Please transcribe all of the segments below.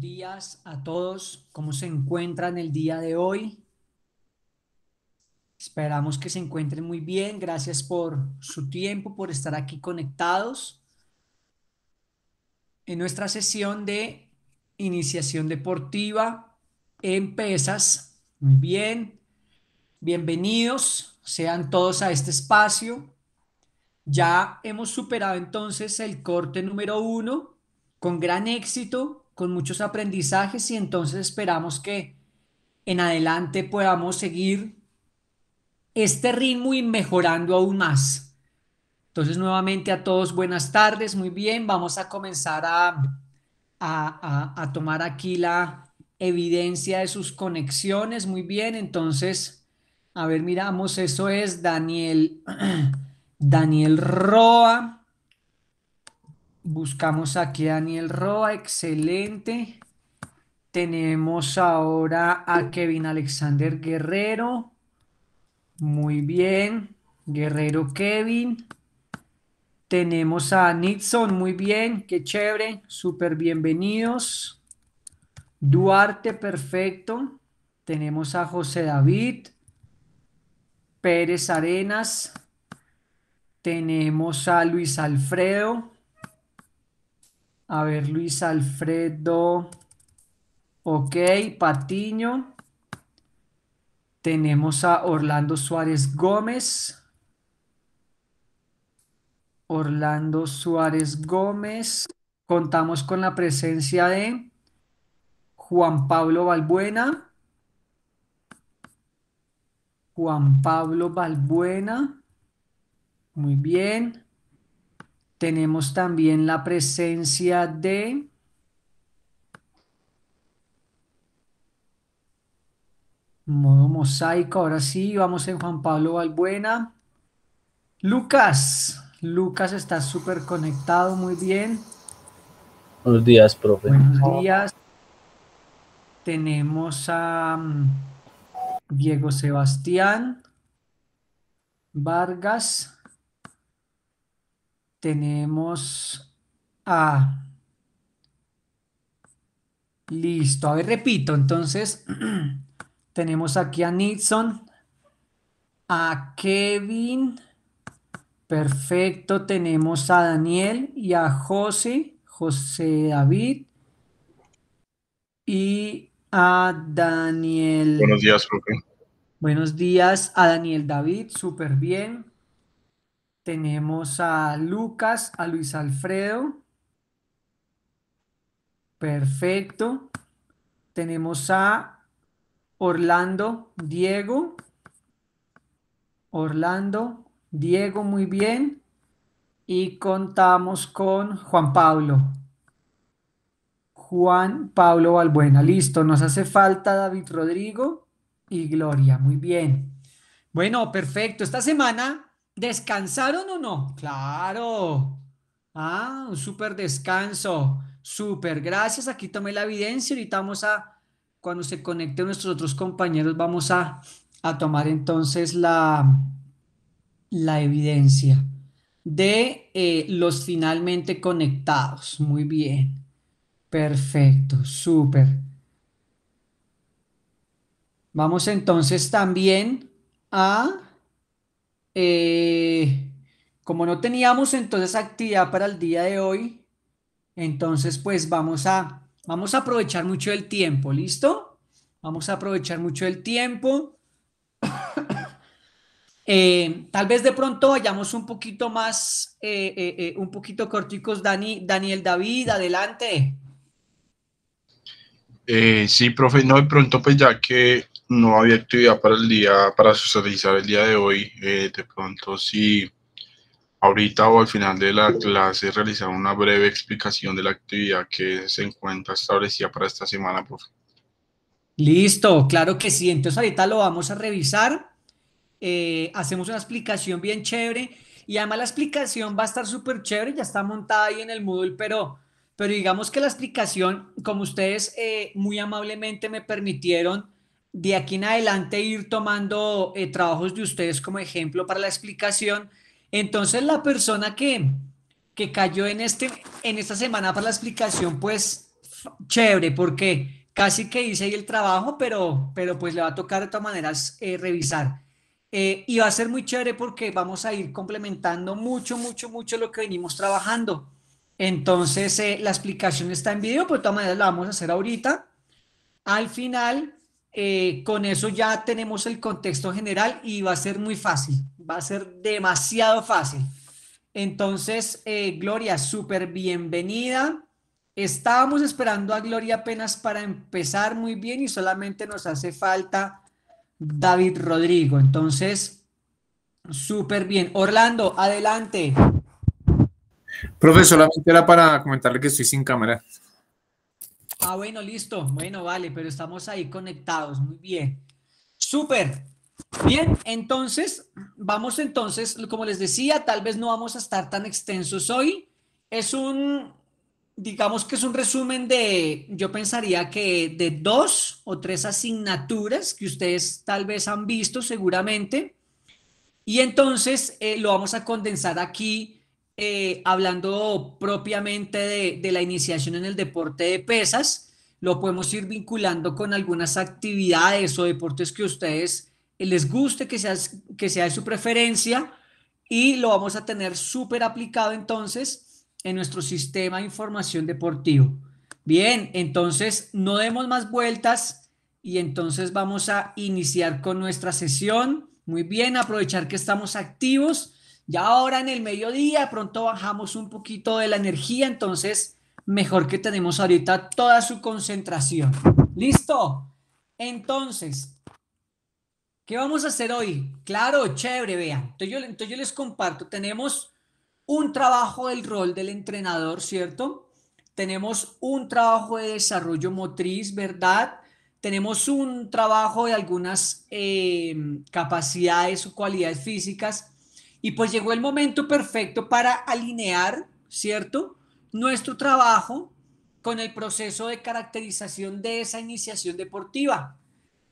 días a todos. ¿Cómo se encuentran el día de hoy? Esperamos que se encuentren muy bien. Gracias por su tiempo, por estar aquí conectados en nuestra sesión de iniciación deportiva en bien. Bienvenidos sean todos a este espacio. Ya hemos superado entonces el corte número uno con gran éxito con muchos aprendizajes y entonces esperamos que en adelante podamos seguir este ritmo y mejorando aún más. Entonces, nuevamente a todos, buenas tardes, muy bien, vamos a comenzar a, tomar aquí la evidencia de sus conexiones, muy bien, entonces, a ver, miramos, eso es Daniel, Daniel Roa, Buscamos aquí a Daniel Roa, excelente. Tenemos ahora a Kevin Alexander Guerrero. Muy bien. Guerrero Kevin. Tenemos a Nixon, muy bien, qué chévere, súper bienvenidos. Duarte, perfecto. Tenemos a José David. Pérez Arenas. Tenemos a Luis Alfredo. A ver, Luis Alfredo. Ok, Patiño. Tenemos a Orlando Suárez Gómez. Orlando Suárez Gómez. Contamos con la presencia de Juan Pablo Balbuena. Juan Pablo Balbuena. Muy bien. Tenemos también la presencia de... Modo mosaico, ahora sí, vamos en Juan Pablo Valbuena. Lucas, Lucas está súper conectado, muy bien. Buenos días, profe. Buenos días. Tenemos a mm, Diego Sebastián Vargas. Tenemos a... Listo, a ver, repito, entonces tenemos aquí a Nixon, a Kevin, perfecto, tenemos a Daniel y a José, José David y a Daniel. Buenos días, Buenos días a Daniel David, súper bien. Tenemos a Lucas, a Luis Alfredo. Perfecto. Tenemos a Orlando, Diego. Orlando, Diego, muy bien. Y contamos con Juan Pablo. Juan Pablo Valbuena. Listo, nos hace falta David Rodrigo y Gloria. Muy bien. Bueno, perfecto. Esta semana ¿Descansaron o no? Claro. Ah, un súper descanso. Súper, gracias. Aquí tomé la evidencia. Ahorita vamos a, cuando se conecten nuestros otros compañeros, vamos a, a tomar entonces la, la evidencia de eh, los finalmente conectados. Muy bien. Perfecto, súper. Vamos entonces también a eh, como no teníamos entonces actividad para el día de hoy, entonces pues vamos a, vamos a aprovechar mucho el tiempo, ¿listo? Vamos a aprovechar mucho el tiempo. Eh, tal vez de pronto vayamos un poquito más, eh, un poquito corticos, Dani, Daniel David, adelante. Eh, sí, profe, no, de pronto pues ya que no había actividad para el día, para socializar el día de hoy, eh, de pronto sí, ahorita o al final de la clase realizar una breve explicación de la actividad que se encuentra establecida para esta semana, profe. Listo, claro que sí, entonces ahorita lo vamos a revisar, eh, hacemos una explicación bien chévere y además la explicación va a estar súper chévere, ya está montada ahí en el Moodle, pero pero digamos que la explicación, como ustedes eh, muy amablemente me permitieron de aquí en adelante ir tomando eh, trabajos de ustedes como ejemplo para la explicación, entonces la persona que, cayó en, este, en esta semana para la explicación, pues chévere, porque casi que hice ahí el trabajo, pero, pero pues le va a tocar de todas maneras eh, revisar. y va a ser muy chévere porque vamos a ir complementando mucho, mucho, mucho lo que venimos trabajando. Entonces, eh, la explicación está en video, pero de todas maneras la vamos a hacer ahorita. Al final, eh, con eso ya tenemos el contexto general y va a ser muy fácil, va a ser demasiado fácil. Entonces, eh, Gloria, súper bienvenida. Estábamos esperando a Gloria apenas para empezar muy bien y solamente nos hace falta David Rodrigo. Entonces, súper bien. Orlando, adelante. Profe, solamente era para comentarle que estoy sin cámara. Ah, bueno, listo. Bueno, vale, pero estamos ahí conectados. Muy bien. Súper. Bien, entonces, vamos entonces, como les decía, tal vez no vamos a estar tan extensos hoy. Es un, digamos que es un resumen de, yo pensaría que de dos o tres asignaturas que ustedes tal vez han visto seguramente. Y entonces eh, lo vamos a condensar aquí eh, hablando propiamente de, la iniciación en el deporte de pesas, lo podemos ir vinculando con algunas actividades o deportes que a ustedes les guste, que sea, que sea de su preferencia, y lo vamos a tener súper aplicado entonces en nuestro sistema de información deportivo. Bien, entonces no demos más vueltas y entonces vamos a iniciar con nuestra sesión. Muy bien, aprovechar que estamos activos ya ahora en el mediodía pronto bajamos un poquito de la energía, entonces mejor que tenemos ahorita toda su concentración. ¿Listo? Entonces, ¿qué vamos a hacer hoy? Claro, chévere, vean. Entonces yo, les comparto, tenemos un trabajo del rol del entrenador, ¿cierto? Tenemos un trabajo de desarrollo motriz, ¿verdad? tenemos un trabajo de algunas eh, capacidades o cualidades físicas y pues llegó el momento perfecto para alinear, ¿cierto? Nuestro trabajo con el proceso de caracterización de esa iniciación deportiva.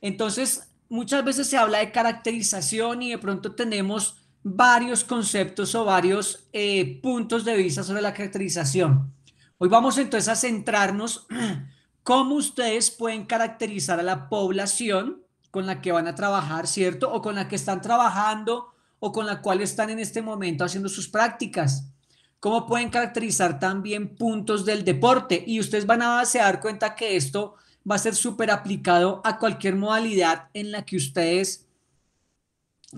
Entonces, muchas veces se habla de caracterización y de pronto tenemos varios conceptos o varios eh, puntos de vista sobre la caracterización. Hoy vamos entonces a centrarnos cómo ustedes pueden caracterizar a la población con la que van a trabajar, ¿cierto? O con la que están trabajando o con la cual están en este momento haciendo sus prácticas. ¿Cómo pueden caracterizar también puntos del deporte? Y ustedes van a se dar cuenta que esto va a ser súper aplicado a cualquier modalidad en la que ustedes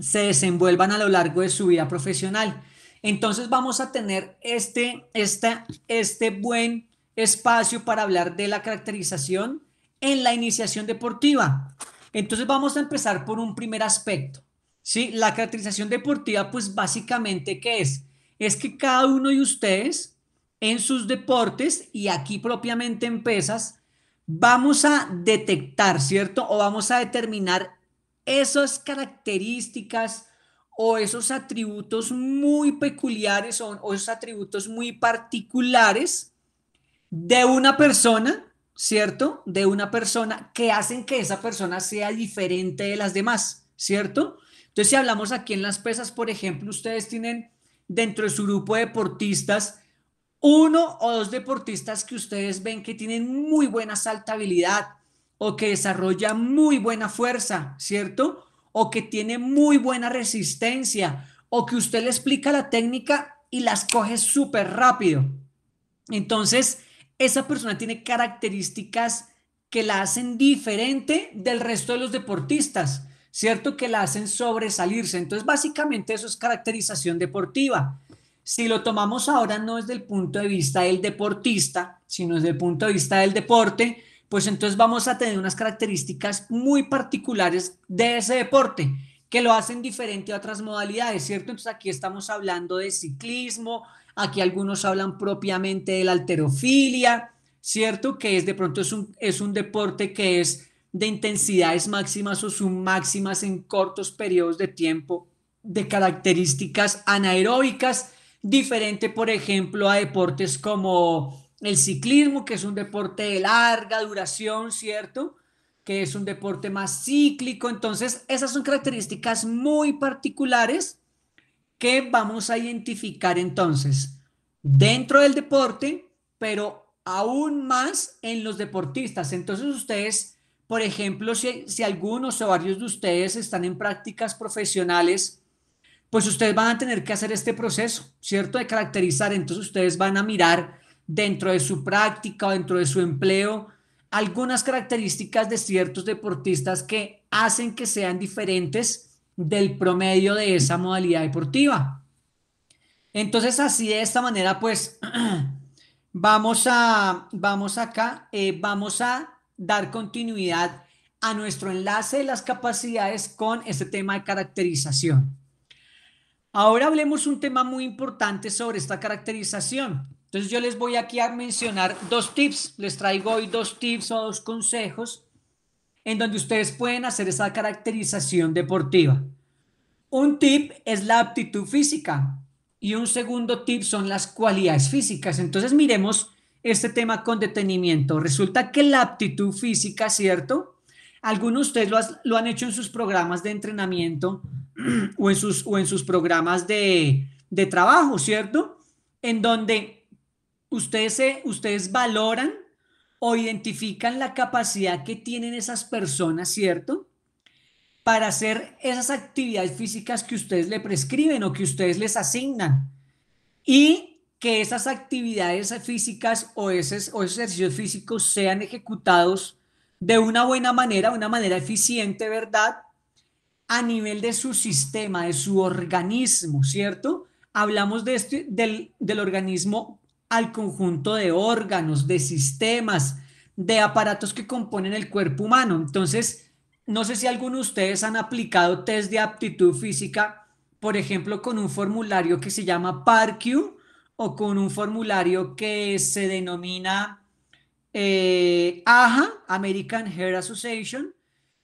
se desenvuelvan a lo largo de su vida profesional. Entonces vamos a tener este, este buen espacio para hablar de la caracterización en la iniciación deportiva. Entonces vamos a empezar por un primer aspecto. ¿sí? La caracterización deportiva, pues básicamente, ¿qué es? Es que cada uno de ustedes en sus deportes y aquí propiamente en pesas, vamos a detectar, ¿cierto? O vamos a determinar esas características o esos atributos muy peculiares o, o esos atributos muy particulares de una persona, ¿cierto? De una persona que hacen que esa persona sea diferente de las demás, ¿cierto? Entonces, si hablamos aquí en las pesas, por ejemplo, ustedes tienen dentro de su grupo de deportistas uno o dos deportistas que ustedes ven que tienen muy buena saltabilidad o que desarrolla muy buena fuerza, ¿cierto? O que tiene muy buena resistencia o que usted le explica la técnica y las coge súper rápido. Entonces, esa persona tiene características que la hacen diferente del resto de los deportistas. ¿cierto? Que la hacen sobresalirse. Entonces, básicamente eso es caracterización deportiva. Si lo tomamos ahora no desde el punto de vista del deportista, sino desde el punto de vista del deporte, pues entonces vamos a tener unas características muy particulares de ese deporte que lo hacen diferente a otras modalidades, ¿cierto? Entonces aquí estamos hablando de ciclismo, aquí algunos hablan propiamente de la alterofilia, ¿cierto? Que es de pronto es un, es un deporte que es de intensidades máximas o submáximas en cortos periodos de tiempo, de características anaeróbicas, diferente, por ejemplo, a deportes como el ciclismo, que es un deporte de larga duración, ¿cierto? Que es un deporte más cíclico. Entonces, esas son características muy particulares que vamos a identificar entonces dentro del deporte, pero aún más en los deportistas. Entonces, ustedes por ejemplo, si, algunos o varios de ustedes están en prácticas profesionales, pues ustedes van a tener que hacer este proceso, ¿cierto? De caracterizar. Entonces ustedes van a mirar dentro de su práctica o dentro de su empleo algunas características de ciertos deportistas que hacen que sean diferentes del promedio de esa modalidad deportiva. Entonces así de esta manera, pues vamos a, vamos acá, eh, vamos a dar continuidad a nuestro enlace de las capacidades con este tema de caracterización. Ahora hablemos un tema muy importante sobre esta caracterización. Entonces yo les voy aquí a mencionar dos tips. Les traigo hoy dos tips o dos consejos en donde ustedes pueden hacer esa caracterización deportiva. Un tip es la aptitud física y un segundo tip son las cualidades físicas. Entonces miremos este tema con detenimiento. Resulta que la aptitud física, ¿cierto? Algunos de ustedes lo, han hecho en sus programas de entrenamiento o en sus, o en sus programas de, trabajo, ¿cierto? En donde ustedes, ustedes valoran o identifican la capacidad que tienen esas personas, ¿cierto? Para hacer esas actividades físicas que ustedes le prescriben o que ustedes les asignan. Y que esas actividades físicas o, esos, o ejercicios físicos sean ejecutados de una buena manera, una manera eficiente, ¿verdad? A nivel de su sistema, de su organismo, ¿cierto? Hablamos de este, del, organismo al conjunto de órganos, de sistemas, de aparatos que componen el cuerpo humano. Entonces, no sé si alguno de ustedes han aplicado test de aptitud física, por ejemplo, con un formulario que se llama PARQ o con un formulario que se denomina eh, AHA, American Hair Association,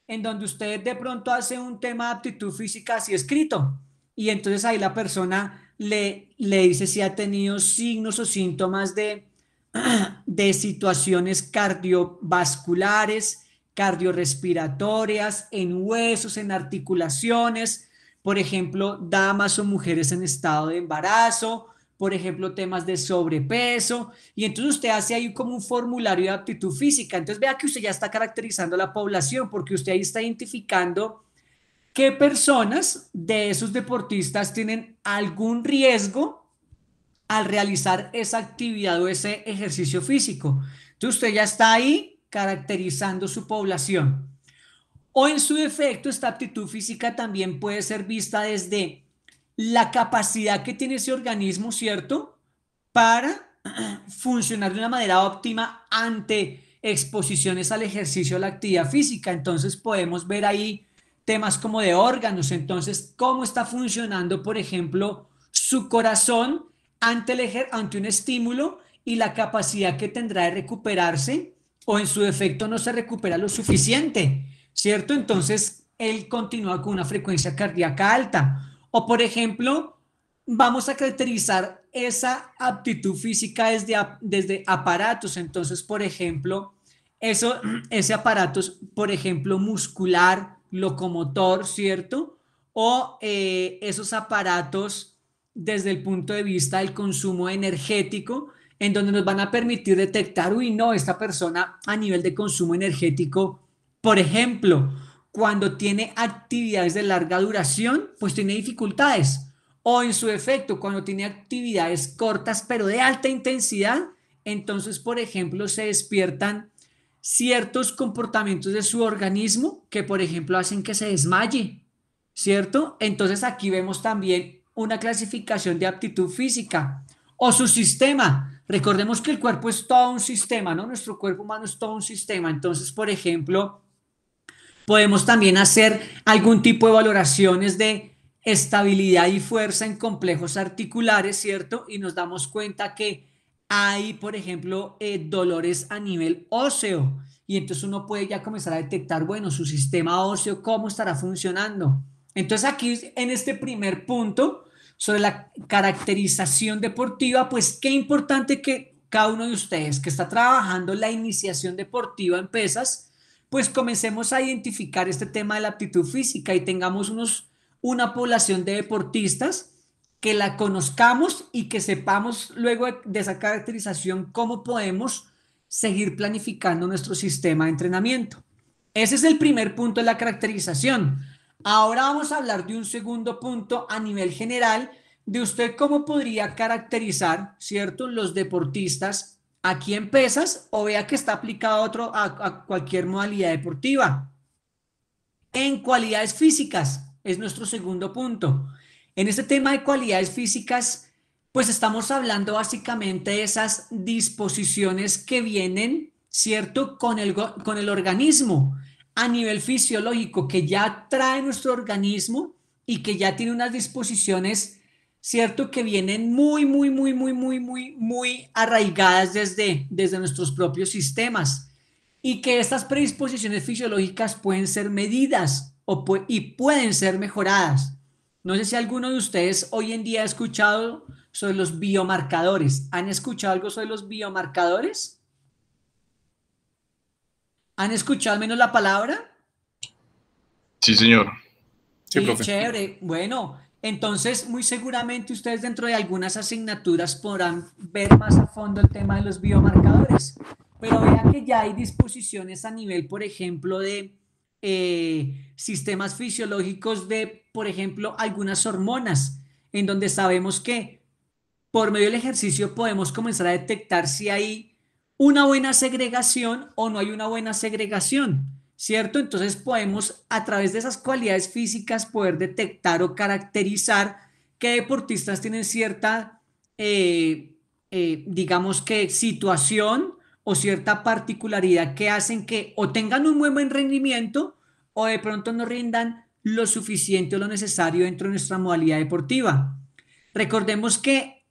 en donde usted de pronto hace un tema de aptitud física así escrito. Y entonces ahí la persona le, dice si ha tenido signos o síntomas de, de situaciones cardiovasculares, cardiorrespiratorias, en huesos, en articulaciones, por ejemplo, damas o mujeres en estado de embarazo por ejemplo, temas de sobrepeso, y entonces usted hace ahí como un formulario de aptitud física. Entonces vea que usted ya está caracterizando la población porque usted ahí está identificando qué personas de esos deportistas tienen algún riesgo al realizar esa actividad o ese ejercicio físico. Entonces usted ya está ahí caracterizando su población. O en su defecto, esta aptitud física también puede ser vista desde la capacidad que tiene ese organismo, ¿cierto? Para funcionar de una manera óptima ante exposiciones al ejercicio, a la actividad física. Entonces podemos ver ahí temas como de órganos, entonces cómo está funcionando, por ejemplo, su corazón ante, ante un estímulo y la capacidad que tendrá de recuperarse o en su defecto no se recupera lo suficiente, ¿cierto? Entonces él continúa con una frecuencia cardíaca alta o por ejemplo, vamos a caracterizar esa aptitud física desde, desde aparatos. Entonces, por ejemplo, eso, ese aparato, por ejemplo, muscular, locomotor, ¿cierto? O eh, esos aparatos desde el punto de vista del consumo energético, en donde nos van a permitir detectar, uy, no, esta persona a nivel de consumo energético, por ejemplo, cuando tiene actividades de larga duración, pues tiene dificultades. O en su efecto, cuando tiene actividades cortas pero de alta intensidad, entonces, por ejemplo, se despiertan ciertos comportamientos de su organismo que, por ejemplo, hacen que se desmaye, ¿cierto? Entonces aquí vemos también una clasificación de aptitud física o su sistema. Recordemos que el cuerpo es todo un sistema, ¿no? Nuestro cuerpo humano es todo un sistema. Entonces, por ejemplo, podemos también hacer algún tipo de valoraciones de estabilidad y fuerza en complejos articulares, ¿cierto? Y nos damos cuenta que hay, por ejemplo, eh, dolores a nivel óseo. Y entonces uno puede ya comenzar a detectar, bueno, su sistema óseo, cómo estará funcionando. Entonces aquí, en este primer punto, sobre la caracterización deportiva, pues qué importante que cada uno de ustedes que está trabajando la iniciación deportiva en pesas, pues comencemos a identificar este tema de la aptitud física y tengamos unos, una población de deportistas que la conozcamos y que sepamos luego de esa caracterización cómo podemos seguir planificando nuestro sistema de entrenamiento. Ese es el primer punto de la caracterización. Ahora vamos a hablar de un segundo punto a nivel general de usted cómo podría caracterizar, ¿cierto?, los deportistas aquí en pesas o vea que está aplicado a, otro, a, cualquier modalidad deportiva. En cualidades físicas es nuestro segundo punto. En este tema de cualidades físicas, pues estamos hablando básicamente de esas disposiciones que vienen, ¿cierto?, con el, con el organismo a nivel fisiológico, que ya trae nuestro organismo y que ya tiene unas disposiciones ¿cierto? Que vienen muy, muy, muy, muy, muy, muy, muy arraigadas desde, desde nuestros propios sistemas y que estas predisposiciones fisiológicas pueden ser medidas o y pueden ser mejoradas. No sé si alguno de ustedes hoy en día ha escuchado sobre los biomarcadores. ¿Han escuchado algo sobre los biomarcadores? ¿Han escuchado al menos la palabra? Sí, señor. Sí, chévere. Bueno, entonces, muy seguramente ustedes dentro de algunas asignaturas podrán ver más a fondo el tema de los biomarcadores. Pero vean que ya hay disposiciones a nivel, por ejemplo, de eh, sistemas fisiológicos de, por ejemplo, algunas hormonas, en donde sabemos que por medio del ejercicio podemos comenzar a detectar si hay una buena segregación o no hay una buena segregación. ¿cierto? Entonces podemos a través de esas cualidades físicas poder detectar o caracterizar qué deportistas tienen cierta, eh, eh, digamos que, situación o cierta particularidad que hacen que o tengan un muy buen rendimiento o de pronto no rindan lo suficiente o lo necesario dentro de nuestra modalidad deportiva. Recordemos que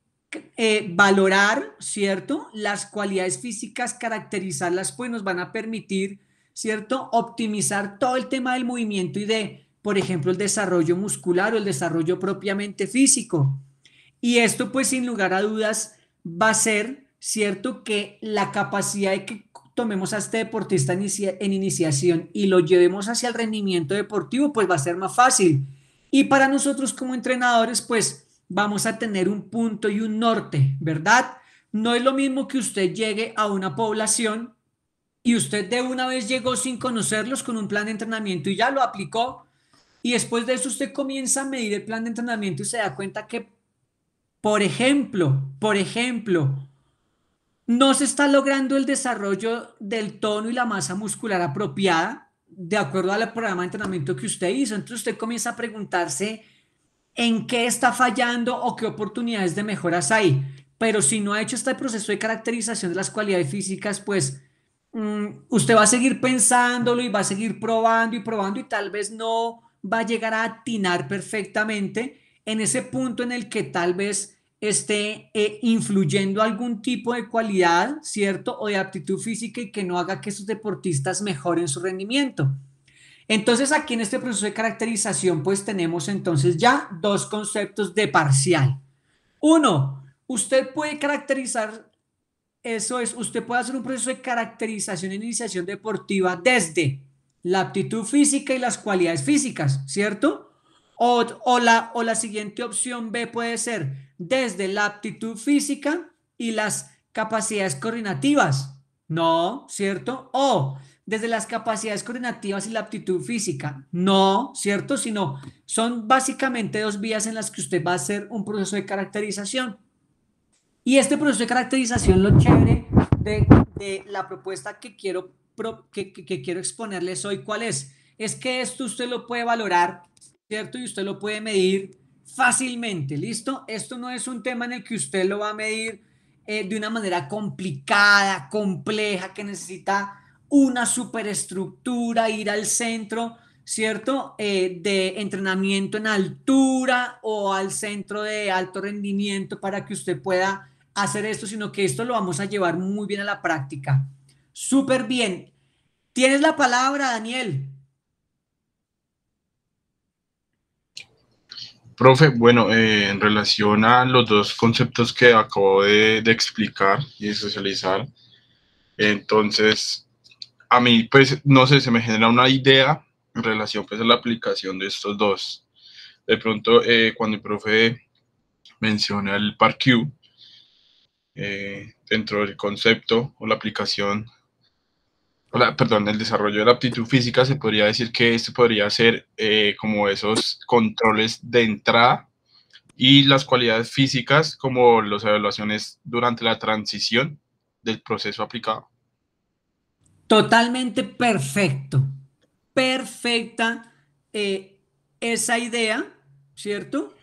eh, valorar, ¿cierto? Las cualidades físicas, caracterizarlas, pues nos van a permitir ¿cierto? Optimizar todo el tema del movimiento y de, por ejemplo, el desarrollo muscular o el desarrollo propiamente físico. Y esto, pues, sin lugar a dudas, va a ser, ¿cierto? Que la capacidad de que tomemos a este deportista en iniciación y lo llevemos hacia el rendimiento deportivo, pues va a ser más fácil. Y para nosotros como entrenadores, pues vamos a tener un punto y un norte, ¿verdad? No es lo mismo que usted llegue a una población y usted de una vez llegó sin conocerlos con un plan de entrenamiento y ya lo aplicó. Y después de eso usted comienza a medir el plan de entrenamiento y se da cuenta que, por ejemplo, por ejemplo, no se está logrando el desarrollo del tono y la masa muscular apropiada de acuerdo al programa de entrenamiento que usted hizo. Entonces usted comienza a preguntarse en qué está fallando o qué oportunidades de mejoras hay. Pero si no ha hecho este proceso de caracterización de las cualidades físicas, pues Mm, usted va a seguir pensándolo y va a seguir probando y probando y tal vez no va a llegar a atinar perfectamente en ese punto en el que tal vez esté eh, influyendo algún tipo de cualidad, ¿cierto? O de aptitud física y que no haga que sus deportistas mejoren su rendimiento. Entonces aquí en este proceso de caracterización pues tenemos entonces ya dos conceptos de parcial. Uno, usted puede caracterizar eso es, usted puede hacer un proceso de caracterización e iniciación deportiva desde la aptitud física y las cualidades físicas, ¿cierto? O, la, o la siguiente opción B puede ser desde la aptitud física y las capacidades coordinativas, ¿no? ¿Cierto? O desde las capacidades coordinativas y la aptitud física. No, ¿cierto? Sino son básicamente dos vías en las que usted va a hacer un proceso de caracterización. Y este proceso de caracterización, lo chévere de, la propuesta que quiero, quiero exponerles hoy, ¿cuál es? Es que esto usted lo puede valorar, ¿cierto? Y usted lo puede medir fácilmente, ¿listo? Esto no es un tema en el que usted lo va a medir eh, de una manera complicada, compleja, que necesita una superestructura, ir al centro, ¿cierto? Eh, de entrenamiento en altura o al centro de alto rendimiento para que usted pueda hacer esto, sino que esto lo vamos a llevar muy bien a la práctica. Súper bien. Tienes la palabra, Daniel. Profe, bueno, eh, en relación a los dos conceptos que acabo de, explicar y socializar, entonces, a mí, pues, no sé, se me genera una idea en relación pues, a la aplicación de estos dos. De pronto, eh, cuando el profe menciona el parque. Eh, dentro del concepto o la aplicación, o la, perdón, el desarrollo de la aptitud física, se podría decir que esto podría ser eh, como esos controles de entrada y las cualidades físicas como las evaluaciones durante la transición del proceso aplicado. Totalmente perfecto, perfecta eh, esa idea, ¿cierto?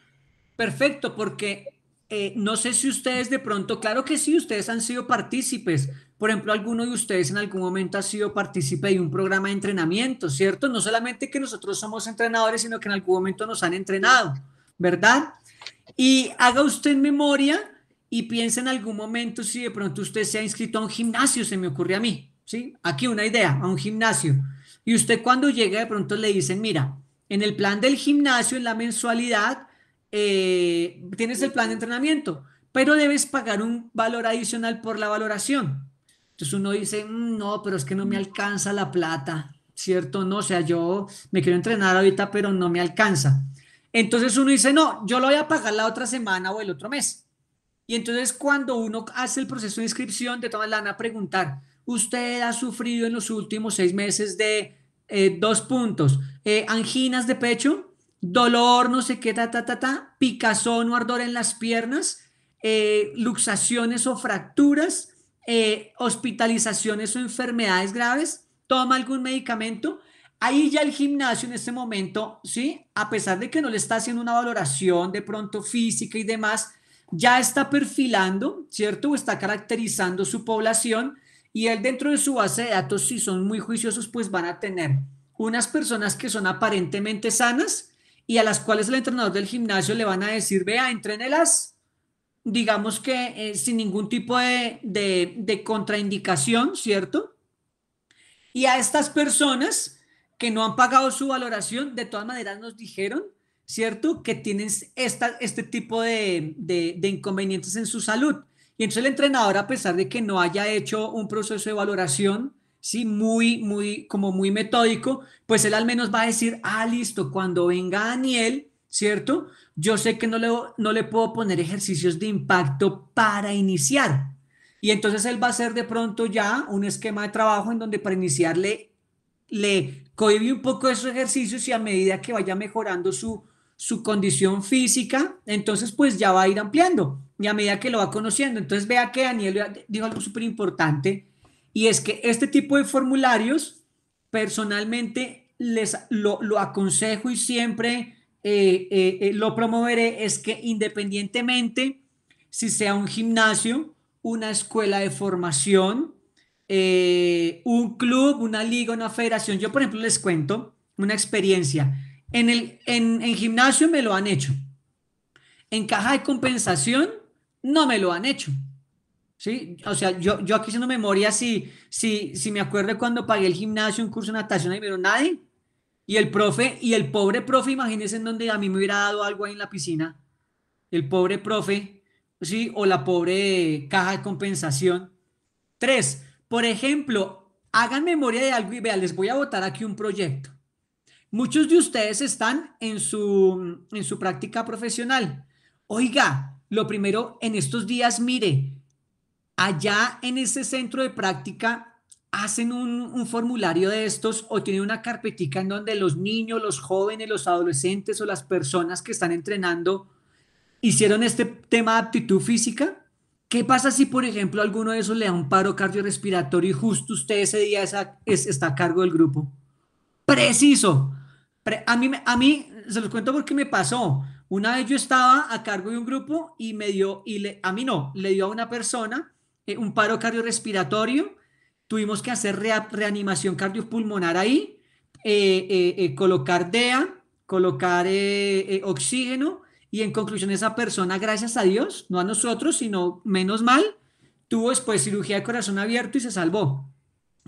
Perfecto, porque eh, no sé si ustedes de pronto, claro que sí, ustedes han sido partícipes. Por ejemplo, alguno de ustedes en algún momento ha sido partícipe de un programa de entrenamiento, ¿cierto? No solamente que nosotros somos entrenadores, sino que en algún momento nos han entrenado, ¿verdad? Y haga usted memoria y piense en algún momento si de pronto usted se ha inscrito a un gimnasio, se me ocurre a mí, ¿sí? Aquí una idea, a un gimnasio. Y usted cuando llega de pronto le dicen, mira, en el plan del gimnasio, en la mensualidad, eh, tienes el plan de entrenamiento, pero debes pagar un valor adicional por la valoración. Entonces uno dice, mm, no, pero es que no me alcanza la plata, ¿cierto? No, o sea, yo me quiero entrenar ahorita, pero no me alcanza. Entonces uno dice, no, yo lo voy a pagar la otra semana o el otro mes. Y entonces cuando uno hace el proceso de inscripción, de todas le van a preguntar, usted ha sufrido en los últimos seis meses de eh, dos puntos, eh, anginas de pecho, dolor, no sé qué, ta, ta, ta, ta, picazón o ardor en las piernas, eh, luxaciones o fracturas, eh, hospitalizaciones o enfermedades graves, toma algún medicamento. Ahí ya el gimnasio en este momento, ¿sí? A pesar de que no le está haciendo una valoración de pronto física y demás, ya está perfilando, ¿cierto? O está caracterizando su población y él dentro de su base de datos, si son muy juiciosos, pues van a tener unas personas que son aparentemente sanas, y a las cuales el entrenador del gimnasio le van a decir, vea, entrénelas, digamos que eh, sin ningún tipo de, de, contraindicación, ¿cierto? Y a estas personas que no han pagado su valoración, de todas maneras nos dijeron, ¿cierto? Que tienen esta, este tipo de, de, de, inconvenientes en su salud. Y entonces el entrenador, a pesar de que no haya hecho un proceso de valoración, sí, muy, muy, como muy metódico, pues él al menos va a decir, ah, listo, cuando venga Daniel, ¿cierto? Yo sé que no le, no le puedo poner ejercicios de impacto para iniciar. Y entonces él va a hacer de pronto ya un esquema de trabajo en donde para iniciarle le cohibe un poco esos ejercicios y a medida que vaya mejorando su, su condición física, entonces pues ya va a ir ampliando y a medida que lo va conociendo. Entonces vea que Daniel dijo algo súper importante y es que este tipo de formularios, personalmente les lo, aconsejo y siempre eh, eh, eh, lo promoveré, es que independientemente si sea un gimnasio, una escuela de formación, un club, una liga, una federación, yo por ejemplo les cuento una experiencia. En, el, en gimnasio me lo han hecho. En caja de compensación no me lo han hecho. Sí, o sea, yo, yo aquí haciendo memoria, si, si, si me acuerdo cuando pagué el gimnasio, un curso de natación, ahí me nadie. Y el profe, y el pobre profe, imagínense en donde a mí me hubiera dado algo ahí en la piscina. El pobre profe, sí, o la pobre caja de compensación. Tres, por ejemplo, hagan memoria de algo y vean, les voy a votar aquí un proyecto. Muchos de ustedes están en su, en su práctica profesional. Oiga, lo primero en estos días, mire, Allá en ese centro de práctica hacen un, formulario de estos o tienen una carpetica en donde los niños, los jóvenes, los adolescentes o las personas que están entrenando hicieron este tema de aptitud física. ¿Qué pasa si, por ejemplo, alguno de esos le da un paro cardiorrespiratorio y justo usted ese día está a cargo del grupo? Preciso. a, mí, a mí, se los cuento porque me pasó. Una vez yo estaba a cargo de un grupo y me dio, y le, a mí no, le dio a una persona eh, un paro cardiorrespiratorio, tuvimos que hacer reanimación cardiopulmonar ahí, eh, eh, colocar DEA, colocar oxígeno y en conclusión esa persona, gracias a Dios, no a nosotros, sino menos mal, tuvo después cirugía de corazón abierto y se salvó.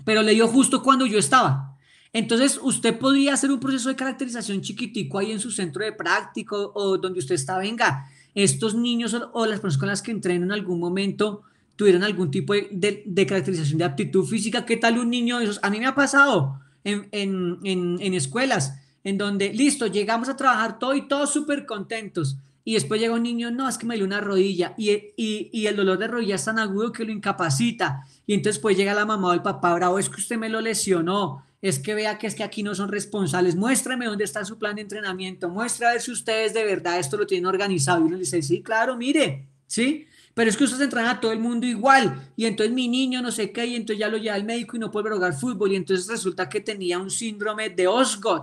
Pero le dio justo cuando yo estaba. Entonces, usted podría hacer un proceso de caracterización chiquitico ahí en su centro de práctico o donde usted está, venga, estos niños o las personas con las que entreno en algún momento tuvieron algún tipo de, caracterización de aptitud física. ¿Qué tal un niño esos? A mí me ha pasado en, en, escuelas en donde, listo, llegamos a trabajar todo y todos súper contentos. Y después llega un niño, no, es que me dio una rodilla y, y, el dolor de rodilla es tan agudo que lo incapacita. Y entonces pues llega la mamá o el papá, bravo, es que usted me lo lesionó, es que vea que es que aquí no son responsables, muéstrame dónde está su plan de entrenamiento, muéstrame si ustedes de verdad esto lo tienen organizado. Y uno le dice, sí, claro, mire, ¿sí? Pero es que ustedes entran a todo el mundo igual. Y entonces mi niño no sé qué, y entonces ya lo lleva al médico y no puede jugar fútbol. Y entonces resulta que tenía un síndrome de Osgood.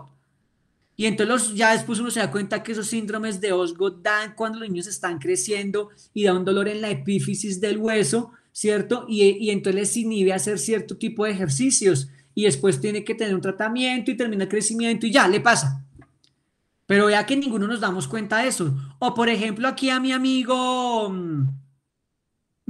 Y entonces ya después uno se da cuenta que esos síndromes de Osgood dan cuando los niños están creciendo y da un dolor en la epífisis del hueso, ¿cierto? Y, y entonces les inhibe hacer cierto tipo de ejercicios y después tiene que tener un tratamiento y termina el crecimiento y ya, le pasa. Pero ya que ninguno nos damos cuenta de eso. O por ejemplo aquí a mi amigo... Mm,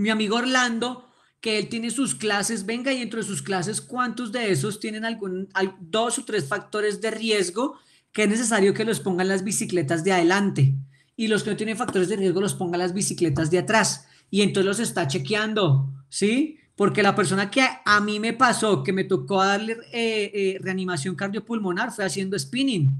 mi amigo Orlando, que él tiene sus clases, venga, y de sus clases, ¿cuántos de esos tienen algún, dos o tres factores de riesgo que es necesario que los pongan las bicicletas de adelante? Y los que no tienen factores de riesgo los pongan las bicicletas de atrás. Y entonces los está chequeando, ¿sí? Porque la persona que a, mí me pasó, que me tocó darle eh, eh, reanimación cardiopulmonar, fue haciendo spinning.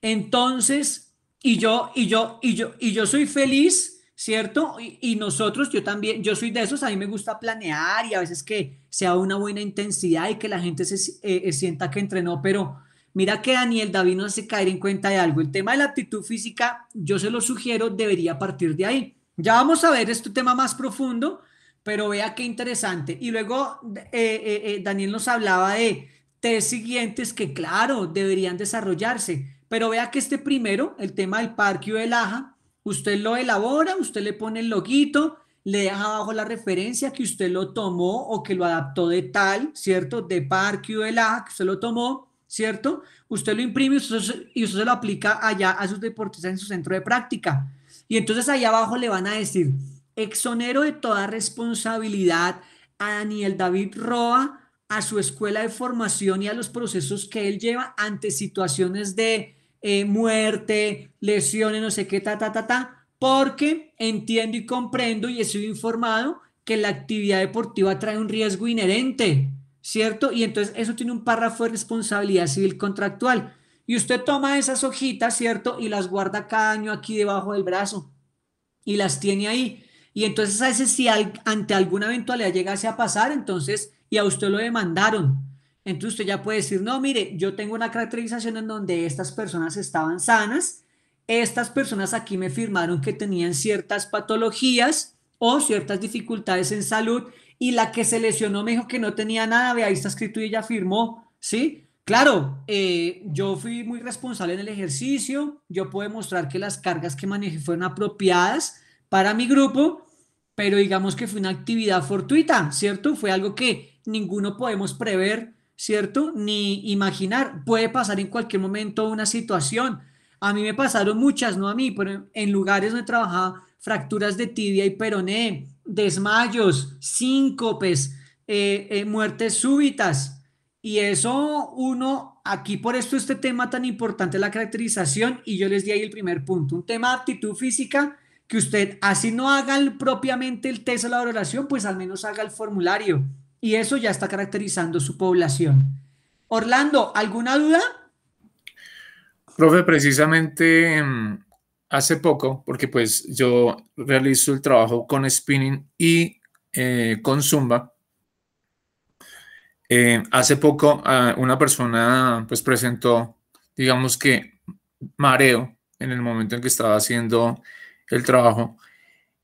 Entonces, y yo, y yo, y yo, y yo soy feliz ¿cierto? Y, nosotros, yo también, yo soy de esos, a mí me gusta planear y a veces que sea una buena intensidad y que la gente se eh, sienta que entrenó, pero mira que Daniel David no hace caer en cuenta de algo. El tema de la aptitud física, yo se lo sugiero, debería partir de ahí. Ya vamos a ver este tema más profundo, pero vea qué interesante. Y luego eh, eh, Daniel nos hablaba de tres siguientes que, claro, deberían desarrollarse. Pero vea que este primero, el tema del parque o del AJA, Usted lo elabora, usted le pone el loguito, le deja abajo la referencia que usted lo tomó o que lo adaptó de tal, ¿cierto? De parque o de la que usted lo tomó, ¿cierto? Usted lo imprime y usted, lo aplica allá a sus deportistas en su centro de práctica. Y entonces allá abajo le van a decir, exonero de toda responsabilidad a Daniel David Roa, a su escuela de formación y a los procesos que él lleva ante situaciones de eh, muerte, lesiones, no sé qué, ta, ta, ta, ta, porque entiendo y comprendo y estoy informado que la actividad deportiva trae un riesgo inherente, ¿cierto? Y entonces eso tiene un párrafo de responsabilidad civil contractual. Y usted toma esas hojitas, ¿cierto? Y las guarda cada año aquí debajo del brazo y las tiene ahí. Y entonces a veces si ante alguna eventualidad llegase a pasar, entonces, y a usted lo demandaron, entonces usted ya puede decir, no, mire, yo tengo una caracterización en donde estas personas estaban sanas, estas personas aquí me firmaron que tenían ciertas patologías o ciertas dificultades en salud y la que se lesionó me dijo que no tenía nada, vea, ahí está escrito y ella firmó, ¿sí? Claro, eh, yo fui muy responsable en el ejercicio, yo puedo mostrar que las cargas que manejé fueron apropiadas para mi grupo, pero digamos que fue una actividad fortuita, ¿cierto? Fue algo que ninguno podemos prever ¿cierto? Ni imaginar. Puede pasar en cualquier momento una situación. A mí me pasaron muchas, no a mí, pero en lugares donde trabajaba, fracturas de tibia y peroné, desmayos, síncopes, eh, eh, muertes súbitas. Y eso uno, aquí por esto este tema tan importante, la caracterización, y yo les di ahí el primer punto, un tema de aptitud física que usted así no haga propiamente el test o la oración pues al menos haga el formulario y eso ya está caracterizando su población. Orlando, ¿alguna duda? Profe, precisamente em, hace poco, porque pues yo realizo el trabajo con spinning y eh, con zumba, eh, hace poco ah, una persona pues presentó, digamos que mareo en el momento en que estaba haciendo el trabajo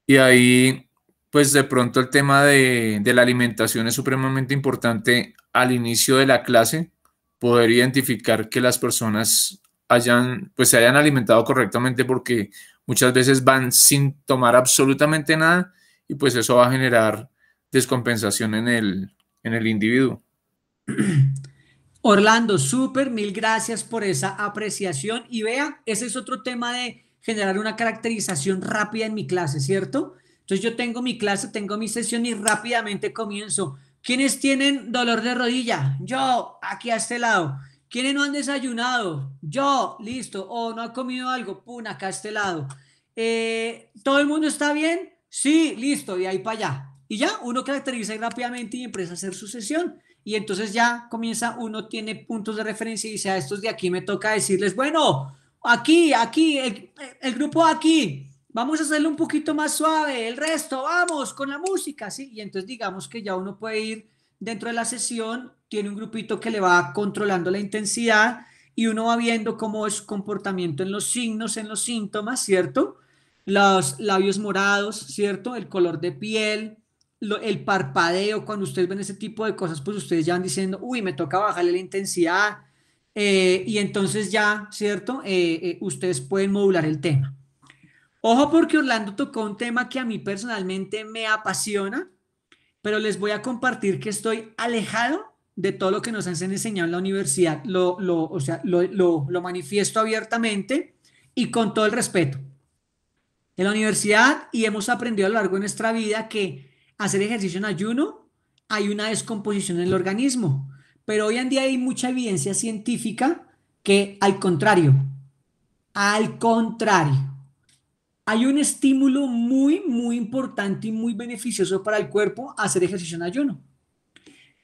y ahí pues de pronto el tema de, la alimentación es supremamente importante al inicio de la clase, poder identificar que las personas hayan, pues se hayan alimentado correctamente porque muchas veces van sin tomar absolutamente nada y pues eso va a generar descompensación en el, en el individuo. Orlando, súper, mil gracias por esa apreciación. Y vea, ese es otro tema de generar una caracterización rápida en mi clase, ¿cierto? Entonces yo tengo mi clase, tengo mi sesión y rápidamente comienzo. ¿Quiénes tienen dolor de rodilla? Yo, aquí a este lado. ¿Quiénes no han desayunado? Yo, listo. ¿O no ha comido algo? Pum, acá a este lado. Eh, ¿Todo el mundo está bien? Sí, listo, Y ahí para allá. Y ya uno caracteriza rápidamente y empieza a hacer su sesión. Y entonces ya comienza, uno tiene puntos de referencia y dice a estos de aquí me toca decirles, bueno, aquí, aquí, el grupo aquí, vamos a hacerlo un poquito más suave, el resto, vamos con la música, ¿sí? Y entonces digamos que ya uno puede ir dentro de la sesión, tiene un grupito que le va controlando la intensidad y uno va viendo cómo es su comportamiento en los signos, en los síntomas, ¿cierto? Los labios morados, ¿cierto? El color de piel, el parpadeo, cuando ustedes ven ese tipo de cosas, pues ustedes ya van diciendo, uy, me toca bajarle la intensidad. Eh, y entonces ya, ¿cierto? Eh, eh, ustedes pueden modular el tema. Ojo porque Orlando tocó un tema que a mí personalmente me apasiona, pero les voy a compartir que estoy alejado de todo lo que nos han enseñado en la universidad. Lo, o sea, lo, manifiesto abiertamente y con todo el respeto. En la universidad y hemos aprendido a lo largo de nuestra vida que hacer ejercicio en ayuno hay una descomposición en el organismo, pero hoy en día hay mucha evidencia científica que al contrario, al contrario, hay un estímulo muy, muy importante y muy beneficioso para el cuerpo hacer ejercicio en ayuno.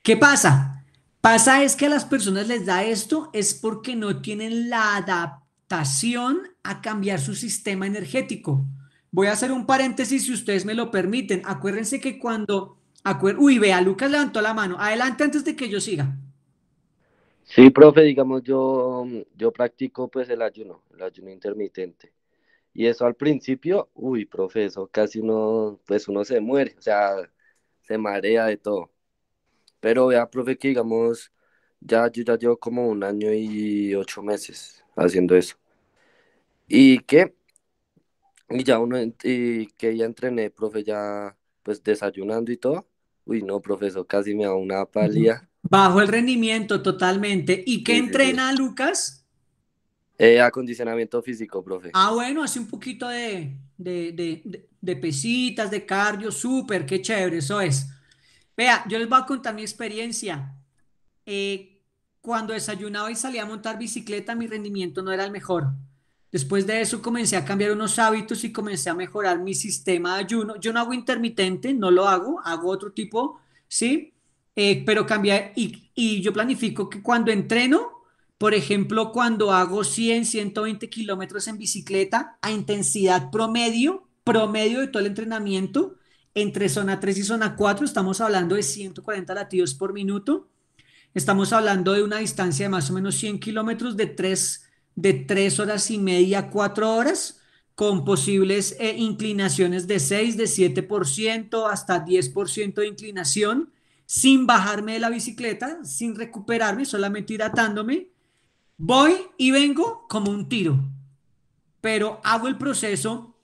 ¿Qué pasa? Pasa es que a las personas les da esto es porque no tienen la adaptación a cambiar su sistema energético. Voy a hacer un paréntesis si ustedes me lo permiten. Acuérdense que cuando... Uy, vea, Lucas levantó la mano. Adelante antes de que yo siga. Sí, profe, digamos, yo, yo practico pues el ayuno, el ayuno intermitente. Y eso al principio, uy, profe, casi uno, pues uno se muere, o sea, se marea de todo. Pero vea, profe, que digamos, ya yo ya llevo como un año y ocho meses haciendo eso. Y que, y ya uno, y que ya entrené, profe, ya pues desayunando y todo. Uy, no, profesor, casi me da una palía. Bajo el rendimiento totalmente. ¿Y qué entrena, Lucas? Eh, acondicionamiento físico, profe. Ah, bueno, hace un poquito de, de, de, pesitas, de cardio, súper, qué chévere, eso es. Vea, yo les voy a contar mi experiencia. Eh, cuando desayunaba y salía a montar bicicleta, mi rendimiento no era el mejor. Después de eso comencé a cambiar unos hábitos y comencé a mejorar mi sistema de ayuno. Yo no hago intermitente, no lo hago, hago otro tipo, ¿sí? Eh, pero cambié y, y yo planifico que cuando entreno, por ejemplo, cuando hago 100, 120 kilómetros en bicicleta a intensidad promedio, promedio de todo el entrenamiento, entre zona 3 y zona 4 estamos hablando de 140 latidos por minuto. Estamos hablando de una distancia de más o menos 100 kilómetros de 3, de 3 horas y media, 4 horas, con posibles eh, inclinaciones de 6, de 7%, hasta 10% de inclinación, sin bajarme de la bicicleta, sin recuperarme, solamente hidratándome Voy y vengo como un tiro, pero hago el proceso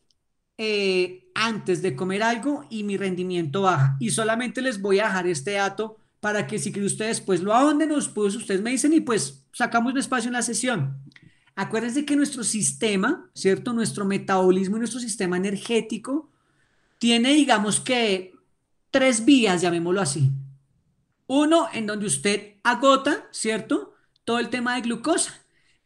eh, antes de comer algo y mi rendimiento baja. Y solamente les voy a dejar este dato para que si quieren ustedes pues lo ahonden, pues ustedes me dicen y pues sacamos un espacio en la sesión. Acuérdense que nuestro sistema, ¿cierto? Nuestro metabolismo y nuestro sistema energético tiene, digamos que, tres vías, llamémoslo así. Uno, en donde usted agota, ¿cierto? todo el tema de glucosa.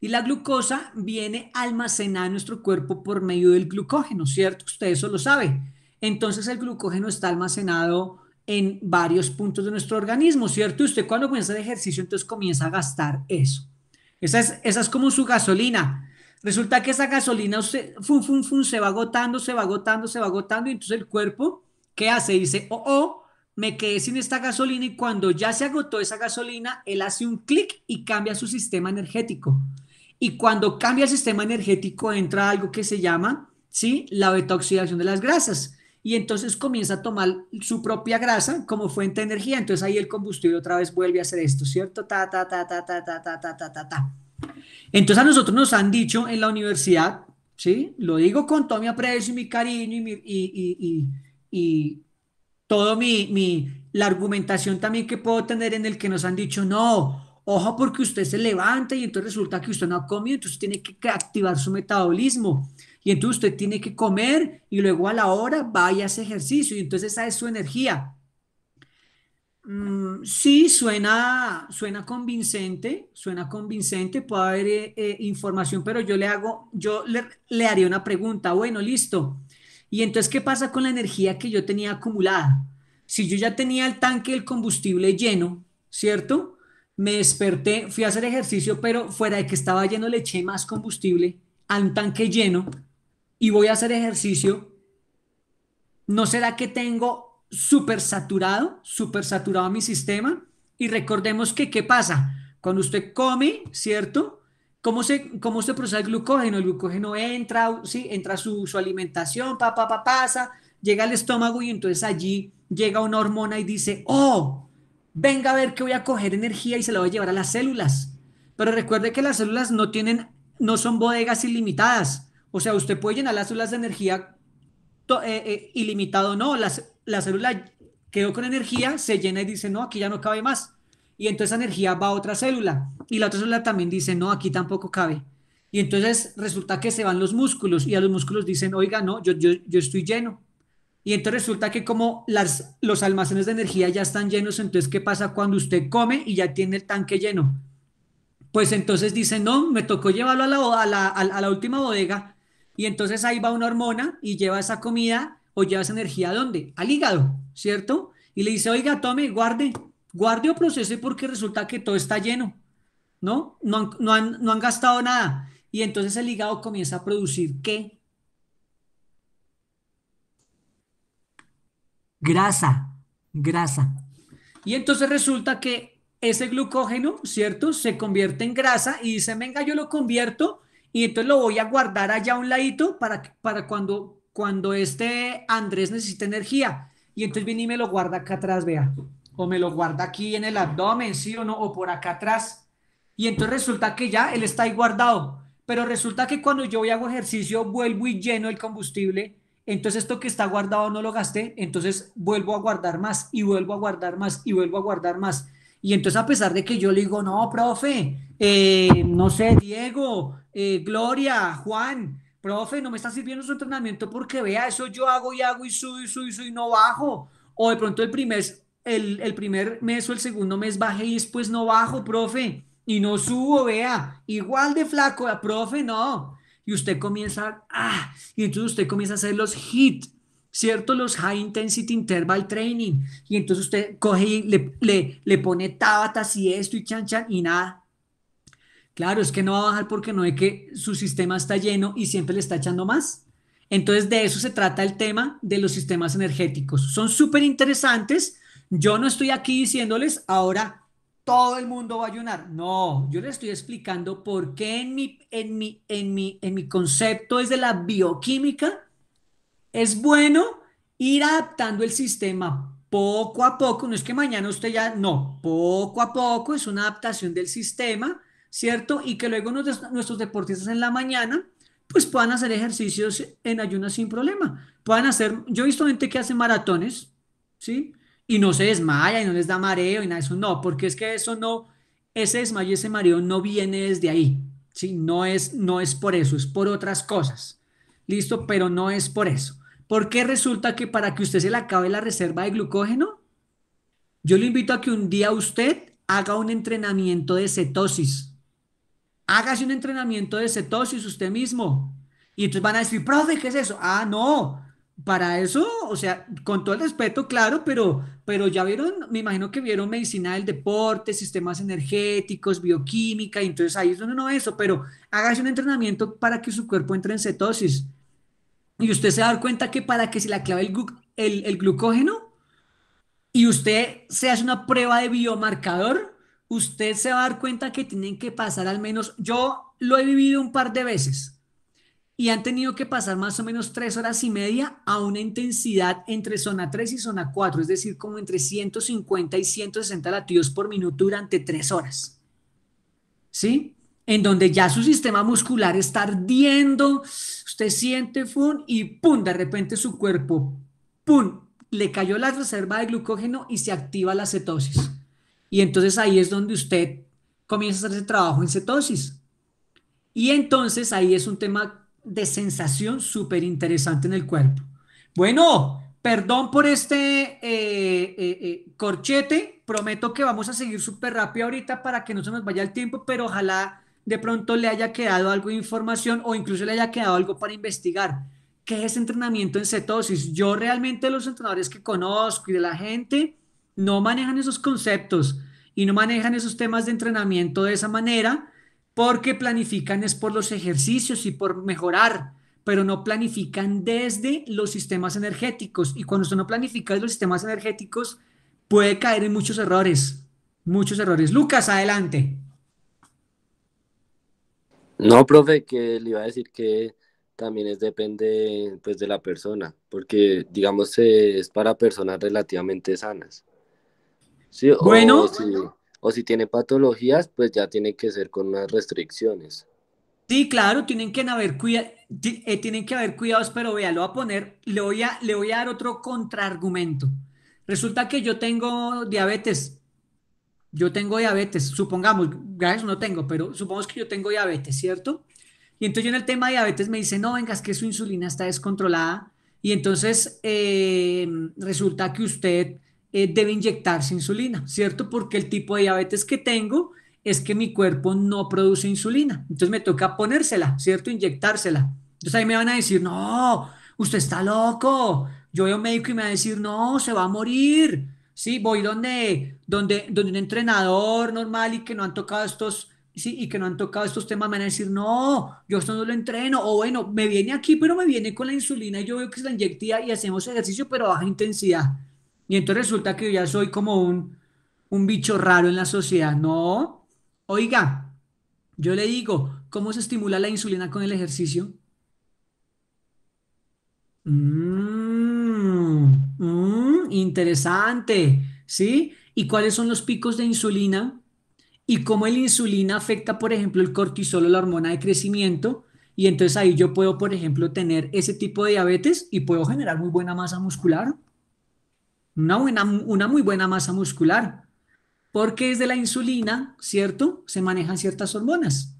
Y la glucosa viene almacenada en nuestro cuerpo por medio del glucógeno, ¿cierto? Usted eso lo sabe. Entonces el glucógeno está almacenado en varios puntos de nuestro organismo, ¿cierto? usted cuando comienza el ejercicio, entonces comienza a gastar eso. Esa es, esa es como su gasolina. Resulta que esa gasolina usted, se va agotando, se va agotando, se va agotando, y entonces el cuerpo, ¿qué hace? Dice, oh, oh, me quedé sin esta gasolina y cuando ya se agotó esa gasolina, él hace un clic y cambia su sistema energético. Y cuando cambia el sistema energético entra algo que se llama, ¿sí? La beta oxidación de las grasas. Y entonces comienza a tomar su propia grasa como fuente de energía. Entonces ahí el combustible otra vez vuelve a hacer esto, ¿cierto? Ta, ta, ta, ta, ta, ta, ta, ta, ta, ta. Entonces a nosotros nos han dicho en la universidad, ¿sí? Lo digo con todo mi aprecio y mi cariño y, y, y, y todo mi, mi, la argumentación también que puedo tener en el que nos han dicho, no, ojo porque usted se levanta y entonces resulta que usted no ha comido, entonces tiene que activar su metabolismo. Y entonces usted tiene que comer y luego a la hora vaya a ese ejercicio y entonces esa es su energía. Mm, sí, suena, suena convincente, suena convincente, puede haber eh, eh, información, pero yo le hago, yo le haría una pregunta. Bueno, listo. Y entonces, ¿qué pasa con la energía que yo tenía acumulada? Si yo ya tenía el tanque el combustible lleno, ¿cierto? Me desperté, fui a hacer ejercicio, pero fuera de que estaba lleno le eché más combustible a un tanque lleno y voy a hacer ejercicio. ¿No será que tengo súper saturado, súper saturado mi sistema? Y recordemos que, ¿qué pasa? Cuando usted come, ¿cierto? ¿Cómo se, cómo se procesa el glucógeno? El glucógeno entra, ¿sí? entra su, su alimentación, pa, pa, pasa, llega al estómago y entonces allí llega una hormona y dice, oh, venga a ver que voy a coger energía y se la voy a llevar a las células. Pero recuerde que las células no tienen, no son bodegas ilimitadas. O sea, usted puede llenar las células de energía eh, eh, o ilimitado, no. Las, la célula quedó con energía, se llena y dice, no, aquí ya no cabe más y entonces esa energía va a otra célula y la otra célula también dice, no, aquí tampoco cabe. Y entonces resulta que se van los músculos y a los músculos dicen, oiga, no, yo, yo, yo estoy lleno. Y entonces resulta que como las, los almacenes de energía ya están llenos, entonces ¿qué pasa cuando usted come y ya tiene el tanque lleno? Pues entonces dice, no, me tocó llevarlo a la, a la, a la última bodega y entonces ahí va una hormona y lleva esa comida o lleva esa energía a dónde? Al hígado, ¿cierto? Y le dice, oiga, tome, guarde, guarde o procese porque resulta que todo está lleno, ¿no? No han, no han, gastado nada. Y entonces el hígado comienza a producir qué? Grasa, grasa. Y entonces resulta que ese glucógeno, ¿cierto? Se convierte en grasa y dice, venga, yo lo convierto y entonces lo voy a guardar allá a un ladito para, para cuando, cuando este Andrés necesite energía. Y entonces viene y me lo guarda acá atrás, vea o me lo guarda aquí en el abdomen, sí o no, o por acá atrás. Y entonces resulta que ya él está ahí guardado. Pero resulta que cuando yo voy hago ejercicio, vuelvo y lleno el combustible. Entonces esto que está guardado no lo gasté, entonces vuelvo a guardar más y vuelvo a guardar más y vuelvo a guardar más. Y entonces a pesar de que yo le digo, no, profe, eh, no sé, Diego, eh, Gloria, Juan, profe, no me está sirviendo su entrenamiento porque vea, eso yo hago y hago y subo y subo y subo y no bajo. O de pronto el primer el, primer mes o el segundo mes baje y después no bajo, profe, y no subo, vea, igual de flaco, ah, profe, no. Y usted comienza, ah, y entonces usted comienza a hacer los hit, ¿cierto? Los High Intensity Interval Training. Y entonces usted coge y le, le, le pone tabatas y esto y chan chan y nada. Claro, es que no va a bajar porque no es que su sistema está lleno y siempre le está echando más. Entonces de eso se trata el tema de los sistemas energéticos. Son súper interesantes yo no estoy aquí diciéndoles ahora todo el mundo va a ayunar. No, yo les estoy explicando por qué en mi, en mi, en mi, en mi concepto desde la bioquímica es bueno ir adaptando el sistema poco a poco, no es que mañana usted ya, no, poco a poco es una adaptación del sistema, ¿cierto? Y que luego nuestros deportistas en la mañana, pues puedan hacer ejercicios en ayunas sin problema. Puedan hacer, yo he visto gente que hace maratones, ¿sí? y no se desmaya y no les da mareo y nada eso, no, porque es que eso no, ese desmayo y ese mareo no viene desde ahí, ¿sí? No es, no es por eso, es por otras cosas, ¿listo? Pero no es por eso. ¿Por qué resulta que para que usted se le acabe la reserva de glucógeno, yo le invito a que un día usted haga un entrenamiento de cetosis. Hágase un entrenamiento de cetosis usted mismo. Y entonces van a decir, profe, ¿qué es eso? Ah, no, para eso, o sea, con todo el respeto, claro, pero pero ya vieron, me imagino que vieron medicina del deporte, sistemas energéticos, bioquímica, y entonces ahí es donde no eso, pero hágase un entrenamiento para que su cuerpo entre en cetosis. Y usted se va a dar cuenta que para que se la clave el glucógeno y usted se hace una prueba de biomarcador, usted se va a dar cuenta que tienen que pasar al menos, yo lo he vivido un par de veces, y han tenido que pasar más o menos tres horas y media a una intensidad entre zona 3 y zona 4, es decir, como entre 150 y 160 latidos por minuto durante tres horas. ¿Sí? En donde ya su sistema muscular está ardiendo, usted siente fun y pum, de repente su cuerpo, pum, le cayó la reserva de glucógeno y se activa la cetosis. Y entonces ahí es donde usted comienza a hacer ese trabajo en cetosis. Y entonces ahí es un tema de sensación súper interesante en el cuerpo. Bueno, perdón por este eh, eh, eh, corchete. Prometo que vamos a seguir súper rápido ahorita para que no se nos vaya el tiempo, pero ojalá de pronto le haya quedado algo de información o incluso le haya quedado algo para investigar. ¿Qué es entrenamiento en cetosis? Yo realmente los entrenadores que conozco y de la gente no manejan esos conceptos y no manejan esos temas de entrenamiento de esa manera porque planifican es por los ejercicios y por mejorar, pero no planifican desde los sistemas energéticos. Y cuando usted no planifica desde los sistemas energéticos, puede caer en muchos errores, muchos errores. Lucas, adelante. No, profe, que le iba a decir que también depende pues de la persona, porque digamos eh, es para personas relativamente sanas. Sí, bueno, sí, o si tiene patologías, pues ya tiene que ser con unas restricciones. Sí, claro, tienen que haber, cuida eh, tienen que haber cuidados, pero vea, lo voy a poner, le voy a, le voy a dar otro contraargumento. Resulta que yo tengo diabetes. Yo tengo diabetes, supongamos, gracias no tengo, pero supongamos que yo tengo diabetes, ¿cierto? Y entonces en el tema diabetes me dice, no, vengas, es que su insulina está descontrolada. Y entonces eh, resulta que usted eh, debe inyectarse insulina, ¿cierto? Porque el tipo de diabetes que tengo es que mi cuerpo no produce insulina. Entonces me toca ponérsela, ¿cierto? Inyectársela. Entonces ahí me van a decir, no, usted está loco. Yo voy a médico y me va a decir, no, se va a morir. Sí, voy donde, donde, donde un entrenador normal y que no han tocado estos, sí, y que no han tocado estos temas, me van a decir, no, yo esto no lo entreno. O bueno, me viene aquí, pero me viene con la insulina y yo veo que es la inyectía y hacemos ejercicio, pero a baja intensidad. Y entonces resulta que yo ya soy como un, un bicho raro en la sociedad. No, oiga, yo le digo, ¿cómo se estimula la insulina con el ejercicio? Mmm, interesante, ¿sí? ¿Y cuáles son los picos de insulina? ¿Y cómo la insulina afecta, por ejemplo, el cortisol o la hormona de crecimiento? Y entonces ahí yo puedo, por ejemplo, tener ese tipo de diabetes y puedo generar muy buena masa muscular una, buena, una muy buena masa muscular, porque es de la insulina, ¿cierto? Se manejan ciertas hormonas.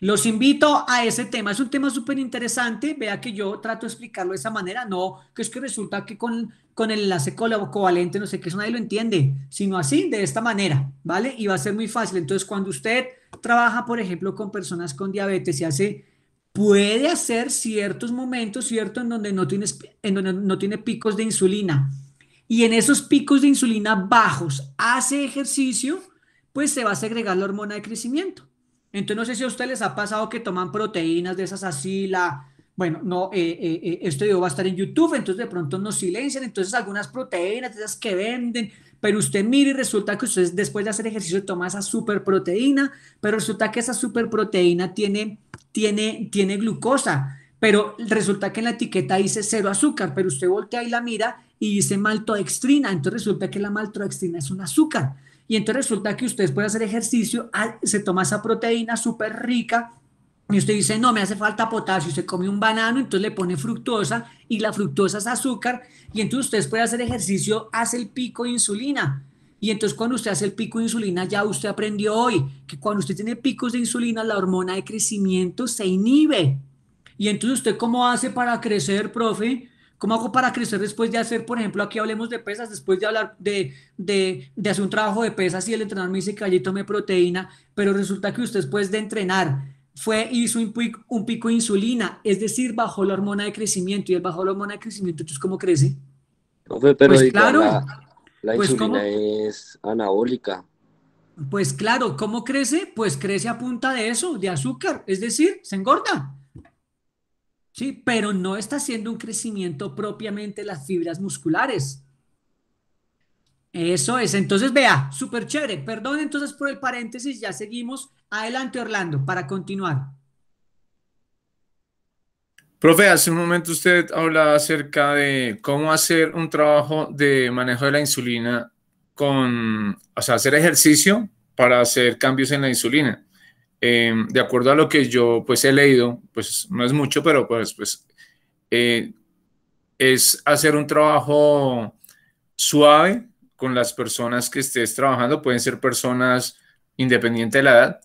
Los invito a ese tema, es un tema súper interesante, vea que yo trato de explicarlo de esa manera, no, que es que resulta que con, el enlace covalente, no sé qué, eso nadie lo entiende, sino así, de esta manera, ¿vale? Y va a ser muy fácil. Entonces, cuando usted trabaja, por ejemplo, con personas con diabetes y hace puede hacer ciertos momentos, ¿cierto? En donde no, tienes, en donde no tiene picos de insulina y en esos picos de insulina bajos hace ejercicio, pues se va a segregar la hormona de crecimiento. Entonces, no sé si a ustedes les ha pasado que toman proteínas de esas así, la, bueno, no, esto eh, eh, eh este va a estar en YouTube, entonces de pronto nos silencian, entonces algunas proteínas, esas que venden, pero usted mira y resulta que usted después de hacer ejercicio toma esa super proteína pero resulta que esa superproteína tiene, tiene, tiene glucosa, pero resulta que en la etiqueta dice cero azúcar, pero usted voltea y la mira y dice maltodextrina, entonces resulta que la maltodextrina es un azúcar. Y entonces resulta que usted puede hacer ejercicio, ah, se toma esa proteína súper rica y usted dice, no, me hace falta potasio, se come un banano, entonces le pone fructosa y la fructosa es azúcar y entonces usted puede hacer ejercicio, hace el pico de insulina. Y entonces cuando usted hace el pico de insulina, ya usted aprendió hoy que cuando usted tiene picos de insulina, la hormona de crecimiento se inhibe. Y entonces usted cómo hace para crecer, profe? ¿Cómo hago para crecer después de hacer, por ejemplo, aquí hablemos de pesas, después de hablar de, de, hacer un trabajo de pesas y el entrenador me dice que allí tome proteína, pero resulta que usted después de entrenar fue, hizo un pico, de insulina, es decir, bajó la hormona de crecimiento y él bajó la hormona de crecimiento, entonces ¿cómo crece? No, pues, pero pues claro, la, pues, insulina es anabólica. Pues claro, ¿cómo crece? Pues crece a punta de eso, de azúcar, es decir, se engorda. ¿sí? Pero no está haciendo un crecimiento propiamente las fibras musculares. Eso es, entonces vea, súper chévere. Perdón entonces por el paréntesis, ya seguimos. Adelante Orlando, para continuar. Profe, hace un momento usted hablaba acerca de cómo hacer un trabajo de manejo de la insulina con, o sea, hacer ejercicio para hacer cambios en la insulina. Em, de acuerdo a lo que yo pues he leído, pues no es mucho, pero pues, pues eh, es hacer un trabajo suave con las personas que estés trabajando, pueden ser personas independiente de la edad,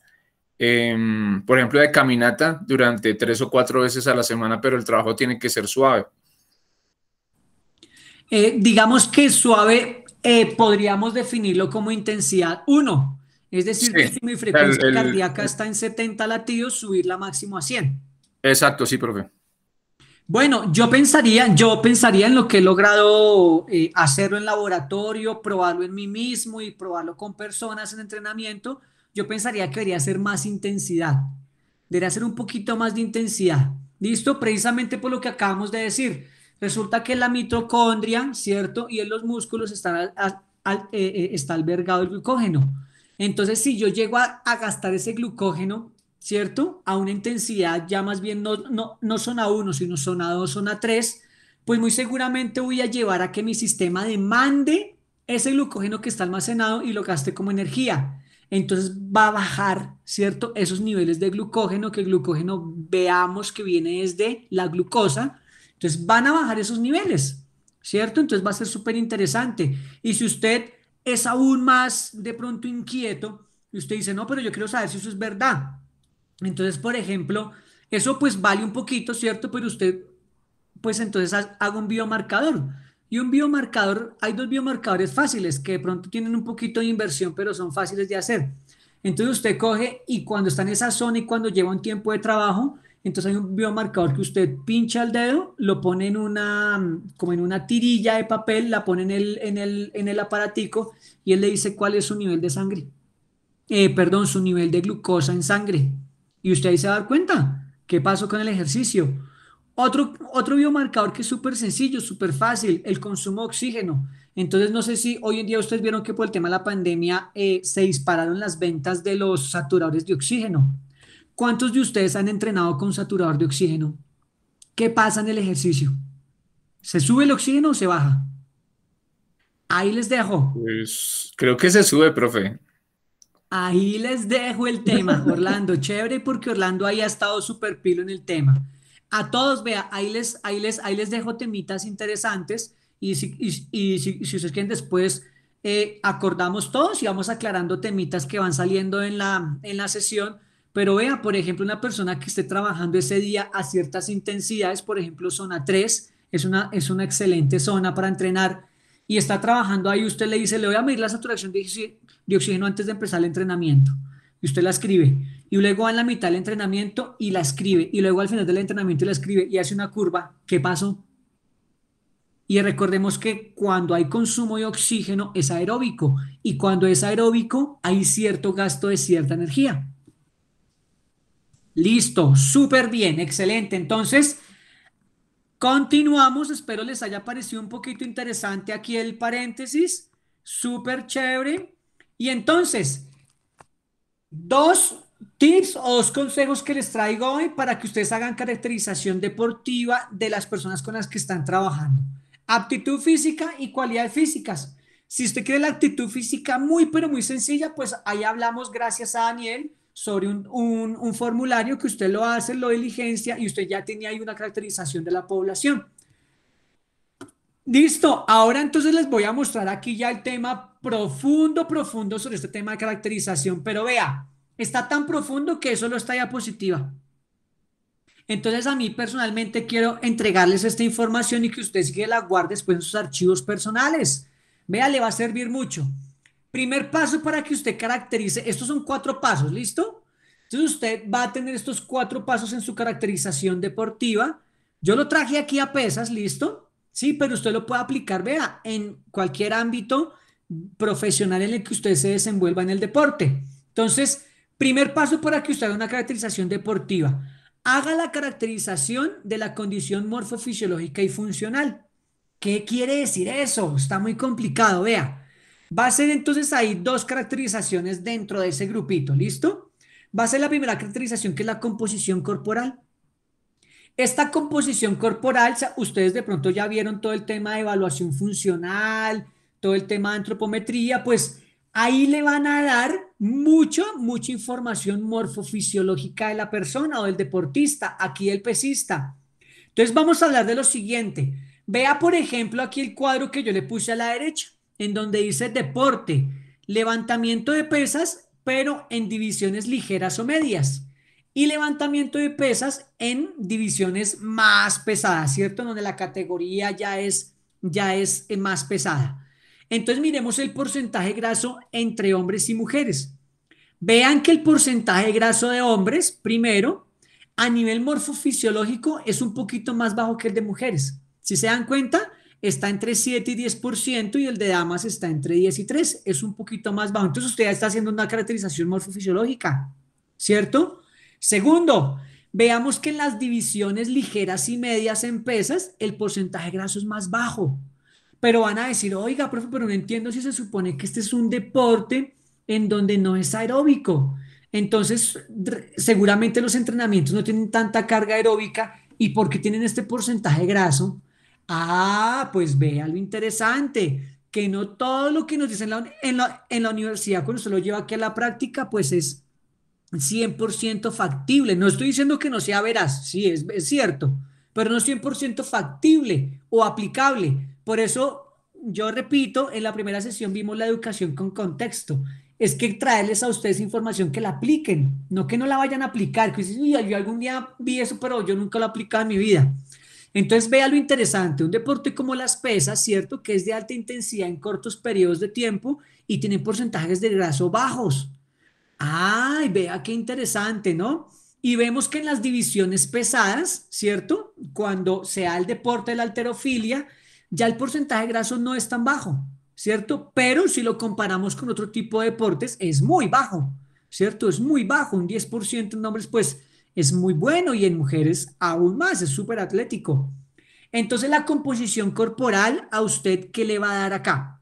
em, por ejemplo, de caminata durante tres o cuatro veces a la semana, pero el trabajo tiene que ser suave. Eh, digamos que suave eh, podríamos definirlo como intensidad 1, es decir, que si mi frecuencia cardíaca está en 70 latidos, subirla máximo a 100. Exacto, sí, profe. Bueno, yo pensaría, yo pensaría en lo que he logrado eh, hacerlo en laboratorio, probarlo en mí mismo y probarlo con personas en entrenamiento. Yo pensaría que debería ser más intensidad. Debería ser un poquito más de intensidad. ¿Listo? Precisamente por lo que acabamos de decir. Resulta que la mitocondria, ¿cierto? Y en los músculos están eh, eh, está albergado el glucógeno. Entonces, si yo llego a, gastar ese glucógeno, ¿cierto? A una intensidad ya más bien no, no, no zona 1, sino zona 2, zona 3, pues muy seguramente voy a llevar a que mi sistema demande ese glucógeno que está almacenado y lo gaste como energía. Entonces va a bajar, ¿cierto? Esos niveles de glucógeno, que glucógeno veamos que viene desde la glucosa. Entonces van a bajar esos niveles, ¿cierto? Entonces va a ser súper interesante. Y si usted es aún más de pronto inquieto y usted dice, no, pero yo quiero saber si eso es verdad. Entonces, por ejemplo, eso pues vale un poquito, ¿cierto? Pero usted, pues entonces hago un biomarcador. Y un biomarcador, hay dos biomarcadores fáciles que de pronto tienen un poquito de inversión, pero son fáciles de hacer. Entonces usted coge y cuando está en esa zona y cuando lleva un tiempo de trabajo, entonces hay un biomarcador que usted pincha el dedo, lo pone en una, como en una tirilla de papel, la pone en el, en el, aparatico y él le dice cuál es su nivel de sangre. Eh, perdón, su nivel de glucosa en sangre. Y usted ahí se va a dar cuenta qué pasó con el ejercicio. Otro, otro biomarcador que es súper sencillo, súper fácil, el consumo de oxígeno. Entonces, no sé si hoy en día ustedes vieron que por el tema de la pandemia eh, se dispararon las ventas de los saturadores de oxígeno. ¿Cuántos de ustedes han entrenado con saturador de oxígeno? ¿Qué pasa en el ejercicio? ¿Se sube el oxígeno o se baja? Ahí les dejo. Pues, creo que se sube, profe. Ahí les dejo el tema, Orlando. Chévere, porque Orlando ahí ha estado súper pilo en el tema. A todos, vea, ahí les, ahí les, ahí les dejo temitas interesantes y si, y, ustedes quieren después eh, acordamos todos y vamos aclarando temitas que van saliendo en la, en la sesión pero vea, por ejemplo, una persona que esté trabajando ese día a ciertas intensidades, por ejemplo, zona 3, es una, es una excelente zona para entrenar y está trabajando ahí, usted le dice, le voy a medir la saturación de, de oxígeno antes de empezar el entrenamiento. Y usted la escribe. Y luego va en la mitad del entrenamiento y la escribe. Y luego al final del entrenamiento la escribe y hace una curva. ¿Qué pasó? Y recordemos que cuando hay consumo de oxígeno es aeróbico y cuando es aeróbico hay cierto gasto de cierta energía. Listo, súper bien, excelente. Entonces, continuamos. Espero les haya parecido un poquito interesante aquí el paréntesis. Súper chévere. Y entonces, dos tips o dos consejos que les traigo hoy para que ustedes hagan caracterización deportiva de las personas con las que están trabajando. Aptitud física y cualidades físicas. Si usted quiere la actitud física muy, pero muy sencilla, pues ahí hablamos gracias a Daniel sobre un, formulario que usted lo hace, lo diligencia y usted ya tenía ahí una caracterización de la población. Listo, ahora entonces les voy a mostrar aquí ya el tema profundo, profundo sobre este tema de caracterización, pero vea, está tan profundo que eso lo está diapositiva. Entonces a mí personalmente quiero entregarles esta información y que usted sigue la guarde después en sus archivos personales. Vea, le va a servir mucho. Primer paso para que usted caracterice, estos son cuatro pasos, ¿listo? Entonces usted va a tener estos cuatro pasos en su caracterización deportiva. Yo lo traje aquí a pesas, ¿listo? Sí, pero usted lo puede aplicar, vea, en cualquier ámbito profesional en el que usted se desenvuelva en el deporte. Entonces, primer paso para que usted haga una caracterización deportiva. Haga la caracterización de la condición morfofisiológica y funcional. ¿Qué quiere decir eso? Está muy complicado, vea. Va a ser entonces ahí dos caracterizaciones dentro de ese grupito, ¿listo? Va a ser la primera caracterización que es la composición corporal. Esta composición corporal, ustedes de pronto ya vieron todo el tema de evaluación funcional, todo el tema de antropometría, pues ahí le van a dar mucha, mucha información morfofisiológica de la persona o del deportista, aquí el pesista. Entonces vamos a hablar de lo siguiente. Vea, por ejemplo, aquí el cuadro que yo le puse a la derecha en donde dice deporte, levantamiento de pesas, pero en divisiones ligeras o medias. Y levantamiento de pesas en divisiones más pesadas, ¿cierto? Donde la categoría ya es, ya es eh, más pesada. Entonces miremos el porcentaje graso entre hombres y mujeres. Vean que el porcentaje graso de hombres, primero, a nivel morfofisiológico es un poquito más bajo que el de mujeres. Si se dan cuenta, está entre 7 y 10% y el de damas está entre 10 y 3, es un poquito más bajo. Entonces usted ya está haciendo una caracterización morfofisiológica, ¿cierto? Segundo, veamos que en las divisiones ligeras y medias en pesas, el porcentaje graso es más bajo. Pero van a decir, oiga, profe, pero no entiendo si se supone que este es un deporte en donde no es aeróbico. Entonces, seguramente los entrenamientos no tienen tanta carga aeróbica y porque tienen este porcentaje graso, Ah, pues ve lo interesante, que no todo lo que nos dicen en la, universidad cuando se lo lleva aquí a la práctica, pues es 100% factible. No estoy diciendo que no sea veraz, sí, es, cierto, pero no es 100% factible o aplicable. Por eso yo repito, en la primera sesión vimos la educación con contexto. Es que traerles a ustedes información que la apliquen, no que no la vayan a aplicar. Que yo algún día vi eso, pero yo nunca lo he aplicado en mi vida. Entonces vea lo interesante, un deporte como las pesas, ¿cierto? Que es de alta intensidad en cortos periodos de tiempo y tiene porcentajes de graso bajos. ¡Ay, vea qué interesante, ¿no? Y vemos que en las divisiones pesadas, ¿cierto? Cuando sea el deporte de la alterofilia, ya el porcentaje de graso no es tan bajo, ¿cierto? Pero si lo comparamos con otro tipo de deportes, es muy bajo, ¿cierto? Es muy bajo, un 10% en hombres, pues es muy bueno y en mujeres aún más, es súper atlético. Entonces la composición corporal a usted, ¿qué le va a dar acá?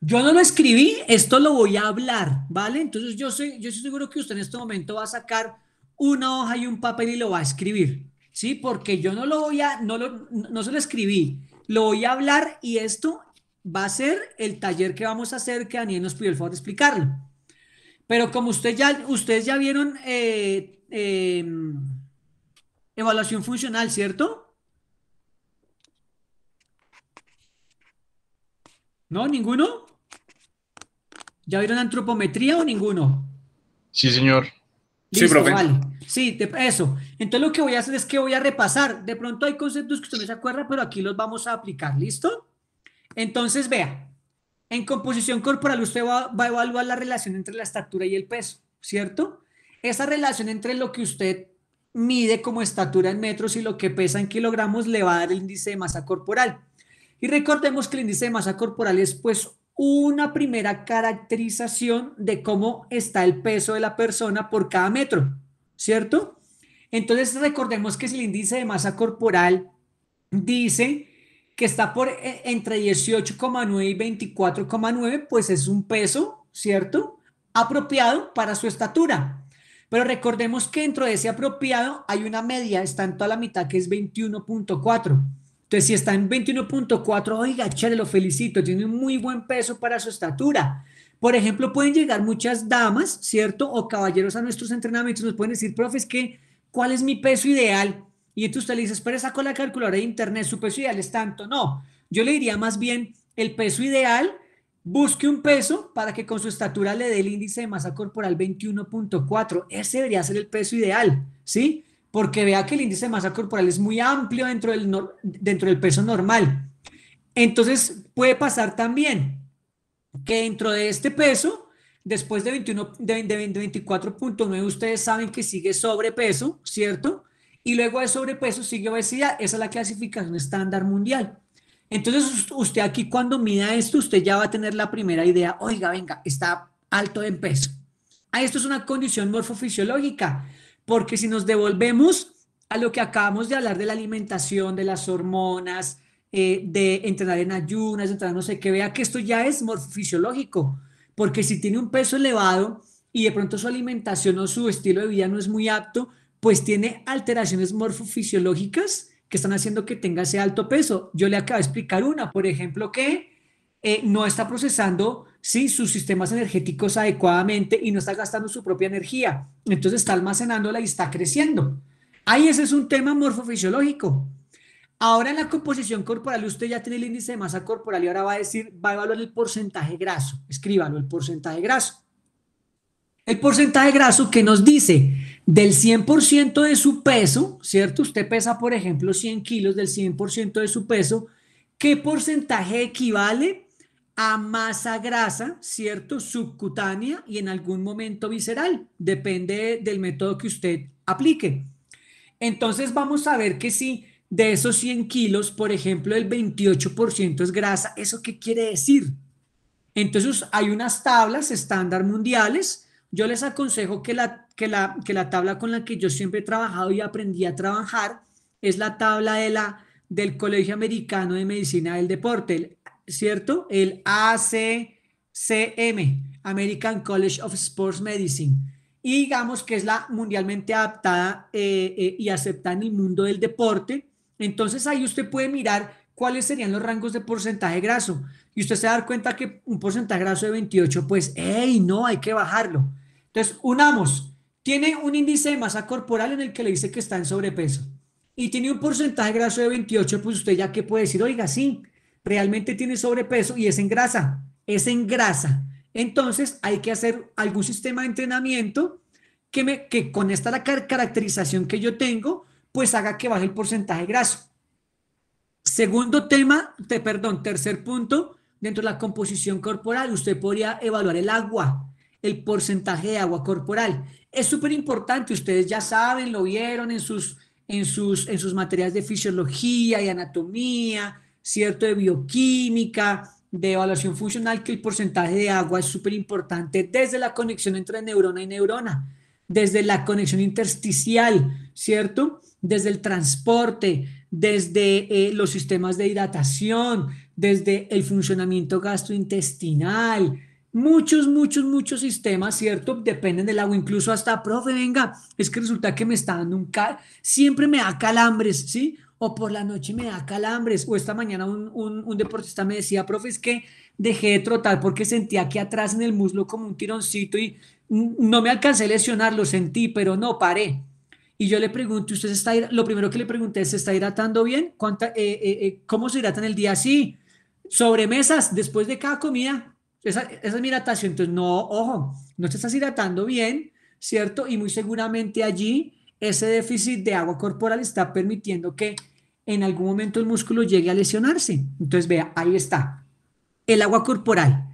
Yo no lo escribí, esto lo voy a hablar, ¿vale? Entonces yo, soy, yo estoy seguro que usted en este momento va a sacar una hoja y un papel y lo va a escribir, ¿sí? Porque yo no lo voy a, no, lo, no se lo escribí, lo voy a hablar y esto va a ser el taller que vamos a hacer que Daniel nos pidió el favor de explicarlo. Pero como usted ya, ustedes ya vieron eh, Em, evaluación funcional, ¿cierto? ¿No? ¿Ninguno? ¿Ya vieron antropometría o ninguno? Sí, señor. sí, profe. Sí, eso. Entonces lo que voy a hacer es que voy a repasar. De pronto hay conceptos que usted no se acuerda, pero aquí los vamos a aplicar. ¿Listo? Entonces, vea. En composición corporal usted va, va a evaluar la relación entre la estatura y el peso, ¿cierto? Esa relación entre lo que usted mide como estatura en metros y lo que pesa en kilogramos le va a dar el índice de masa corporal. Y recordemos que el índice de masa corporal es pues una primera caracterización de cómo está el peso de la persona por cada metro, ¿cierto? Entonces recordemos que si el índice de masa corporal dice que está por eh, entre 18,9 y 24,9, pues es un peso, ¿cierto? Apropiado para su estatura. Pero recordemos que dentro de ese apropiado hay una media, está en toda la mitad que es 21.4. Entonces, si está en 21.4, oiga, chale lo felicito, tiene un muy buen peso para su estatura. Por ejemplo, pueden llegar muchas damas, ¿cierto? O caballeros a nuestros entrenamientos, nos pueden decir, profes, que ¿cuál es mi peso ideal? Y entonces usted le dice, espera, saco la calculadora de internet, su peso ideal es tanto. No, yo le diría más bien, el peso ideal Busque un peso para que con su estatura le dé el índice de masa corporal 21.4. Ese debería ser el peso ideal, ¿sí? Porque vea que el índice de masa corporal es muy amplio dentro del, dentro del peso normal. Entonces puede pasar también que dentro de este peso, después de, de 24.9, ustedes saben que sigue sobrepeso, ¿cierto? Y luego de sobrepeso sigue obesidad. Esa es la clasificación estándar mundial. Entonces, usted aquí cuando mida esto, usted ya va a tener la primera idea, oiga, venga, está alto en peso. Ah, esto es una condición morfofisiológica, porque si nos devolvemos a lo que acabamos de hablar de la alimentación, de las hormonas, eh, de entrenar en ayunas, entrar entrenar no sé qué, vea que esto ya es morfofisiológico, porque si tiene un peso elevado y de pronto su alimentación o su estilo de vida no es muy apto, pues tiene alteraciones morfofisiológicas que están haciendo que tenga ese alto peso. Yo le acabo de explicar una, por ejemplo, que eh, no está procesando ¿sí? sus sistemas energéticos adecuadamente y no está gastando su propia energía. Entonces está almacenándola y está creciendo. Ahí ese es un tema morfofisiológico. Ahora en la composición corporal usted ya tiene el índice de masa corporal y ahora va a decir, va a evaluar el porcentaje graso. Escríbalo, el porcentaje graso el porcentaje graso que nos dice del 100% de su peso, ¿cierto? Usted pesa, por ejemplo, 100 kilos del 100% de su peso, ¿qué porcentaje equivale a masa grasa, ¿cierto? Subcutánea y en algún momento visceral, depende del método que usted aplique. Entonces vamos a ver que si de esos 100 kilos, por ejemplo, el 28% es grasa, ¿eso qué quiere decir? Entonces hay unas tablas estándar mundiales, yo les aconsejo que la, tabla con la que yo siempre he trabajado y aprendí a trabajar es la tabla de la, del Colegio Americano de Medicina del Deporte, ¿cierto? El ACCM, American College of Sports Medicine. Y digamos que es la mundialmente adaptada eh, eh, y aceptada en el mundo del deporte. Entonces ahí usted puede mirar cuáles serían los rangos de porcentaje graso. Y usted se va a dar cuenta que un porcentaje graso de 28, pues, hey, no, hay que bajarlo. Entonces, unamos, tiene un índice de masa corporal en el que le dice que está en sobrepeso y tiene un porcentaje graso de 28, pues usted ya que puede decir, oiga, sí, realmente tiene sobrepeso y es en grasa, es en grasa. Entonces, hay que hacer algún sistema de entrenamiento que, me, que con esta caracterización que yo tengo, pues haga que baje el porcentaje graso. Segundo tema, te, perdón, tercer punto, dentro de la composición corporal, usted podría evaluar el agua el porcentaje de agua corporal. Es súper importante, ustedes ya saben, lo vieron en sus, en, sus, en sus materias de fisiología y anatomía, ¿cierto? De bioquímica, de evaluación funcional, que el porcentaje de agua es súper importante desde la conexión entre neurona y neurona, desde la conexión intersticial, ¿cierto? Desde el transporte, desde eh, los sistemas de hidratación, desde el funcionamiento gastrointestinal, Muchos, muchos, muchos sistemas, ¿cierto? Dependen del agua, incluso hasta, profe, venga, es que resulta que me está dando un cal, siempre me da calambres, ¿sí? O por la noche me da calambres, o esta mañana un, un, deportista me decía, profe, es que dejé de trotar porque sentía aquí atrás en el muslo como un tironcito y no me alcancé a lesionar, lo sentí, pero no, paré. Y yo le pregunto, ¿usted está, lo primero que le pregunté, ¿se está hidratando bien? ¿Cuánta, eh, eh, eh, ¿Cómo se hidrata en el día? Sí, sobre mesas, después de cada comida, esa, es mi hidratación. Entonces, no, ojo, no te estás hidratando bien, ¿cierto? Y muy seguramente allí ese déficit de agua corporal está permitiendo que en algún momento el músculo llegue a lesionarse. Entonces, vea, ahí está. El agua corporal.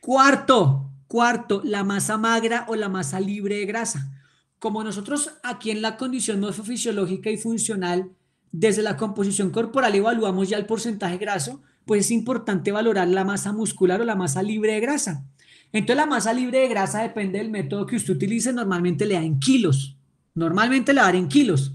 Cuarto, cuarto, la masa magra o la masa libre de grasa. Como nosotros aquí en la condición no fisiológica y funcional, desde la composición corporal evaluamos ya el porcentaje graso, pues es importante valorar la masa muscular o la masa libre de grasa. Entonces la masa libre de grasa depende del método que usted utilice, normalmente le da en kilos, normalmente le da en kilos.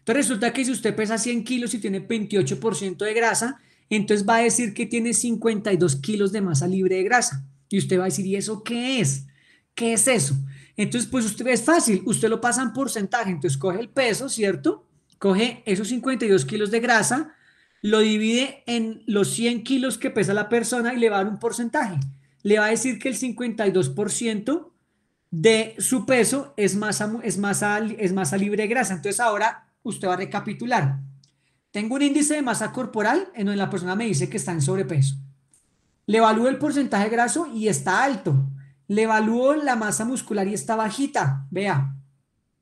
Entonces resulta que si usted pesa 100 kilos y tiene 28% de grasa, entonces va a decir que tiene 52 kilos de masa libre de grasa. Y usted va a decir, ¿y eso qué es? ¿Qué es eso? Entonces, pues usted es fácil, usted lo pasa en porcentaje, entonces coge el peso, ¿cierto? Coge esos 52 kilos de grasa, lo divide en los 100 kilos que pesa la persona y le va a dar un porcentaje. Le va a decir que el 52% de su peso es masa, es, es masa libre de grasa. Entonces ahora usted va a recapitular. Tengo un índice de masa corporal en donde la persona me dice que está en sobrepeso. Le evalúo el porcentaje graso y está alto. Le evalúo la masa muscular y está bajita. Vea,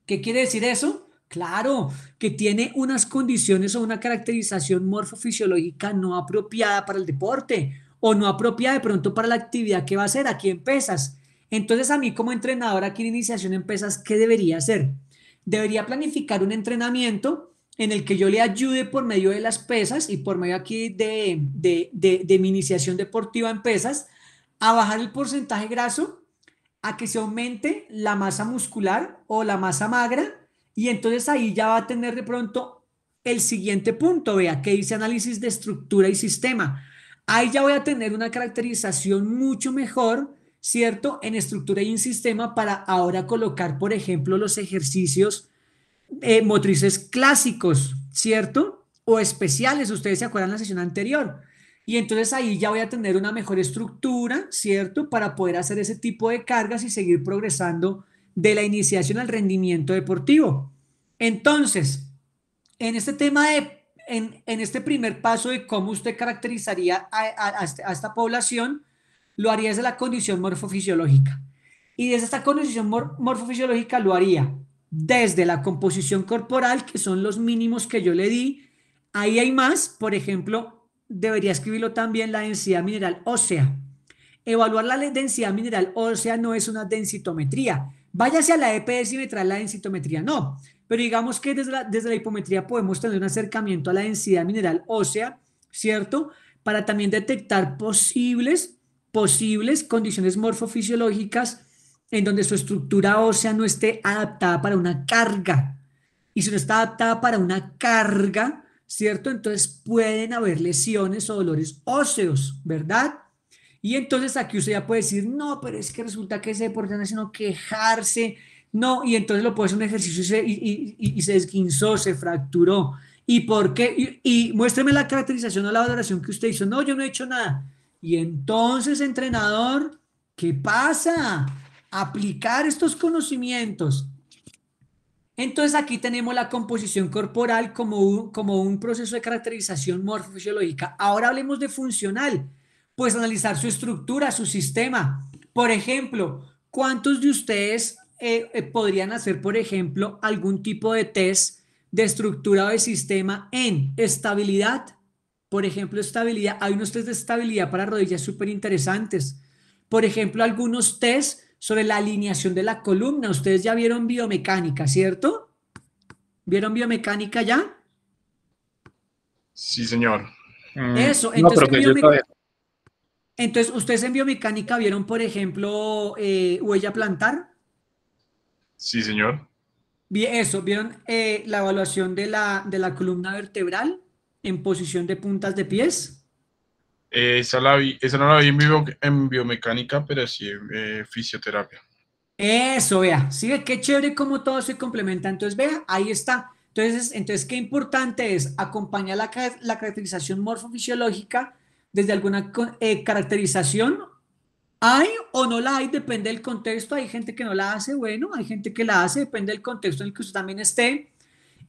¿qué quiere decir eso? Claro, que tiene unas condiciones o una caracterización morfofisiológica no apropiada para el deporte o no apropiada de pronto para la actividad que va a hacer aquí en pesas. Entonces a mí como entrenador aquí en iniciación en pesas, ¿qué debería hacer? Debería planificar un entrenamiento en el que yo le ayude por medio de las pesas y por medio aquí de, de, de mi iniciación deportiva en pesas a bajar el porcentaje graso, a que se aumente la masa muscular o la masa magra y entonces ahí ya va a tener de pronto el siguiente punto, vea, que dice análisis de estructura y sistema. Ahí ya voy a tener una caracterización mucho mejor, ¿cierto? En estructura y en sistema para ahora colocar, por ejemplo, los ejercicios eh, motrices clásicos, ¿cierto? O especiales, ustedes se acuerdan la sesión anterior. Y entonces ahí ya voy a tener una mejor estructura, ¿cierto? Para poder hacer ese tipo de cargas y seguir progresando de la iniciación al rendimiento deportivo. Entonces, en este tema de, en, este primer paso de cómo usted caracterizaría este, a, esta población, lo haría desde la condición morfofisiológica. Y desde esta condición mor, morfofisiológica lo haría desde la composición corporal, que son los mínimos que yo le di. Ahí hay más, por ejemplo, debería escribirlo también la densidad mineral ósea. Evaluar la densidad mineral ósea no es una densitometría, váyase a la EPS y la densitometría. No, pero digamos que desde la, desde la hipometría podemos tener un acercamiento a la densidad mineral ósea, ¿cierto? Para también detectar posibles, posibles condiciones morfofisiológicas en donde su estructura ósea no esté adaptada para una carga. Y si no está adaptada para una carga, ¿cierto? Entonces pueden haber lesiones o dolores óseos, ¿verdad? Y entonces aquí usted ya puede decir, no, pero es que resulta que ese deporte no sino quejarse, no, y entonces lo puede hacer un ejercicio y se, y, se fracturó. ¿Y por qué? Y, muéstrame la caracterización o la valoración que usted hizo. No, yo no he hecho nada. Y entonces, entrenador, ¿qué pasa? Aplicar estos conocimientos. Entonces aquí tenemos la composición corporal como un, como un proceso de caracterización morfofisiológica. Ahora hablemos de funcional. Pues analizar su estructura, su sistema. Por ejemplo, ¿cuántos de ustedes eh, eh, podrían hacer, por ejemplo, algún tipo de test de estructura o de sistema en estabilidad? Por ejemplo, estabilidad. Hay unos test de estabilidad para rodillas súper interesantes. Por ejemplo, algunos test sobre la alineación de la columna. Ustedes ya vieron biomecánica, ¿cierto? ¿Vieron biomecánica ya? Sí, señor. Mm, Eso, entonces, pues entonces, ¿ustedes en biomecánica vieron, por ejemplo, eh, huella plantar? Sí, señor. Eso, ¿vieron eh, la evaluación de la, columna vertebral en posición de puntas de pies? Eh, esa, no la vi en, biomecánica, pero sí en fisioterapia. Eso, vea. Sí, qué chévere cómo todo se complementa. Entonces, vea, ahí está. Entonces, entonces qué importante es acompañar la, la caracterización morfofisiológica desde alguna eh, caracterización. ¿Hay o no la hay? Depende del contexto. Hay gente que no la hace, bueno, hay gente que la hace, depende del contexto en el que usted también esté.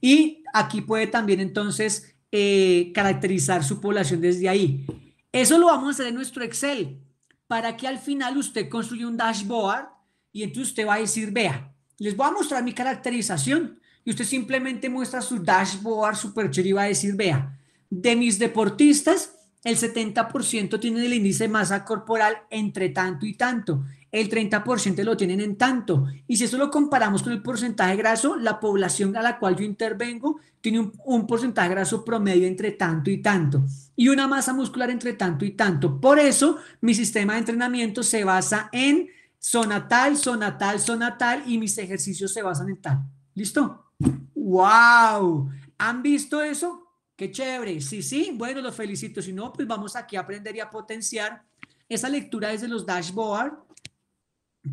Y aquí puede también entonces eh, caracterizar su población desde ahí. Eso lo vamos a hacer en nuestro Excel para que al final usted construya un dashboard y entonces usted va a decir, vea, les voy a mostrar mi caracterización y usted simplemente muestra su dashboard super chévere y va a decir, vea, de mis deportistas, el 70% tienen el índice de masa corporal entre tanto y tanto, el 30% lo tienen en tanto. Y si eso lo comparamos con el porcentaje graso, la población a la cual yo intervengo tiene un, un porcentaje graso promedio entre tanto y tanto y una masa muscular entre tanto y tanto. Por eso mi sistema de entrenamiento se basa en zona tal, zona tal, zona tal y mis ejercicios se basan en tal. ¿Listo? ¡Wow! ¿Han visto eso? Qué chévere. Sí, sí, bueno, lo felicito. Si no, pues vamos aquí a aprender y a potenciar esa lectura desde los dashboards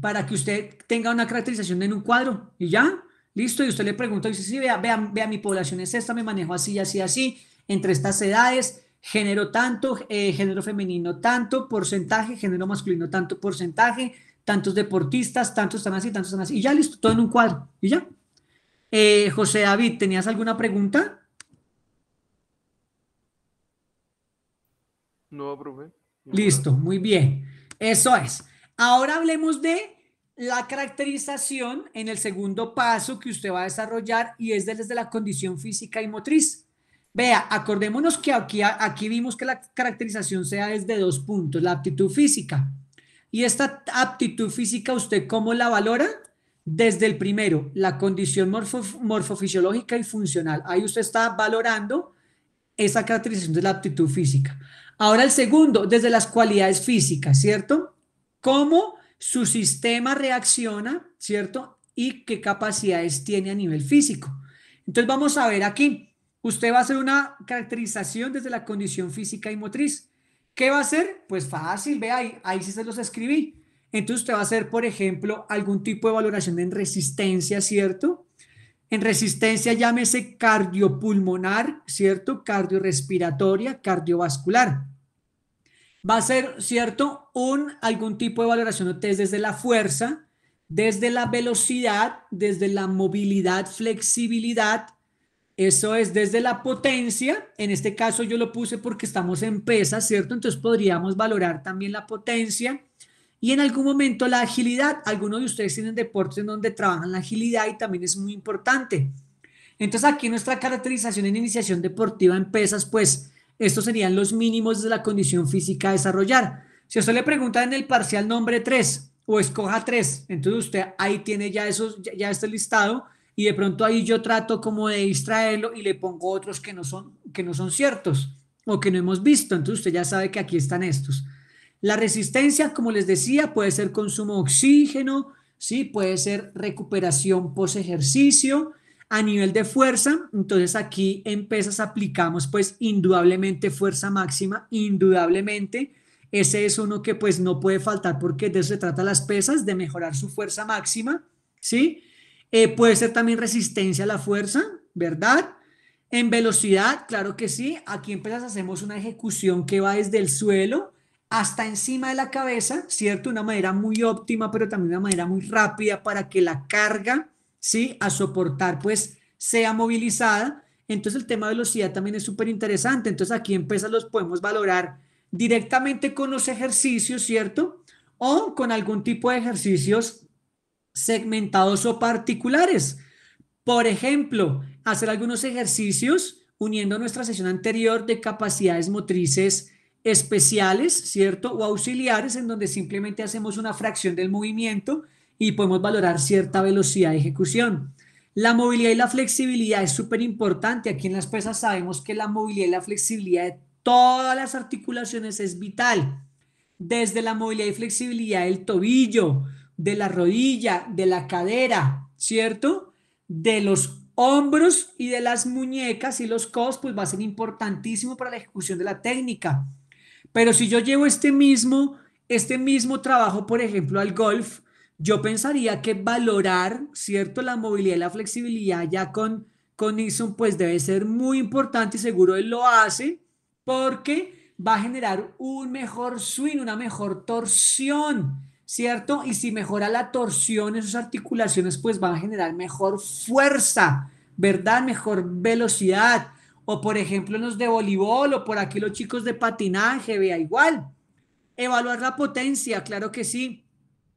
para que usted tenga una caracterización en un cuadro y ya, listo. Y usted le pregunta, dice, sí, vea, vea, vea, mi población es esta, me manejo así, así, así, entre estas edades, género tanto, eh, género femenino tanto, porcentaje, género masculino tanto, porcentaje, tantos deportistas, tantos están así, tantos están así, y ya, listo, todo en un cuadro, y ya. Eh, José David, ¿tenías alguna pregunta? No, Listo, muy bien. Eso es. Ahora hablemos de la caracterización en el segundo paso que usted va a desarrollar y es desde la condición física y motriz. Vea, acordémonos que aquí, aquí vimos que la caracterización sea desde dos puntos, la aptitud física. ¿Y esta aptitud física usted cómo la valora? Desde el primero, la condición morfo, morfofisiológica y funcional. Ahí usted está valorando esa caracterización de la aptitud física. Ahora el segundo, desde las cualidades físicas, ¿cierto? ¿Cómo su sistema reacciona, ¿cierto? Y qué capacidades tiene a nivel físico. Entonces vamos a ver aquí. Usted va a hacer una caracterización desde la condición física y motriz. ¿Qué va a hacer? Pues fácil, ve ahí, ahí sí se los escribí. Entonces usted va a hacer, por ejemplo, algún tipo de valoración en resistencia, ¿cierto? En resistencia llámese cardiopulmonar, ¿cierto? Cardiorrespiratoria, cardiovascular. Va a ser, ¿cierto? Un, algún tipo de valoración o test desde la fuerza, desde la velocidad, desde la movilidad, flexibilidad. Eso es desde la potencia. En este caso yo lo puse porque estamos en pesas, ¿cierto? Entonces podríamos valorar también la potencia y en algún momento la agilidad, algunos de ustedes tienen deportes en donde trabajan la agilidad y también es muy importante. Entonces aquí nuestra caracterización en iniciación deportiva en pesas, pues estos serían los mínimos de la condición física a desarrollar. Si usted le pregunta en el parcial nombre 3 o escoja 3, entonces usted ahí tiene ya, esos, ya, este listado y de pronto ahí yo trato como de distraerlo y le pongo otros que no son, que no son ciertos o que no hemos visto. Entonces usted ya sabe que aquí están estos. La resistencia, como les decía, puede ser consumo de oxígeno, ¿sí? puede ser recuperación post ejercicio. A nivel de fuerza, entonces aquí en pesas aplicamos pues indudablemente fuerza máxima, indudablemente. Ese es uno que pues no puede faltar porque de eso se trata las pesas, de mejorar su fuerza máxima, ¿sí? Eh, puede ser también resistencia a la fuerza, ¿verdad? En velocidad, claro que sí. Aquí en pesas hacemos una ejecución que va desde el suelo hasta encima de la cabeza, ¿cierto? Una manera muy óptima, pero también una manera muy rápida para que la carga, ¿sí? A soportar, pues, sea movilizada. Entonces el tema de velocidad también es súper interesante. Entonces aquí en pesas los podemos valorar directamente con los ejercicios, ¿cierto? O con algún tipo de ejercicios segmentados o particulares. Por ejemplo, hacer algunos ejercicios uniendo nuestra sesión anterior de capacidades motrices especiales, ¿cierto? O auxiliares en donde simplemente hacemos una fracción del movimiento y podemos valorar cierta velocidad de ejecución. La movilidad y la flexibilidad es súper importante. Aquí en las pesas sabemos que la movilidad y la flexibilidad de todas las articulaciones es vital. Desde la movilidad y flexibilidad del tobillo, de la rodilla, de la cadera, ¿cierto? De los hombros y de las muñecas y los codos, pues va a ser importantísimo para la ejecución de la técnica. Pero si yo llevo este mismo, este mismo trabajo, por ejemplo, al golf, yo pensaría que valorar, ¿cierto? La movilidad y la flexibilidad ya con, con Nixon, pues debe ser muy importante y seguro él lo hace porque va a generar un mejor swing, una mejor torsión, ¿cierto? Y si mejora la torsión en sus articulaciones, pues va a generar mejor fuerza, ¿verdad? Mejor velocidad, o por ejemplo los de voleibol, o por aquí los chicos de patinaje, vea igual. Evaluar la potencia, claro que sí.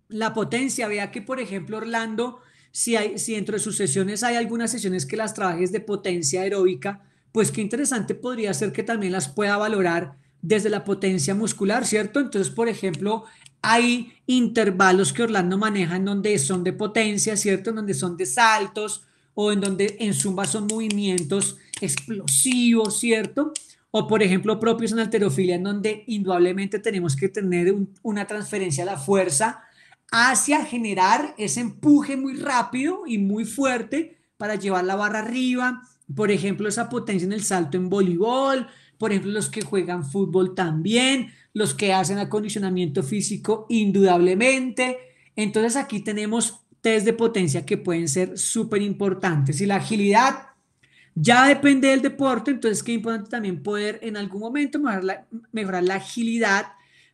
La potencia, vea que por ejemplo Orlando, si, hay, si dentro de sus sesiones hay algunas sesiones que las trabajes de potencia aeróbica, pues qué interesante podría ser que también las pueda valorar desde la potencia muscular, ¿cierto? Entonces, por ejemplo, hay intervalos que Orlando maneja en donde son de potencia, ¿cierto? En donde son de saltos o en donde en zumba son movimientos explosivo ¿cierto? O por ejemplo, propios en alterofilia, en donde indudablemente tenemos que tener una transferencia de la fuerza hacia generar ese empuje muy rápido y muy fuerte para llevar la barra arriba. Por ejemplo, esa potencia en el salto en voleibol, por ejemplo, los que juegan fútbol también, los que hacen acondicionamiento físico indudablemente. Entonces aquí tenemos test de potencia que pueden ser súper importantes. Y la agilidad ya depende del deporte, entonces qué importante también poder en algún momento mejorar la, agilidad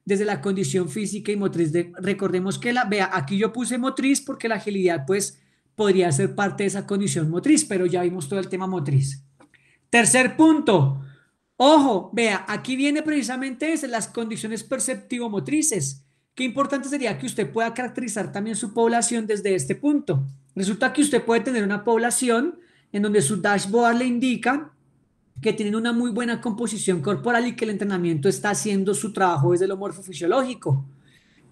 desde la condición física y motriz. recordemos que la, vea, aquí yo puse motriz porque la agilidad pues podría ser parte de esa condición motriz, pero ya vimos todo el tema motriz. Tercer punto, ojo, vea, aquí viene precisamente las condiciones perceptivo-motrices. Qué importante sería que usted pueda caracterizar también su población desde este punto. Resulta que usted puede tener una población en donde su dashboard le indica que tienen una muy buena composición corporal y que el entrenamiento está haciendo su trabajo desde lo morfofisiológico.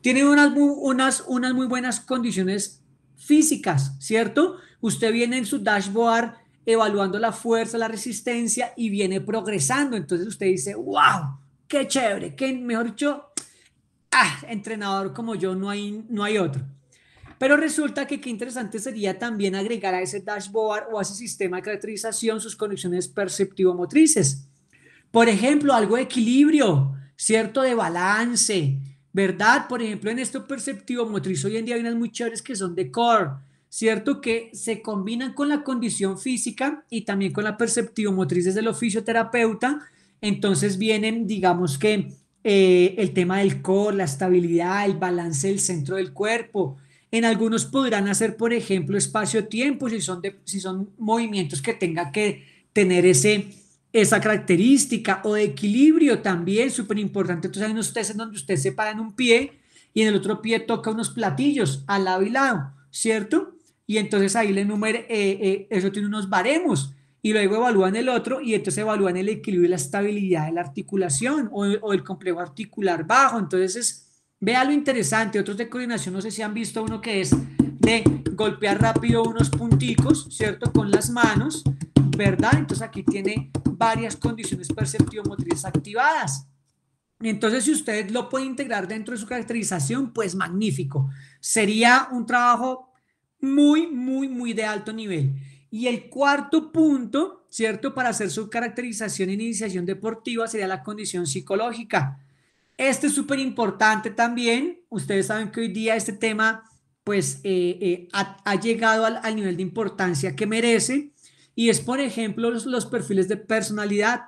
Tienen unas, unas, unas muy buenas condiciones físicas, ¿cierto? Usted viene en su dashboard evaluando la fuerza, la resistencia y viene progresando. Entonces usted dice, wow, qué chévere, qué mejor dicho, ah, entrenador como yo no hay, no hay otro. Pero resulta que qué interesante sería también agregar a ese dashboard o a ese sistema de caracterización sus conexiones perceptivo-motrices. Por ejemplo, algo de equilibrio, ¿cierto? De balance, ¿verdad? Por ejemplo, en esto perceptivo-motriz hoy en día hay unas muy chéveres que son de core, ¿cierto? Que se combinan con la condición física y también con la perceptivo-motriz desde el terapeuta. Entonces vienen, digamos que eh, el tema del core, la estabilidad, el balance del centro del cuerpo, en algunos podrán hacer, por ejemplo, espacio-tiempo si, son si son movimientos que tengan que tener ese, esa característica o de equilibrio también, súper importante. Entonces hay unos testes en donde usted se para en un pie y en el otro pie toca unos platillos al lado y lado, ¿cierto? Y entonces ahí le número, eh, eh, eso tiene unos baremos y luego evalúan el otro y entonces evalúan el equilibrio y la estabilidad de la articulación o, o el complejo articular bajo. Entonces es Vea lo interesante, otros de coordinación, no sé si han visto uno que es de golpear rápido unos punticos, ¿cierto? Con las manos, ¿verdad? Entonces aquí tiene varias condiciones perceptivo-motrices activadas. Entonces, si ustedes lo puede integrar dentro de su caracterización, pues magnífico. Sería un trabajo muy, muy, muy de alto nivel. Y el cuarto punto, ¿cierto? Para hacer su caracterización en iniciación deportiva sería la condición psicológica. Este es súper importante también. Ustedes saben que hoy día este tema pues eh, eh, ha, llegado al, nivel de importancia que merece y es por ejemplo los, perfiles de personalidad.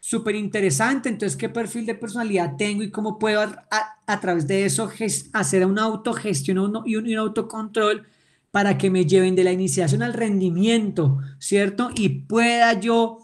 Súper interesante. Entonces, ¿qué perfil de personalidad tengo y cómo puedo a, través de eso hacer una autogestión y un autocontrol para que me lleven de la iniciación al rendimiento, ¿cierto? Y pueda yo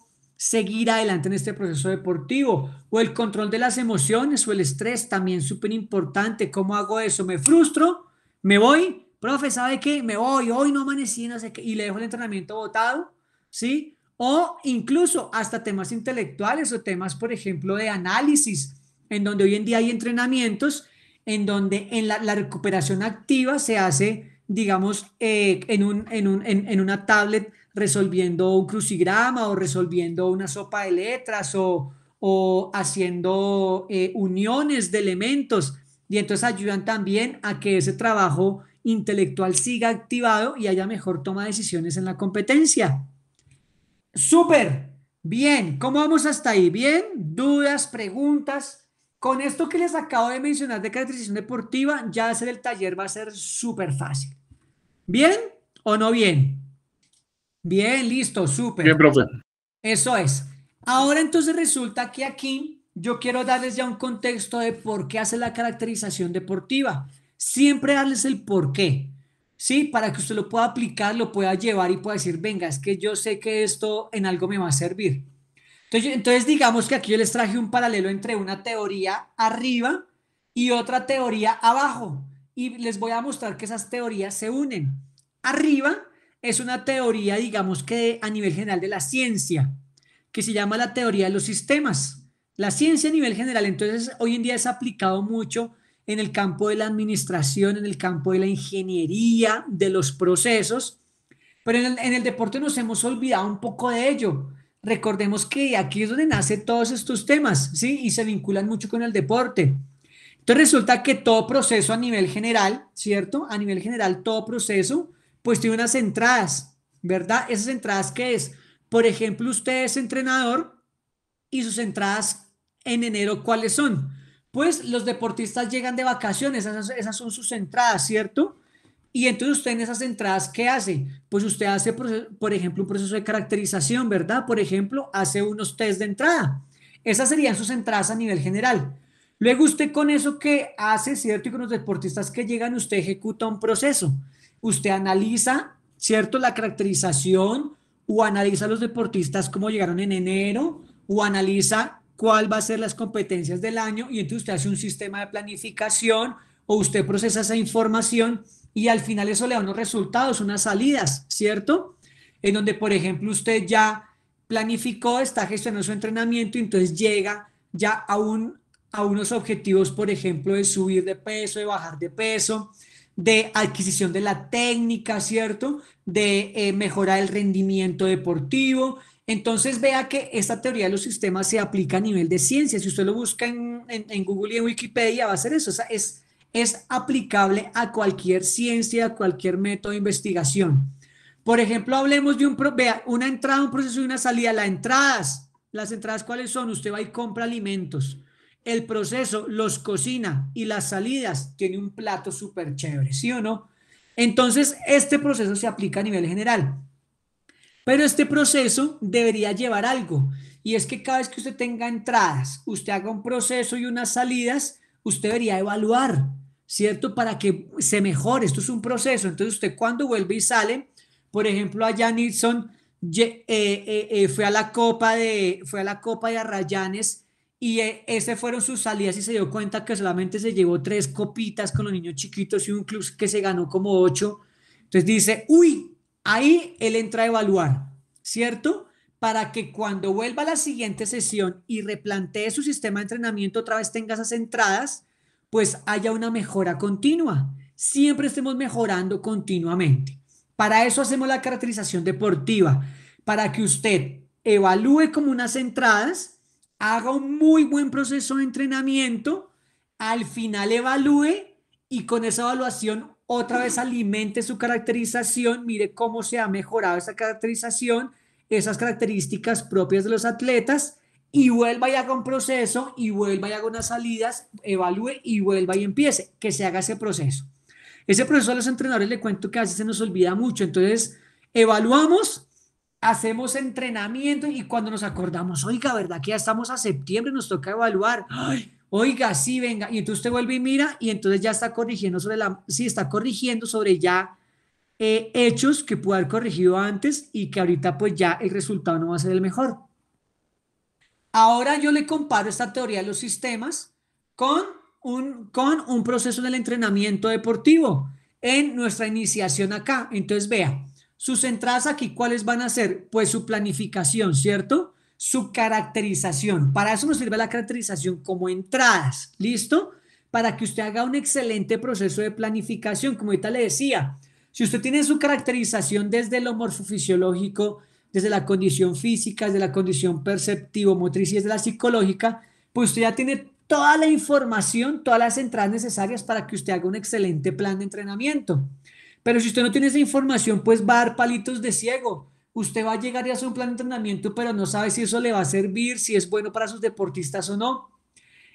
seguir adelante en este proceso deportivo. O el control de las emociones o el estrés, también súper importante. ¿Cómo hago eso? ¿Me frustro? ¿Me voy? Profe, ¿sabe qué? Me voy, hoy no amanecí, no sé qué, y le dejo el entrenamiento botado, ¿sí? O incluso hasta temas intelectuales o temas, por ejemplo, de análisis, en donde hoy en día hay entrenamientos en donde en la, recuperación activa se hace, digamos, eh, en, un, en, un, en una tablet resolviendo un crucigrama o resolviendo una sopa de letras o, haciendo eh, uniones de elementos. Y entonces ayudan también a que ese trabajo intelectual siga activado y haya mejor toma de decisiones en la competencia. Súper, bien, ¿cómo vamos hasta ahí? Bien, dudas, preguntas. Con esto que les acabo de mencionar de caracterización deportiva, ya hacer el taller va a ser súper fácil. ¿Bien o no bien? Bien, listo, súper. Bien, profe. Eso es. Ahora entonces resulta que aquí yo quiero darles ya un contexto de por qué hace la caracterización deportiva. Siempre darles el por qué, ¿sí? Para que usted lo pueda aplicar, lo pueda llevar y pueda decir, venga, es que yo sé que esto en algo me va a servir. Entonces, entonces digamos que aquí yo les traje un paralelo entre una teoría arriba y otra teoría abajo. Y les voy a mostrar que esas teorías se unen. Arriba es una teoría, digamos que a nivel general de la ciencia, que se llama la teoría de los sistemas. La ciencia a nivel general, entonces, hoy en día es aplicado mucho en el campo de la administración, en el campo de la ingeniería, de los procesos, pero en el, deporte nos hemos olvidado un poco de ello. Recordemos que aquí es donde nacen todos estos temas, ¿sí? Y se vinculan mucho con el deporte. Entonces resulta que todo proceso a nivel general, ¿cierto? A nivel general, todo proceso pues tiene unas entradas, ¿verdad? Esas entradas qué es, por ejemplo, usted es entrenador y sus entradas en enero, ¿cuáles son? Pues los deportistas llegan de vacaciones, esas, esas son sus entradas, ¿cierto? Y entonces usted en esas entradas, ¿qué hace? Pues usted hace, por ejemplo, un proceso de caracterización, ¿verdad? Por ejemplo, hace unos test de entrada. Esas serían sus entradas a nivel general. Luego usted con eso que hace, ¿cierto? Y con los deportistas que llegan, usted ejecuta un proceso usted analiza, ¿cierto? La caracterización o analiza a los deportistas cómo llegaron en enero o analiza cuál va a ser las competencias del año y entonces usted hace un sistema de planificación o usted procesa esa información y al final eso le da unos resultados, unas salidas, ¿cierto? En donde, por ejemplo, usted ya planificó, está gestionando su entrenamiento y entonces llega ya a, un, a unos objetivos, por ejemplo, de subir de peso, de bajar de peso, de adquisición de la técnica, ¿cierto? De eh, mejorar el rendimiento deportivo. Entonces vea que esta teoría de los sistemas se aplica a nivel de ciencia. Si usted lo busca en, Google y en Wikipedia, va a ser eso. O sea, es, es aplicable a cualquier ciencia, a cualquier método de investigación. Por ejemplo, hablemos de un, vea, una entrada, un proceso y una salida. Las entradas, las entradas, ¿cuáles son? Usted va y compra alimentos el proceso, los cocina y las salidas, tiene un plato súper chévere, ¿sí o no? Entonces, este proceso se aplica a nivel general. Pero este proceso debería llevar algo, y es que cada vez que usted tenga entradas, usted haga un proceso y unas salidas, usted debería evaluar, ¿cierto? Para que se mejore, esto es un proceso. Entonces, usted cuando vuelve y sale, por ejemplo, allá eh, eh, eh, fue a la Copa de, fue a la Copa de Arrayanes, y eh, esas fueron sus salidas y se dio cuenta que solamente se llevó tres copitas con los niños chiquitos y un club que se ganó como ocho. Entonces dice, uy, ahí él entra a evaluar, ¿cierto? Para que cuando vuelva a la siguiente sesión y replantee su sistema de entrenamiento otra vez tenga esas entradas, pues haya una mejora continua. Siempre estemos mejorando continuamente. Para eso hacemos la caracterización deportiva, para que usted evalúe como unas entradas haga un muy buen proceso de entrenamiento, al final evalúe y con esa evaluación otra vez alimente su caracterización, mire cómo se ha mejorado esa caracterización, esas características propias de los atletas y vuelva y haga un proceso y vuelva y haga unas salidas, evalúe y vuelva y empiece, que se haga ese proceso. Ese proceso a los entrenadores le cuento que a veces se nos olvida mucho, entonces evaluamos, hacemos entrenamiento y cuando nos acordamos, oiga, ¿verdad que ya estamos a septiembre? Nos toca evaluar. oiga, sí, venga. Y entonces usted vuelve y mira y entonces ya está corrigiendo sobre la, sí, está corrigiendo sobre ya eh, hechos que pudo haber corregido antes y que ahorita pues ya el resultado no va a ser el mejor. Ahora yo le comparo esta teoría de los sistemas con un, con un proceso del entrenamiento deportivo en nuestra iniciación acá. Entonces, vea, sus entradas aquí, ¿cuáles van a ser? Pues su planificación, ¿cierto? Su caracterización. Para eso nos sirve la caracterización como entradas, ¿listo? Para que usted haga un excelente proceso de planificación, como ahorita le decía. Si usted tiene su caracterización desde lo morfofisiológico, desde la condición física, desde la condición perceptivo-motriz y desde la psicológica, pues usted ya tiene toda la información, todas las entradas necesarias para que usted haga un excelente plan de entrenamiento. Pero si usted no tiene esa información, pues va a dar palitos de ciego. Usted va a llegar y hace un plan de entrenamiento, pero no sabe si eso le va a servir, si es bueno para sus deportistas o no.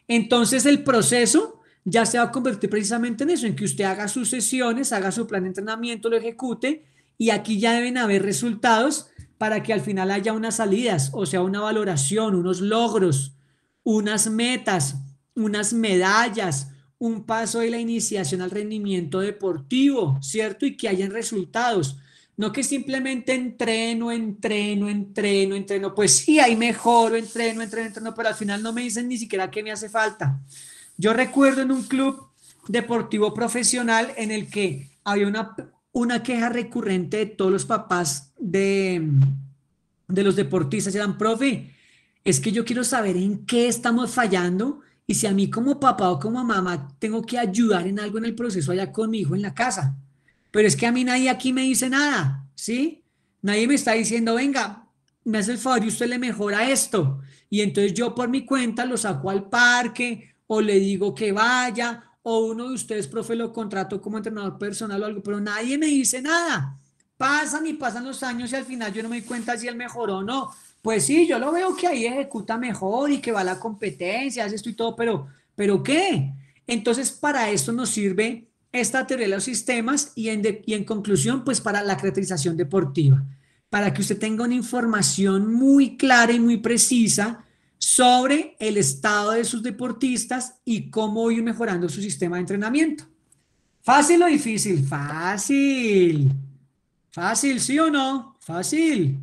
Entonces el proceso ya se va a convertir precisamente en eso, en que usted haga sus sesiones, haga su plan de entrenamiento, lo ejecute y aquí ya deben haber resultados para que al final haya unas salidas, o sea, una valoración, unos logros, unas metas, unas medallas, un paso de la iniciación al rendimiento deportivo, ¿cierto? Y que hayan resultados. No que simplemente entreno, entreno, entreno, entreno. Pues sí, ahí mejoro, entreno, entreno, entreno, pero al final no me dicen ni siquiera qué me hace falta. Yo recuerdo en un club deportivo profesional en el que había una, una queja recurrente de todos los papás de, de los deportistas. Eran, profe, es que yo quiero saber en qué estamos fallando y si a mí como papá o como mamá tengo que ayudar en algo en el proceso allá con mi hijo en la casa, pero es que a mí nadie aquí me dice nada, ¿sí? Nadie me está diciendo, venga, me hace el favor y usted le mejora esto. Y entonces yo por mi cuenta lo saco al parque o le digo que vaya o uno de ustedes, profe, lo contrato como entrenador personal o algo, pero nadie me dice nada. Pasan y pasan los años y al final yo no me doy cuenta si él mejoró o no. Pues sí, yo lo veo que ahí ejecuta mejor y que va a la competencia, hace esto y todo, pero, pero ¿qué? Entonces, para esto nos sirve esta teoría de los sistemas y en, y en conclusión, pues para la caracterización deportiva, para que usted tenga una información muy clara y muy precisa sobre el estado de sus deportistas y cómo ir mejorando su sistema de entrenamiento. ¿Fácil o difícil? Fácil. Fácil, ¿sí o no? Fácil.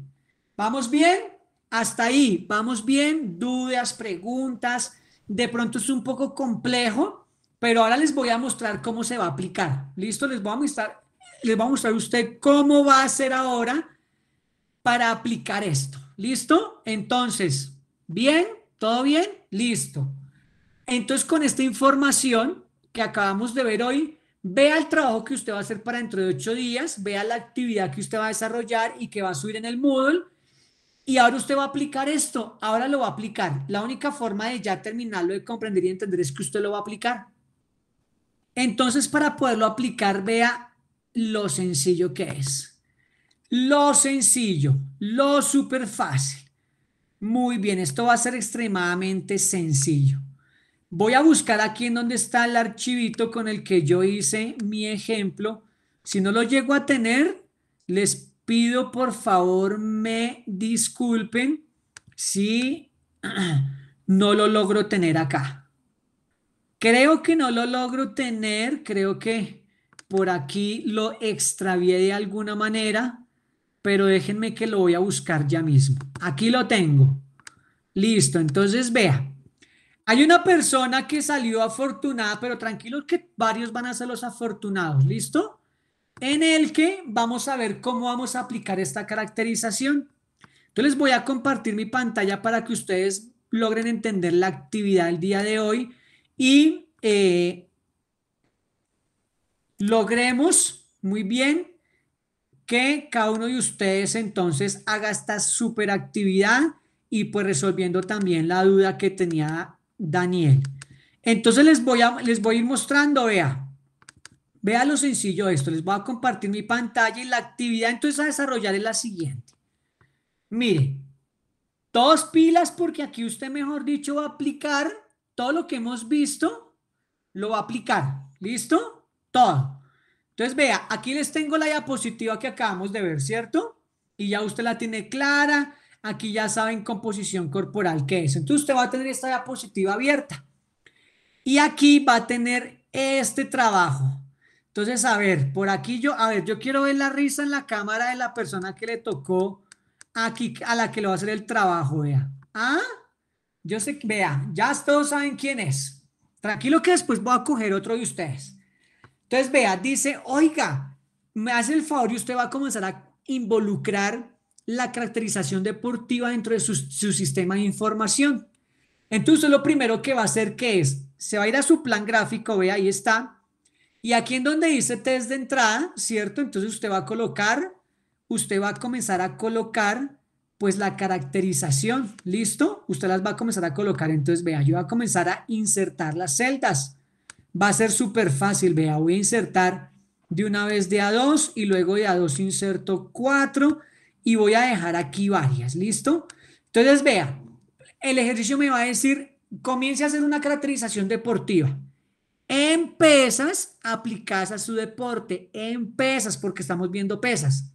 ¿Vamos bien? Hasta ahí, ¿vamos bien? Dudas, preguntas. De pronto es un poco complejo, pero ahora les voy a mostrar cómo se va a aplicar. ¿Listo? Les voy a mostrar, les vamos a mostrar usted cómo va a ser ahora para aplicar esto. ¿Listo? Entonces, ¿bien? ¿Todo bien? Listo. Entonces, con esta información que acabamos de ver hoy, vea el trabajo que usted va a hacer para dentro de ocho días, vea la actividad que usted va a desarrollar y que va a subir en el Moodle y ahora usted va a aplicar esto, ahora lo va a aplicar. La única forma de ya terminarlo, de comprender y entender es que usted lo va a aplicar. Entonces, para poderlo aplicar, vea lo sencillo que es. Lo sencillo, lo súper fácil. Muy bien, esto va a ser extremadamente sencillo. Voy a buscar aquí en donde está el archivito con el que yo hice mi ejemplo. Si no lo llego a tener, les Pido por favor me disculpen si no lo logro tener acá. Creo que no lo logro tener, creo que por aquí lo extravié de alguna manera, pero déjenme que lo voy a buscar ya mismo. Aquí lo tengo. Listo, entonces vea. Hay una persona que salió afortunada, pero tranquilos que varios van a ser los afortunados, ¿listo? en el que vamos a ver cómo vamos a aplicar esta caracterización. Entonces les voy a compartir mi pantalla para que ustedes logren entender la actividad del día de hoy y eh, logremos muy bien que cada uno de ustedes entonces haga esta super actividad y pues resolviendo también la duda que tenía Daniel. Entonces les voy a, les voy a ir mostrando, vea, Vea lo sencillo esto. Les voy a compartir mi pantalla y la actividad entonces a desarrollar es la siguiente. Mire, dos pilas porque aquí usted, mejor dicho, va a aplicar todo lo que hemos visto, lo va a aplicar. ¿Listo? Todo. Entonces, vea, aquí les tengo la diapositiva que acabamos de ver, ¿cierto? Y ya usted la tiene clara. Aquí ya saben composición corporal qué es. Entonces, usted va a tener esta diapositiva abierta. Y aquí va a tener este trabajo entonces, a ver, por aquí yo, a ver, yo quiero ver la risa en la cámara de la persona que le tocó aquí, a la que le va a hacer el trabajo, vea. Ah, yo sé, vea, ya todos saben quién es. Tranquilo que después voy a coger otro de ustedes. Entonces, vea, dice, oiga, me hace el favor y usted va a comenzar a involucrar la caracterización deportiva dentro de su, sistema de información. Entonces, lo primero que va a hacer, ¿qué es? Se va a ir a su plan gráfico, vea, ahí está, y aquí en donde dice test de entrada, ¿cierto? Entonces usted va a colocar, usted va a comenzar a colocar pues la caracterización, ¿listo? Usted las va a comenzar a colocar, entonces vea, yo voy a comenzar a insertar las celdas. Va a ser súper fácil, vea, voy a insertar de una vez de A2 y luego de A2 inserto cuatro y voy a dejar aquí varias, ¿listo? Entonces vea, el ejercicio me va a decir, comience a hacer una caracterización deportiva. En pesas, a su deporte. En pesas, porque estamos viendo pesas.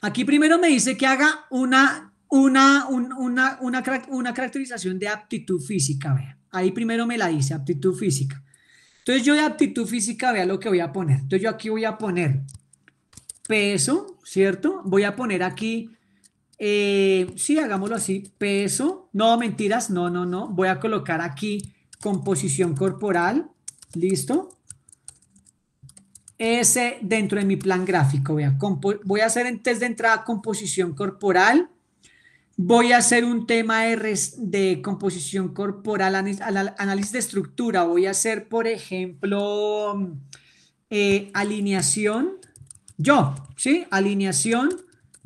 Aquí primero me dice que haga una, una, una, caracterización de aptitud física. Vea. Ahí primero me la dice, aptitud física. Entonces yo de aptitud física, vea lo que voy a poner. Entonces yo aquí voy a poner peso, ¿cierto? Voy a poner aquí, eh, sí, hagámoslo así, peso. No, mentiras, no, no, no. Voy a colocar aquí composición corporal, ¿listo? Ese dentro de mi plan gráfico, voy a hacer en test de entrada composición corporal, voy a hacer un tema de, de composición corporal, análisis de estructura, voy a hacer, por ejemplo, eh, alineación, yo, ¿sí? Alineación,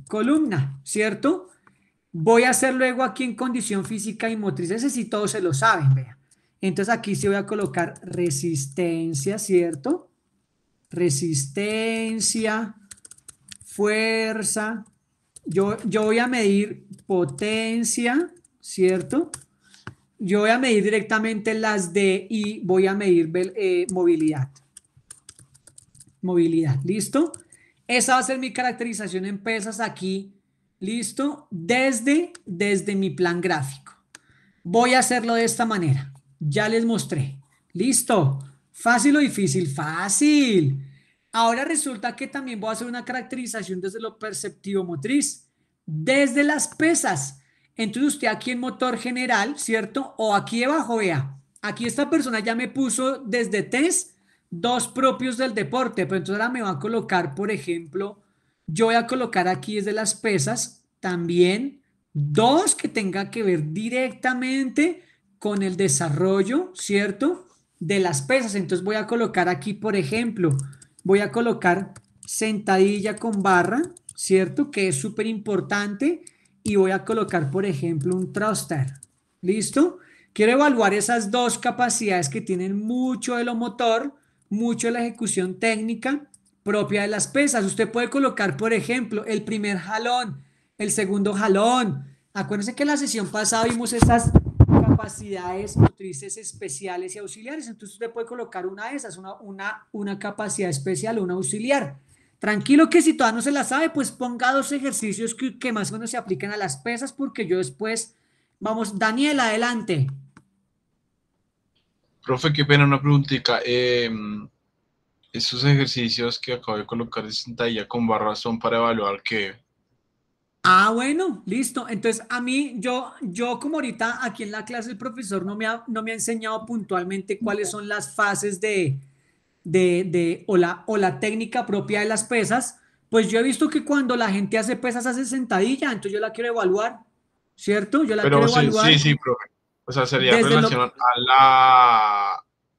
columna, ¿cierto? Voy a hacer luego aquí en condición física y motriz, ese sí todos se lo saben, vean, entonces aquí sí voy a colocar resistencia, ¿cierto? Resistencia, fuerza. Yo, yo voy a medir potencia, ¿cierto? Yo voy a medir directamente las de y voy a medir eh, movilidad. Movilidad, ¿listo? Esa va a ser mi caracterización en pesas aquí, ¿listo? Desde, desde mi plan gráfico. Voy a hacerlo de esta manera. Ya les mostré. Listo. Fácil o difícil. Fácil. Ahora resulta que también voy a hacer una caracterización desde lo perceptivo motriz, desde las pesas. Entonces usted aquí en motor general, ¿cierto? O aquí debajo, vea. Aquí esta persona ya me puso desde test dos propios del deporte, pero entonces ahora me va a colocar, por ejemplo, yo voy a colocar aquí desde las pesas también dos que tengan que ver directamente con el desarrollo, ¿cierto? De las pesas. Entonces voy a colocar aquí, por ejemplo, voy a colocar sentadilla con barra, ¿cierto? Que es súper importante. Y voy a colocar, por ejemplo, un thruster. ¿Listo? Quiero evaluar esas dos capacidades que tienen mucho de lo motor, mucho de la ejecución técnica propia de las pesas. Usted puede colocar, por ejemplo, el primer jalón, el segundo jalón. Acuérdense que en la sesión pasada vimos estas capacidades motrices especiales y auxiliares. Entonces usted puede colocar una de esas, una, una, capacidad especial, una auxiliar. Tranquilo que si todavía no se la sabe, pues ponga dos ejercicios que, más o menos se aplican a las pesas porque yo después, vamos, Daniel, adelante. Profe, qué pena una preguntita. Em, esos ejercicios que acabo de colocar de sentadilla con barra son para evaluar que Ah, bueno, listo. Entonces, a mí, yo, yo como ahorita aquí en la clase el profesor no me ha, no me ha enseñado puntualmente cuáles son las fases de, de, o, la, técnica propia de las pesas, pues yo he visto que cuando la gente hace pesas hace sentadilla, entonces yo la quiero evaluar, ¿cierto? Yo la quiero sí, evaluar. Sí, sí, profe. O sea, sería relacionado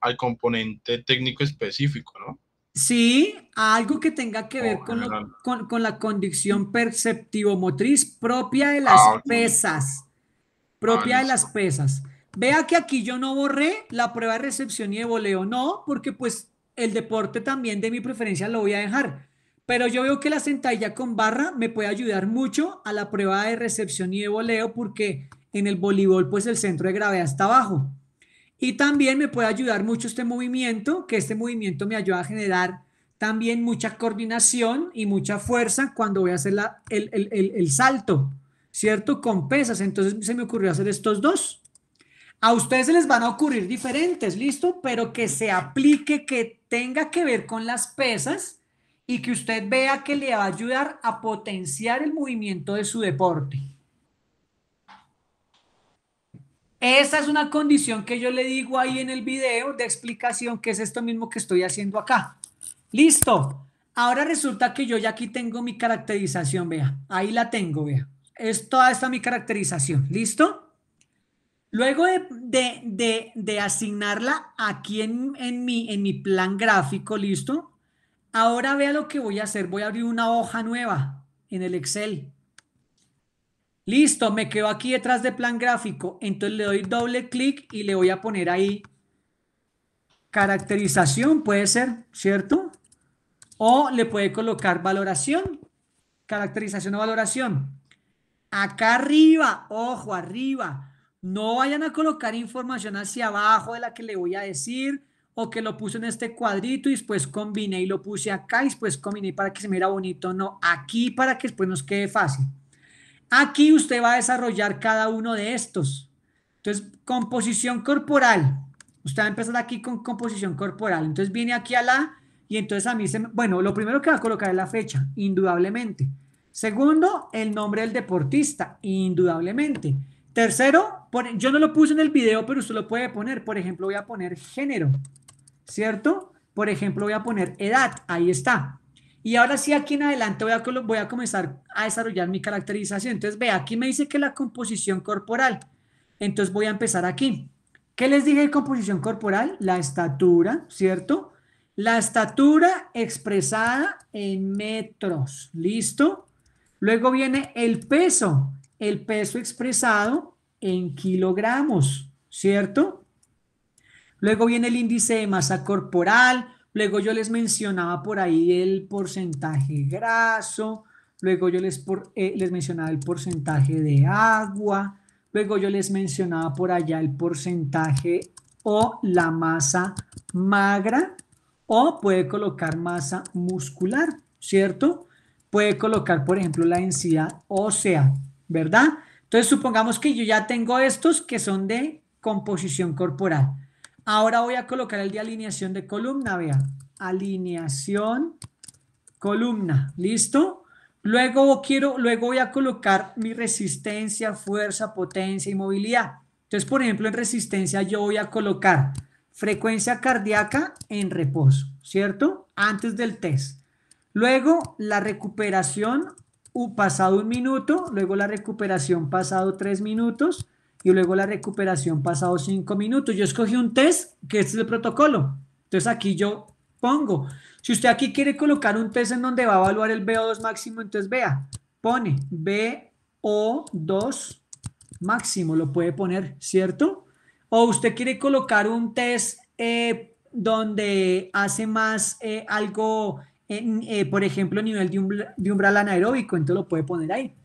al componente técnico específico, ¿no? Sí, algo que tenga que ver con, la condición perceptivo-motriz propia de las ah, pesas. Ah, propia de las pesas. Vea que aquí yo no borré la prueba de recepción y de voleo, no, porque pues el deporte también de mi preferencia lo voy a dejar. Pero yo veo que la sentadilla con barra me puede ayudar mucho a la prueba de recepción y de voleo porque en el voleibol pues el centro de gravedad está abajo. Y también me puede ayudar mucho este movimiento, que este movimiento me ayuda a generar también mucha coordinación y mucha fuerza cuando voy a hacer el, el salto, ¿cierto? Con pesas. Entonces se me ocurrió hacer estos dos. A ustedes se les van a ocurrir diferentes, ¿listo? Pero que se aplique, que tenga que ver con las pesas y que usted vea que le va a ayudar a potenciar el movimiento de su deporte. Esa es una condición que yo le digo ahí en el video de explicación, que es esto mismo que estoy haciendo acá. Listo. Ahora resulta que yo ya aquí tengo mi caracterización, vea. Ahí la tengo, vea. Es toda esta mi caracterización. ¿Listo? Luego de, de, de, asignarla aquí en, en, mi, en mi plan gráfico, ¿listo? Ahora vea lo que voy a hacer. Voy a abrir una hoja nueva en el Excel. Listo, me quedo aquí detrás de plan gráfico. Entonces le doy doble clic y le voy a poner ahí caracterización, puede ser, ¿cierto? O le puede colocar valoración, caracterización o valoración. Acá arriba, ojo, arriba. No vayan a colocar información hacia abajo de la que le voy a decir o que lo puse en este cuadrito y después combiné y lo puse acá y después combiné para que se me bonito. No, aquí para que después nos quede fácil. Aquí usted va a desarrollar cada uno de estos. Entonces, composición corporal. Usted va a empezar aquí con composición corporal. Entonces viene aquí a la y entonces a mí se... Bueno, lo primero que va a colocar es la fecha, indudablemente. Segundo, el nombre del deportista, indudablemente. Tercero, yo no lo puse en el video, pero usted lo puede poner. Por ejemplo, voy a poner género, ¿cierto? Por ejemplo, voy a poner edad, ahí está. Y ahora sí, aquí en adelante voy a, voy a comenzar a desarrollar mi caracterización. Entonces, ve, aquí me dice que la composición corporal. Entonces voy a empezar aquí. ¿Qué les dije de composición corporal? La estatura, ¿cierto? La estatura expresada en metros, ¿listo? Luego viene el peso, el peso expresado en kilogramos, ¿cierto? Luego viene el índice de masa corporal, Luego yo les mencionaba por ahí el porcentaje graso, luego yo les, eh, les mencionaba el porcentaje de agua, luego yo les mencionaba por allá el porcentaje o la masa magra o puede colocar masa muscular, ¿cierto? Puede colocar, por ejemplo, la densidad ósea, ¿verdad? Entonces supongamos que yo ya tengo estos que son de composición corporal. Ahora voy a colocar el de alineación de columna, vea. Alineación, columna, ¿listo? Luego, quiero, luego voy a colocar mi resistencia, fuerza, potencia y movilidad. Entonces, por ejemplo, en resistencia yo voy a colocar frecuencia cardíaca en reposo, ¿cierto? Antes del test. Luego, la recuperación pasado un minuto, luego la recuperación pasado tres minutos, y luego la recuperación pasado cinco minutos. Yo escogí un test, que este es el protocolo. Entonces aquí yo pongo. Si usted aquí quiere colocar un test en donde va a evaluar el BO2 máximo, entonces vea, pone BO2 máximo, lo puede poner, ¿cierto? O usted quiere colocar un test eh, donde hace más eh, algo, eh, por ejemplo, nivel de umbral anaeróbico, entonces lo puede poner ahí.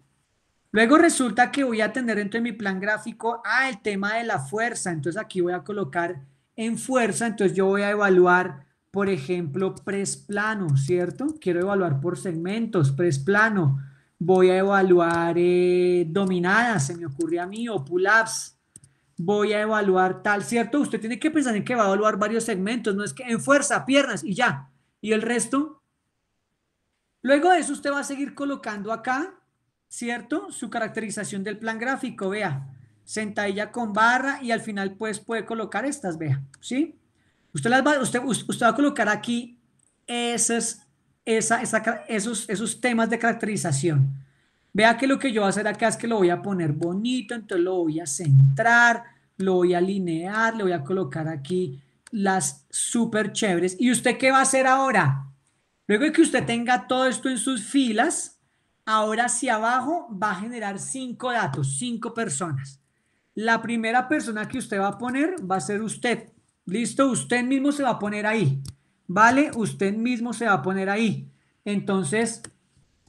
Luego resulta que voy a tener dentro de mi plan gráfico, ah, el tema de la fuerza. Entonces aquí voy a colocar en fuerza, entonces yo voy a evaluar, por ejemplo, presplano, plano, ¿cierto? Quiero evaluar por segmentos, Presplano. plano. Voy a evaluar eh, dominadas, se me ocurre a mí, o pull-ups. Voy a evaluar tal, ¿cierto? Usted tiene que pensar en que va a evaluar varios segmentos, no es que en fuerza, piernas y ya. Y el resto. Luego de eso usted va a seguir colocando acá ¿cierto? Su caracterización del plan gráfico, vea, sentadilla con barra y al final pues puede colocar estas, vea, ¿sí? Usted, las va, usted, usted va a colocar aquí esas, esa, esa, esos, esos temas de caracterización. Vea que lo que yo voy a hacer acá es que lo voy a poner bonito, entonces lo voy a centrar, lo voy a alinear, le voy a colocar aquí las súper chéveres. ¿Y usted qué va a hacer ahora? Luego de que usted tenga todo esto en sus filas, Ahora hacia abajo va a generar cinco datos, cinco personas. La primera persona que usted va a poner va a ser usted. Listo, usted mismo se va a poner ahí. ¿Vale? Usted mismo se va a poner ahí. Entonces,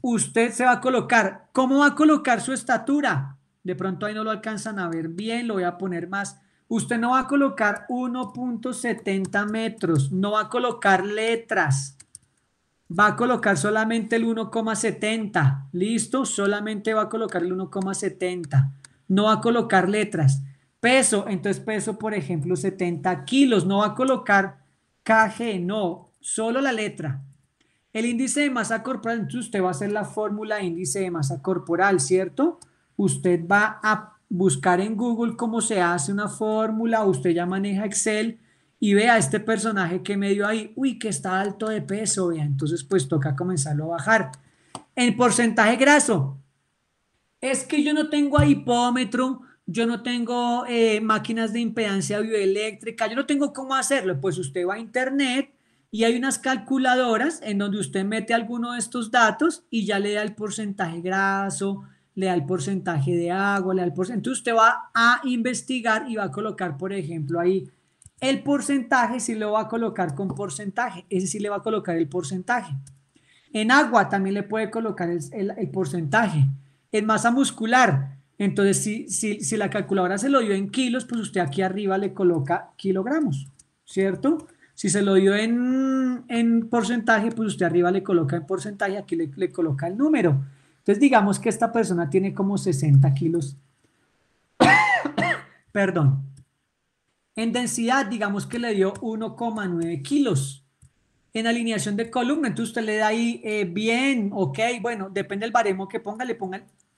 usted se va a colocar. ¿Cómo va a colocar su estatura? De pronto ahí no lo alcanzan a ver bien, lo voy a poner más. Usted no va a colocar 1.70 metros, no va a colocar letras va a colocar solamente el 1,70. ¿Listo? Solamente va a colocar el 1,70. No va a colocar letras. Peso, entonces peso, por ejemplo, 70 kilos. No va a colocar KG, no. Solo la letra. El índice de masa corporal, entonces usted va a hacer la fórmula índice de masa corporal, ¿cierto? Usted va a buscar en Google cómo se hace una fórmula, usted ya maneja Excel, y vea este personaje que me dio ahí, uy, que está alto de peso, entonces pues toca comenzarlo a bajar. el porcentaje graso, es que yo no tengo hipómetro, yo no tengo eh, máquinas de impedancia bioeléctrica, yo no tengo cómo hacerlo, pues usted va a internet y hay unas calculadoras en donde usted mete alguno de estos datos y ya le da el porcentaje graso, le da el porcentaje de agua, le da el porcentaje. Entonces usted va a investigar y va a colocar, por ejemplo, ahí el porcentaje sí lo va a colocar con porcentaje, ese sí le va a colocar el porcentaje. En agua también le puede colocar el, porcentaje. En masa muscular, entonces si, si, si la calculadora se lo dio en kilos, pues usted aquí arriba le coloca kilogramos, ¿cierto? Si se lo dio en, porcentaje, pues usted arriba le coloca en porcentaje, aquí le, le, coloca el número. Entonces digamos que esta persona tiene como 60 kilos, perdón, en densidad, digamos que le dio 1,9 kilos. En alineación de columna, entonces usted le da ahí eh, bien, ok, bueno, depende del baremo que ponga, le,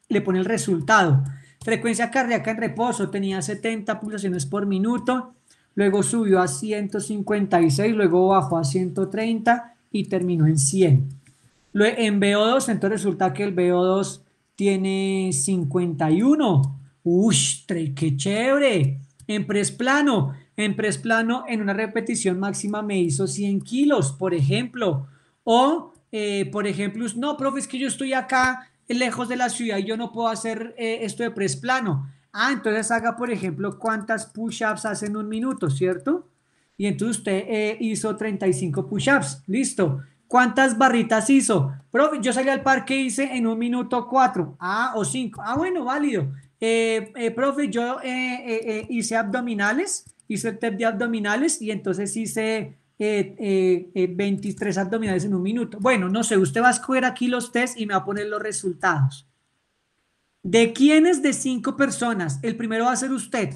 le pone el resultado. Frecuencia cardíaca en reposo, tenía 70 pulsaciones por minuto, luego subió a 156, luego bajó a 130 y terminó en 100. En VO2, entonces resulta que el VO2 tiene 51. ¡Uy, qué chévere! En press plano, en press plano, en una repetición máxima me hizo 100 kilos, por ejemplo. O, eh, por ejemplo, no, profe, es que yo estoy acá lejos de la ciudad y yo no puedo hacer eh, esto de press plano. Ah, entonces haga, por ejemplo, cuántas push-ups en un minuto, ¿cierto? Y entonces usted eh, hizo 35 push-ups, listo. ¿Cuántas barritas hizo? Profe, yo salí al parque y hice en un minuto cuatro. Ah, o cinco. Ah, bueno, válido. Eh, eh, profe, yo eh, eh, hice abdominales, hice test de abdominales y entonces hice 23 abdominales en un minuto. Bueno, no sé, usted va a escoger aquí los test y me va a poner los resultados. ¿De quiénes de cinco personas? El primero va a ser usted.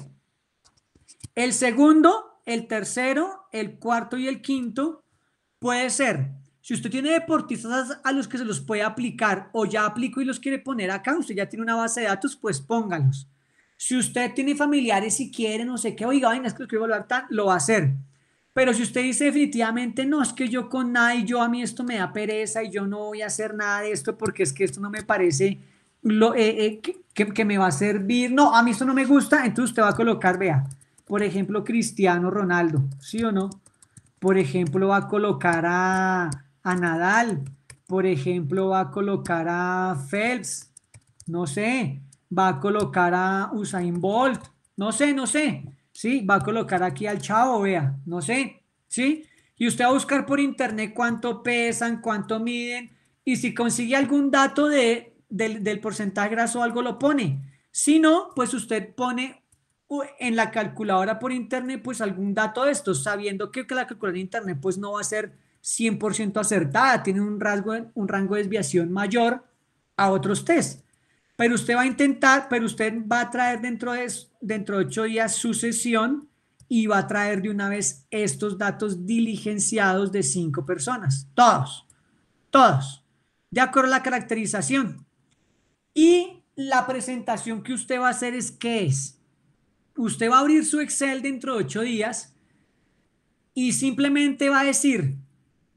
El segundo, el tercero, el cuarto y el quinto puede ser si usted tiene deportistas a los que se los puede aplicar o ya aplico y los quiere poner acá, usted ya tiene una base de datos, pues póngalos. Si usted tiene familiares y quiere, no sé qué, oiga, venga, es que lo quiero evaluar tan, lo va a hacer. Pero si usted dice definitivamente, no, es que yo con nada y yo a mí esto me da pereza y yo no voy a hacer nada de esto porque es que esto no me parece lo, eh, eh, que, que, me va a servir. No, a mí esto no me gusta, entonces usted va a colocar, vea, por ejemplo, Cristiano Ronaldo, ¿sí o no? Por ejemplo, va a colocar a, a Nadal, por ejemplo, va a colocar a Phelps, no sé, va a colocar a Usain Bolt, no sé, no sé, ¿sí? Va a colocar aquí al chavo, vea, no sé, ¿sí? Y usted va a buscar por internet cuánto pesan, cuánto miden, y si consigue algún dato de, del, porcentaje graso o algo, lo pone. Si no, pues usted pone en la calculadora por internet, pues algún dato de esto sabiendo que, la calculadora de internet, pues no va a ser 100% acertada, tiene un, rasgo, un rango de desviación mayor a otros test. Pero usted va a intentar, pero usted va a traer dentro de, dentro de ocho días su sesión y va a traer de una vez estos datos diligenciados de cinco personas, todos, todos, de acuerdo a la caracterización. Y la presentación que usted va a hacer es qué es. Usted va a abrir su Excel dentro de ocho días y simplemente va a decir,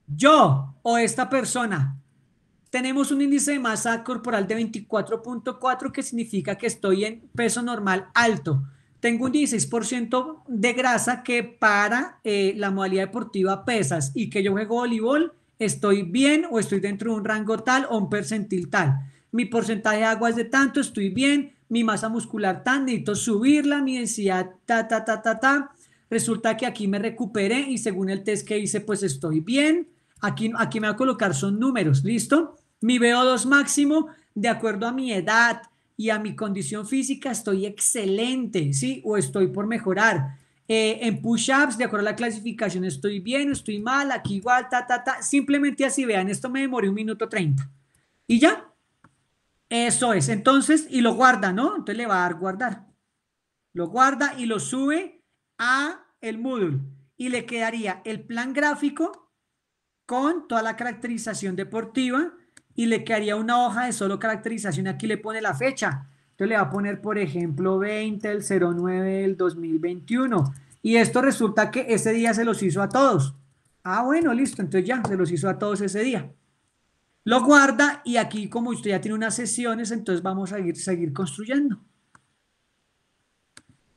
yo o esta persona, tenemos un índice de masa corporal de 24.4 que significa que estoy en peso normal alto. Tengo un 16% de grasa que para eh, la modalidad deportiva pesas y que yo juego voleibol, estoy bien o estoy dentro de un rango tal o un percentil tal. Mi porcentaje de agua es de tanto, estoy bien, mi masa muscular tan, necesito subirla, mi densidad ta, ta, ta, ta, ta. Resulta que aquí me recuperé y según el test que hice, pues estoy bien Aquí, me va a colocar son números, ¿listo? Mi VO2 máximo, de acuerdo a mi edad y a mi condición física, estoy excelente, ¿sí? O estoy por mejorar. Eh, en push-ups, de acuerdo a la clasificación, estoy bien, estoy mal, aquí igual, ta, ta, ta. Simplemente así, vean, esto me demoré un minuto 30. Y ya. Eso es. Entonces, y lo guarda, ¿no? Entonces le va a dar guardar. Lo guarda y lo sube a el Moodle. Y le quedaría el plan gráfico con toda la caracterización deportiva y le quedaría una hoja de solo caracterización. Aquí le pone la fecha. Entonces le va a poner, por ejemplo, 20, el 09 del 2021. Y esto resulta que ese día se los hizo a todos. Ah, bueno, listo. Entonces ya, se los hizo a todos ese día. Lo guarda y aquí como usted ya tiene unas sesiones, entonces vamos a ir, seguir construyendo.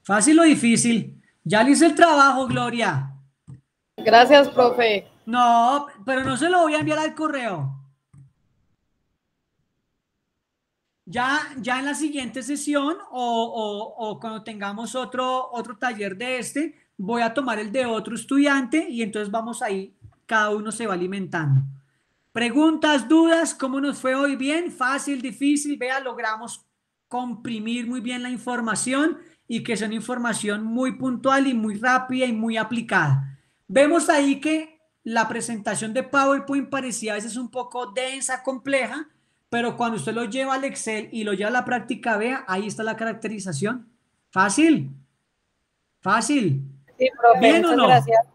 Fácil o difícil. Ya le hice el trabajo, Gloria. Gracias, profe. No, pero no se lo voy a enviar al correo. Ya, ya en la siguiente sesión o, o, cuando tengamos otro, otro taller de este, voy a tomar el de otro estudiante y entonces vamos ahí, cada uno se va alimentando. Preguntas, dudas, ¿cómo nos fue hoy? Bien, fácil, difícil, vea, logramos comprimir muy bien la información y que sea una información muy puntual y muy rápida y muy aplicada. Vemos ahí que la presentación de PowerPoint parecía a veces un poco densa, compleja, pero cuando usted lo lleva al Excel y lo lleva a la práctica, vea, ahí está la caracterización. Fácil. Fácil. Sí, profe, ¿Bien Gracias.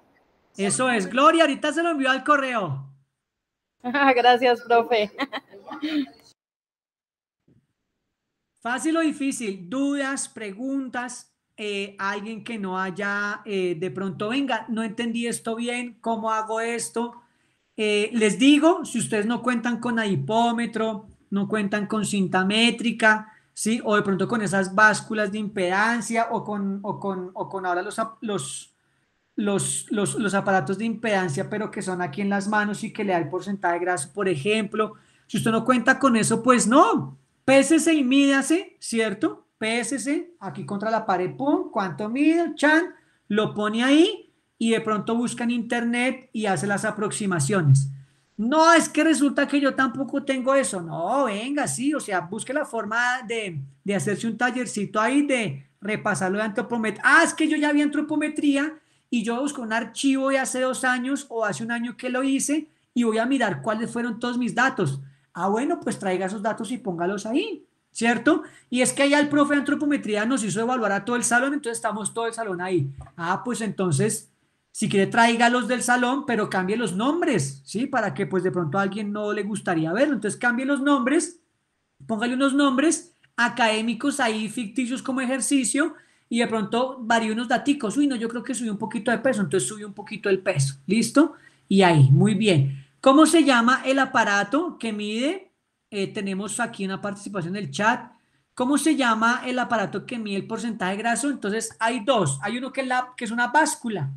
Eso es. Gloria, ahorita se lo envió al correo. gracias, profe. Fácil o difícil. Dudas, preguntas. Eh, alguien que no haya eh, de pronto, venga, no entendí esto bien, ¿cómo hago esto? Eh, les digo, si ustedes no cuentan con adipómetro, no cuentan con cinta métrica, ¿sí? O de pronto con esas básculas de impedancia o con, o con, o con ahora los, los, los, los, aparatos de impedancia, pero que son aquí en las manos y que le da el porcentaje de graso, por ejemplo. Si usted no cuenta con eso, pues no, pésese y mídase, ¿cierto? PSC, aquí contra la pared, pum, cuánto mide, chan, lo pone ahí y de pronto busca en internet y hace las aproximaciones. No, es que resulta que yo tampoco tengo eso. No, venga, sí, o sea, busque la forma de, de hacerse un tallercito ahí de repasarlo de antropometría. Ah, es que yo ya vi antropometría y yo busco un archivo de hace dos años o hace un año que lo hice y voy a mirar cuáles fueron todos mis datos. Ah, bueno, pues traiga esos datos y póngalos ahí. ¿cierto? Y es que allá el profe de antropometría nos hizo evaluar a todo el salón, entonces estamos todo el salón ahí. Ah, pues entonces, si quiere, traiga los del salón, pero cambie los nombres, ¿sí? Para que pues de pronto a alguien no le gustaría verlo. Entonces cambie los nombres, póngale unos nombres académicos ahí ficticios como ejercicio y de pronto varíe unos daticos. Uy, no, yo creo que subió un poquito de peso, entonces subió un poquito el peso, ¿listo? Y ahí, muy bien. ¿Cómo se llama el aparato que mide eh, tenemos aquí una participación del chat. ¿Cómo se llama el aparato que mide el porcentaje de graso? Entonces hay dos. Hay uno que es, la, que es una báscula.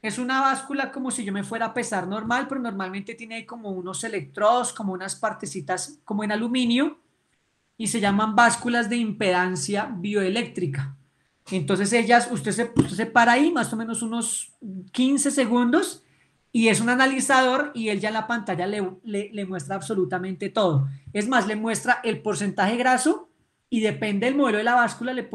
Es una báscula como si yo me fuera a pesar normal, pero normalmente tiene ahí como unos electrodos, como unas partecitas como en aluminio y se llaman básculas de impedancia bioeléctrica. Entonces ellas, usted se, usted se para ahí más o menos unos 15 segundos y es un analizador y él ya en la pantalla le, le, muestra absolutamente todo. Es más, le muestra el porcentaje graso y depende del modelo de la báscula, le,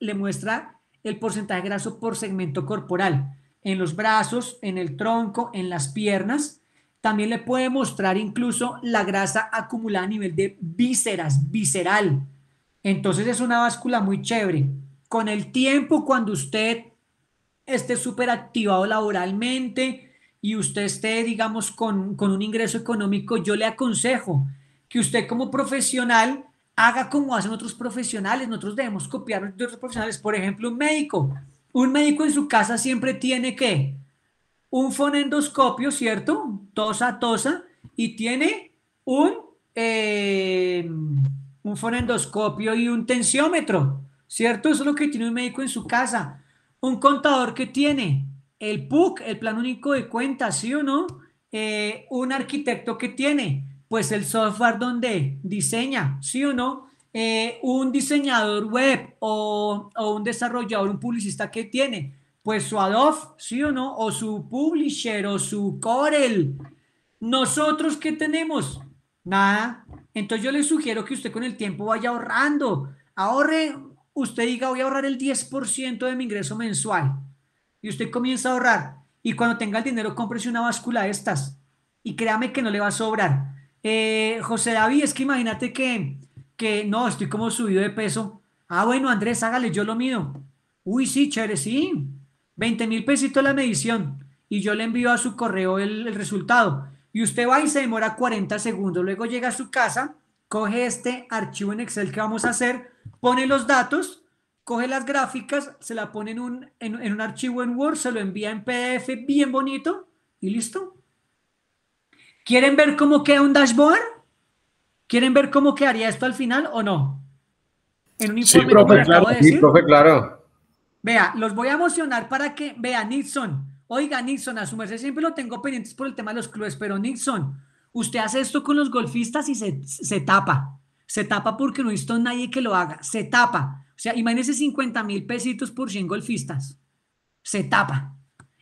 le muestra el porcentaje graso por segmento corporal, en los brazos, en el tronco, en las piernas. También le puede mostrar incluso la grasa acumulada a nivel de vísceras, visceral. Entonces es una báscula muy chévere. Con el tiempo, cuando usted esté súper activado laboralmente, y usted esté, digamos, con, un ingreso económico, yo le aconsejo que usted como profesional haga como hacen otros profesionales. Nosotros debemos copiar de otros profesionales. Por ejemplo, un médico. Un médico en su casa siempre tiene que un fonendoscopio, ¿cierto? Tosa, tosa. Y tiene un, eh, un fonendoscopio y un tensiómetro, ¿cierto? Eso es lo que tiene un médico en su casa. Un contador que tiene el PUC, el Plan Único de Cuentas, ¿sí o no? Eh, un arquitecto que tiene, pues el software donde diseña, ¿sí o no? Eh, un diseñador web o, o, un desarrollador, un publicista que tiene, pues su Adobe, ¿sí o no? O su Publisher o su Corel. Nosotros, ¿qué tenemos? Nada. Entonces yo le sugiero que usted con el tiempo vaya ahorrando. Ahorre, usted diga, voy a ahorrar el 10% de mi ingreso mensual y usted comienza a ahorrar y cuando tenga el dinero cómprese una báscula de estas y créame que no le va a sobrar. Eh, José David, es que imagínate que, que no, estoy como subido de peso. Ah, bueno, Andrés, hágale, yo lo mido. Uy, sí, chévere, sí. 20 mil pesitos la medición y yo le envío a su correo el, resultado. Y usted va y se demora 40 segundos. Luego llega a su casa, coge este archivo en Excel que vamos a hacer, pone los datos coge las gráficas, se la pone en un, archivo en Word, se lo envía en PDF bien bonito y listo. ¿Quieren ver cómo queda un dashboard? ¿Quieren ver cómo quedaría esto al final o no? En un informe sí, profe, claro, profe, claro. Vea, los voy a emocionar para que, vea, Nixon, oiga, Nixon, a su merced siempre lo tengo pendientes por el tema de los clubes, pero Nixon, usted hace esto con los golfistas y se, se tapa. Se tapa porque no he visto nadie que lo haga. Se tapa sea, imagínense 50 mil pesitos por 100 golfistas. Se tapa.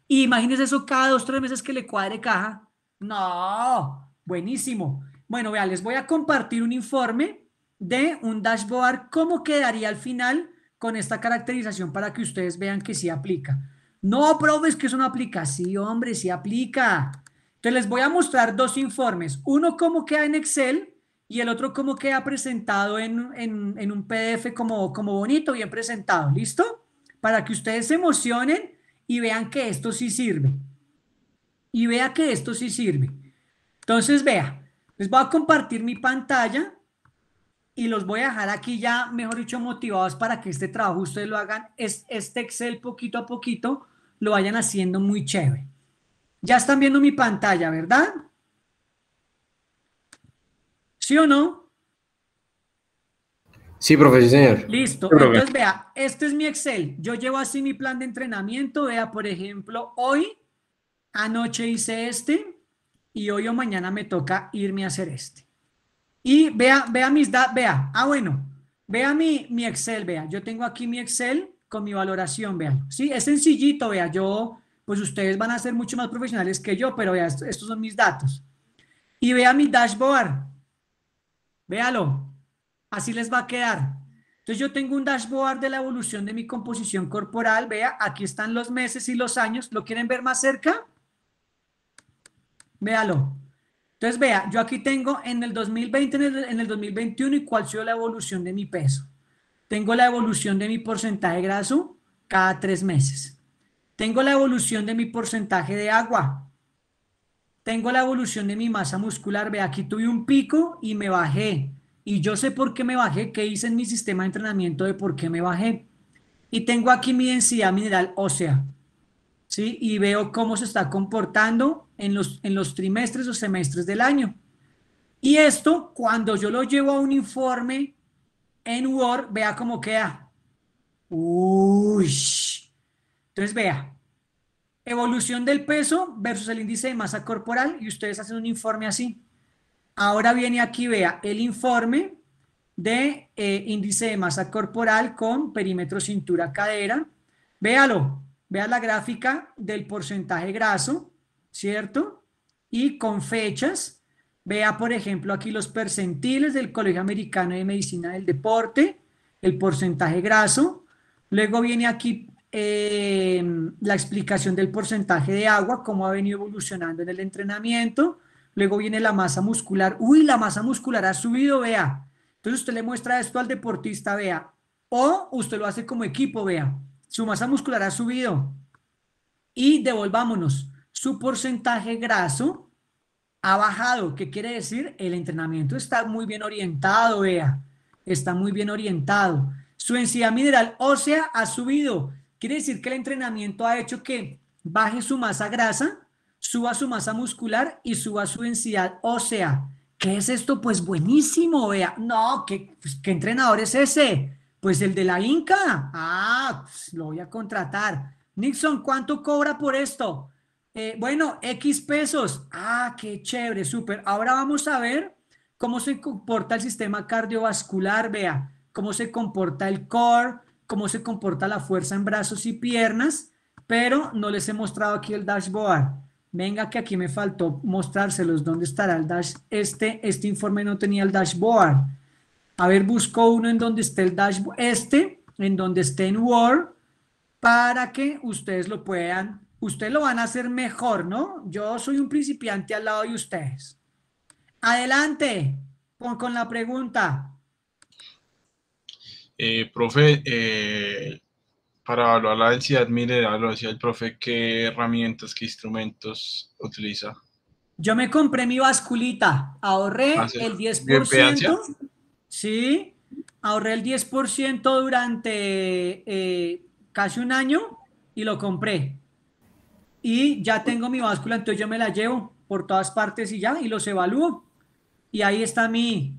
Y imagínense eso cada dos, tres meses que le cuadre caja. No, buenísimo. Bueno, vean, les voy a compartir un informe de un dashboard, cómo quedaría al final con esta caracterización para que ustedes vean que sí aplica. No, profe, es que eso no aplica. Sí, hombre, sí aplica. Entonces les voy a mostrar dos informes. Uno, cómo queda en Excel y el otro como que ha presentado en, un PDF como, como bonito, bien presentado, ¿listo? Para que ustedes se emocionen y vean que esto sí sirve. Y vea que esto sí sirve. Entonces, vea, les voy a compartir mi pantalla y los voy a dejar aquí ya, mejor dicho, motivados para que este trabajo ustedes lo hagan, es, este Excel poquito a poquito, lo vayan haciendo muy chévere. Ya están viendo mi pantalla, ¿verdad? ¿Sí o no? Sí, profesor. Listo. Entonces, vea, este es mi Excel. Yo llevo así mi plan de entrenamiento. Vea, por ejemplo, hoy, anoche hice este y hoy o mañana me toca irme a hacer este. Y vea, vea mis datos, vea. Ah, bueno, vea mi, mi Excel, vea. Yo tengo aquí mi Excel con mi valoración, vea. Sí, es sencillito, vea. Yo, pues ustedes van a ser mucho más profesionales que yo, pero vea, estos son mis datos. Y vea mi dashboard Véalo, así les va a quedar. Entonces yo tengo un dashboard de la evolución de mi composición corporal. Vea, aquí están los meses y los años. ¿Lo quieren ver más cerca? Véalo. Entonces vea, yo aquí tengo en el 2020, en el, 2021 y cuál ha sido la evolución de mi peso. Tengo la evolución de mi porcentaje graso cada tres meses. Tengo la evolución de mi porcentaje de agua tengo la evolución de mi masa muscular, Vea, aquí tuve un pico y me bajé. Y yo sé por qué me bajé, qué hice en mi sistema de entrenamiento de por qué me bajé. Y tengo aquí mi densidad mineral ósea, ¿sí? Y veo cómo se está comportando en los, en los trimestres o semestres del año. Y esto, cuando yo lo llevo a un informe en Word, vea cómo queda. Uy. Entonces, vea, Evolución del peso versus el índice de masa corporal y ustedes hacen un informe así. Ahora viene aquí, vea, el informe de eh, índice de masa corporal con perímetro cintura cadera. Véalo, vea la gráfica del porcentaje graso, ¿cierto? Y con fechas. Vea, por ejemplo, aquí los percentiles del Colegio Americano de Medicina del Deporte, el porcentaje graso. Luego viene aquí eh, la explicación del porcentaje de agua, cómo ha venido evolucionando en el entrenamiento. Luego viene la masa muscular. Uy, la masa muscular ha subido, vea. Entonces usted le muestra esto al deportista, vea. O usted lo hace como equipo, vea. Su masa muscular ha subido. Y devolvámonos. Su porcentaje graso ha bajado. ¿Qué quiere decir? El entrenamiento está muy bien orientado, vea. Está muy bien orientado. Su densidad mineral ósea ha subido Quiere decir que el entrenamiento ha hecho que baje su masa grasa, suba su masa muscular y suba su densidad ósea. ¿Qué es esto? Pues buenísimo, vea. No, ¿qué, pues, entrenador es ese? Pues el de la Inca. Ah, pues, lo voy a contratar. Nixon, ¿cuánto cobra por esto? Eh, bueno, X pesos. Ah, qué chévere, súper. Ahora vamos a ver cómo se comporta el sistema cardiovascular, vea, cómo se comporta el core, cómo se comporta la fuerza en brazos y piernas, pero no les he mostrado aquí el dashboard. Venga que aquí me faltó mostrárselos dónde estará el dash. Este, este informe no tenía el dashboard. A ver, busco uno en donde esté el dashboard. Este, en donde esté en Word, para que ustedes lo puedan, ustedes lo van a hacer mejor, ¿no? Yo soy un principiante al lado de ustedes. Adelante, con la pregunta. Eh, profe, eh, para evaluar la densidad mire, lo decía el profe, ¿qué herramientas, qué instrumentos utiliza? Yo me compré mi basculita, ahorré ah, el 10%. Sí, ahorré el 10% durante eh, casi un año y lo compré. Y ya tengo mi báscula, entonces yo me la llevo por todas partes y ya, y los evalúo. Y ahí está mi,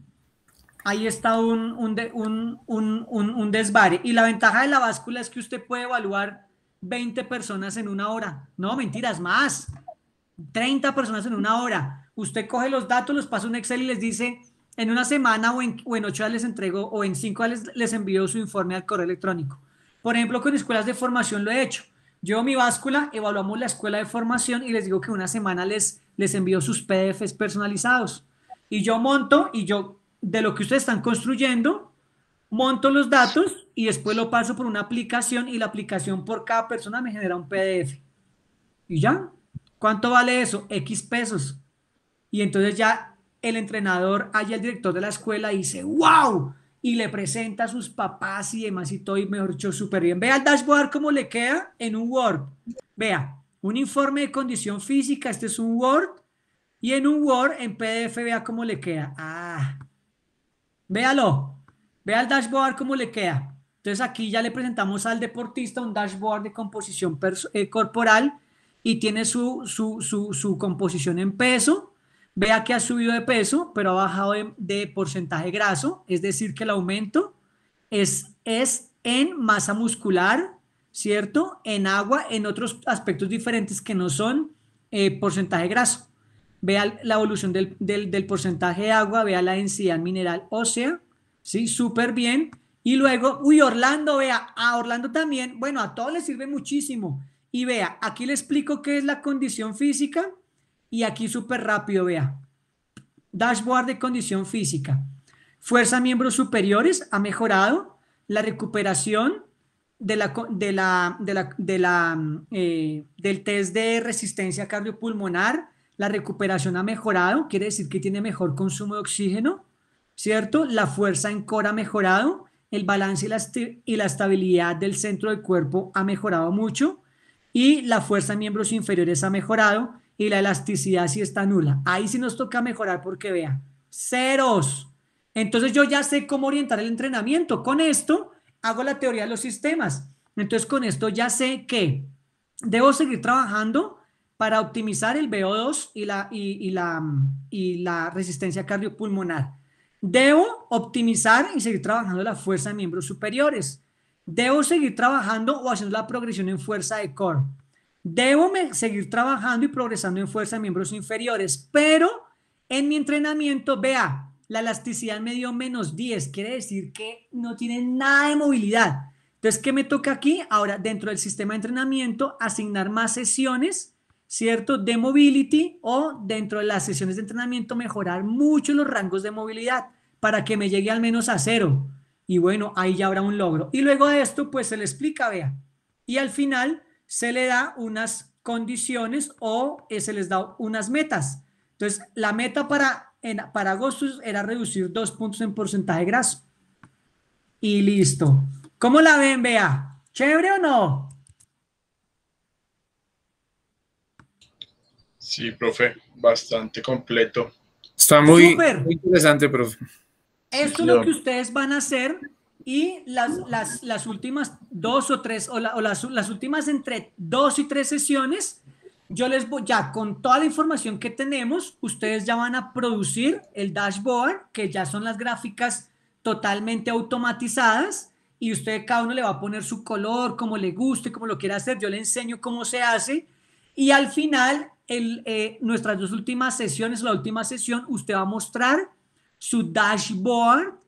ahí está un, un, un, un, desvare. Y la ventaja de la báscula es que usted puede evaluar 20 personas en una hora. No, mentiras, más. 30 personas en una hora. Usted coge los datos, los pasa a un Excel y les dice, en una semana o en, ocho días les entrego o en cinco días les, les envío su informe al correo electrónico. Por ejemplo, con escuelas de formación lo he hecho. Yo mi báscula, evaluamos la escuela de formación y les digo que una semana les, les envío sus PDFs personalizados. Y yo monto y yo de lo que ustedes están construyendo, monto los datos y después lo paso por una aplicación y la aplicación por cada persona me genera un PDF. ¿Y ya? ¿Cuánto vale eso? X pesos. Y entonces ya el entrenador, allá el director de la escuela dice, wow, y le presenta a sus papás y demás y todo, y mejor dicho, súper bien. Vea el dashboard cómo le queda en un Word. Vea, un informe de condición física, este es un Word, y en un Word, en PDF, vea cómo le queda. Ah, Véalo, vea el dashboard cómo le queda. Entonces aquí ya le presentamos al deportista un dashboard de composición eh, corporal y tiene su, composición en peso. Vea que ha subido de peso, pero ha bajado de, porcentaje graso, es decir, que el aumento es, es en masa muscular, ¿cierto? En agua, en otros aspectos diferentes que no son eh, porcentaje graso vea la evolución del, porcentaje de agua, vea la densidad mineral ósea, ¿sí? Súper bien. Y luego, uy, Orlando, vea, a Orlando también, bueno, a todos les sirve muchísimo. Y vea, aquí le explico qué es la condición física y aquí súper rápido, vea. Dashboard de condición física. Fuerza miembros superiores ha mejorado. La recuperación de la, de la, mm, eh, del test de resistencia cardiopulmonar la recuperación ha mejorado, quiere decir que tiene mejor consumo de oxígeno, ¿cierto? La fuerza en core ha mejorado, el balance y la, y la estabilidad del centro del cuerpo ha mejorado mucho y la fuerza en miembros inferiores ha mejorado y la elasticidad sí está nula. Ahí sí nos toca mejorar porque vea ceros. Entonces yo ya sé cómo orientar el entrenamiento. Con esto hago la teoría de los sistemas. Entonces con esto ya sé que debo seguir trabajando para optimizar el VO2 y la, y, la, mm, y la resistencia cardiopulmonar. Debo optimizar y seguir trabajando la fuerza de miembros superiores. Debo seguir trabajando o haciendo la progresión en fuerza de core. Debo seguir trabajando y progresando en fuerza de miembros inferiores, pero en mi entrenamiento, vea, la elasticidad me dio menos 10, quiere decir que no tiene nada de movilidad. Entonces, ¿qué me toca aquí? Ahora, dentro del sistema de entrenamiento, asignar más sesiones ¿cierto? De mobility o dentro de las sesiones de entrenamiento mejorar mucho los rangos de movilidad para que me llegue al menos a cero. Y bueno, ahí ya habrá un logro. Y luego de esto, pues se le explica, vea. Y al final se le da unas condiciones o eh, se les da unas metas. Entonces, la meta para, en, para agosto era reducir dos puntos en porcentaje de graso. Y listo. ¿Cómo la ven, vea? ¿Chévere o no? Sí, profe, bastante completo. Está muy, interesante, profe. Esto es lo que ustedes van a hacer y las, últimas dos o tres, o, las, las, últimas entre dos y tres sesiones, yo les voy, ya con toda la información que tenemos, ustedes ya van a producir el dashboard, que ya son las gráficas totalmente automatizadas, y usted cada uno le va a poner su color, como le guste, como lo quiera hacer, yo le enseño cómo se hace, y al final, eh, nuestras dos últimas sesiones, la última sesión, usted va a mostrar su dashboard,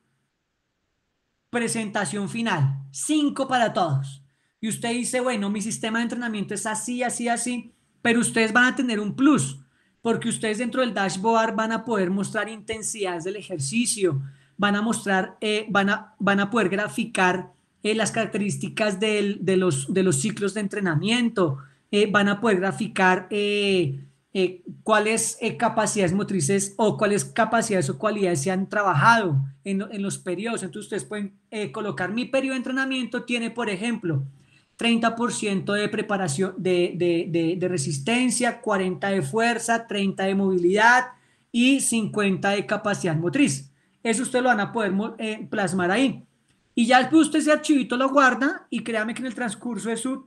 presentación final, cinco para todos. Y usted dice, bueno, mi sistema de entrenamiento es así, así, así, pero ustedes van a tener un plus, porque ustedes dentro del dashboard van a poder mostrar intensidades del ejercicio, van a mostrar, eh, van, a, van a poder graficar eh, las características de, los, de los ciclos de entrenamiento, eh, van a poder graficar eh, eh, cuáles capacidades motrices o cuáles capacidades o cualidades se han trabajado en, los periodos. Entonces ustedes pueden colocar mi periodo de entrenamiento tiene, por ejemplo, 30% de preparación de, de, de, resistencia, 40 de fuerza, 30 de movilidad y 50 de capacidad motriz. Eso ustedes lo van a poder plasmar ahí. Y ya después usted ese archivito lo guarda y créame que en el transcurso de su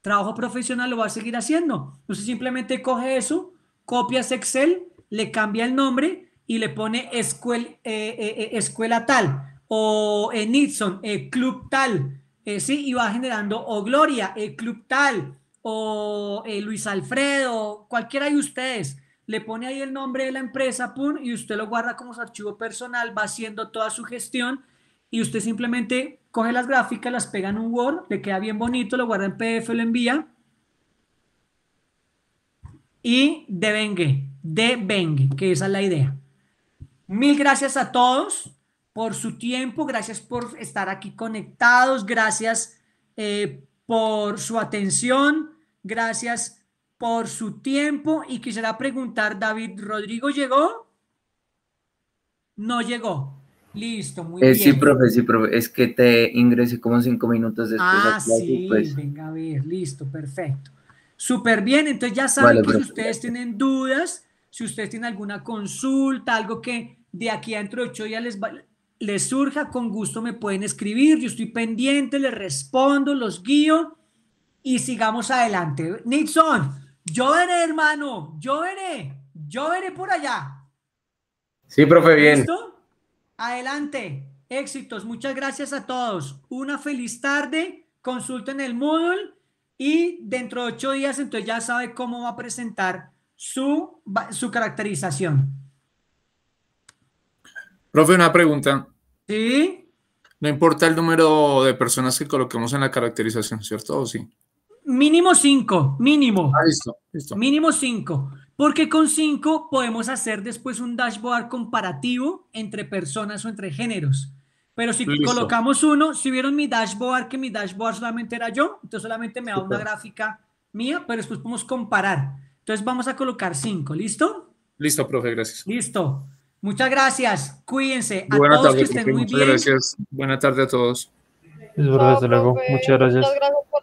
trabajo profesional lo va a seguir haciendo. Entonces simplemente coge eso, copias Excel, le cambia el nombre y le pone eh, eh, eh, escuela tal o en club tal, sí, y va generando o Gloria, club tal o Luis Alfredo, cualquiera de ustedes le pone ahí el nombre de la empresa, pum, y usted lo guarda como su archivo personal, va haciendo toda su gestión y usted simplemente coge las gráficas, las pega en un Word, le queda bien bonito, lo guarda en PDF, lo envía y de vengue, que esa es la idea. Mil gracias a todos por su tiempo, gracias por estar aquí conectados, gracias eh, por su atención, gracias por su tiempo y quisiera preguntar, David Rodrigo llegó? No llegó. Listo, muy eh, bien. Sí, profe, sí, profe. Es que te ingresé como cinco minutos después. Ah, sí, pues venga a ver, listo, perfecto. Súper bien, entonces ya saben que si ustedes tienen dudas, si ustedes tienen alguna consulta, algo que de aquí a de ocho días les, les surja, con gusto me pueden escribir, yo estoy pendiente, les respondo, los guío y sigamos adelante. Nixon, yo veré, hermano, yo veré, yo veré por allá. Sí, profe, bien. Adelante, éxitos. Muchas gracias a todos. Una feliz tarde. Consulten el módulo y dentro de ocho días entonces ya sabe cómo va a presentar su, su caracterización. Profe, una pregunta. Sí. No importa el número de personas que coloquemos en la caracterización, ¿cierto? ¿O sí? Mínimo cinco, mínimo. Ah, listo, listo. Mínimo cinco. Porque con cinco podemos hacer después un dashboard comparativo entre personas o entre géneros. Pero si colocamos uno, si vieron mi dashboard, que mi dashboard solamente era yo, entonces solamente me da una gráfica mía, pero después podemos comparar. Entonces vamos a colocar 5, ¿listo? Listo, profe, gracias. Listo. Muchas gracias. Cuídense. A todos que estén muy muchas Gracias. Buenas tardes a todos. luego. Muchas gracias.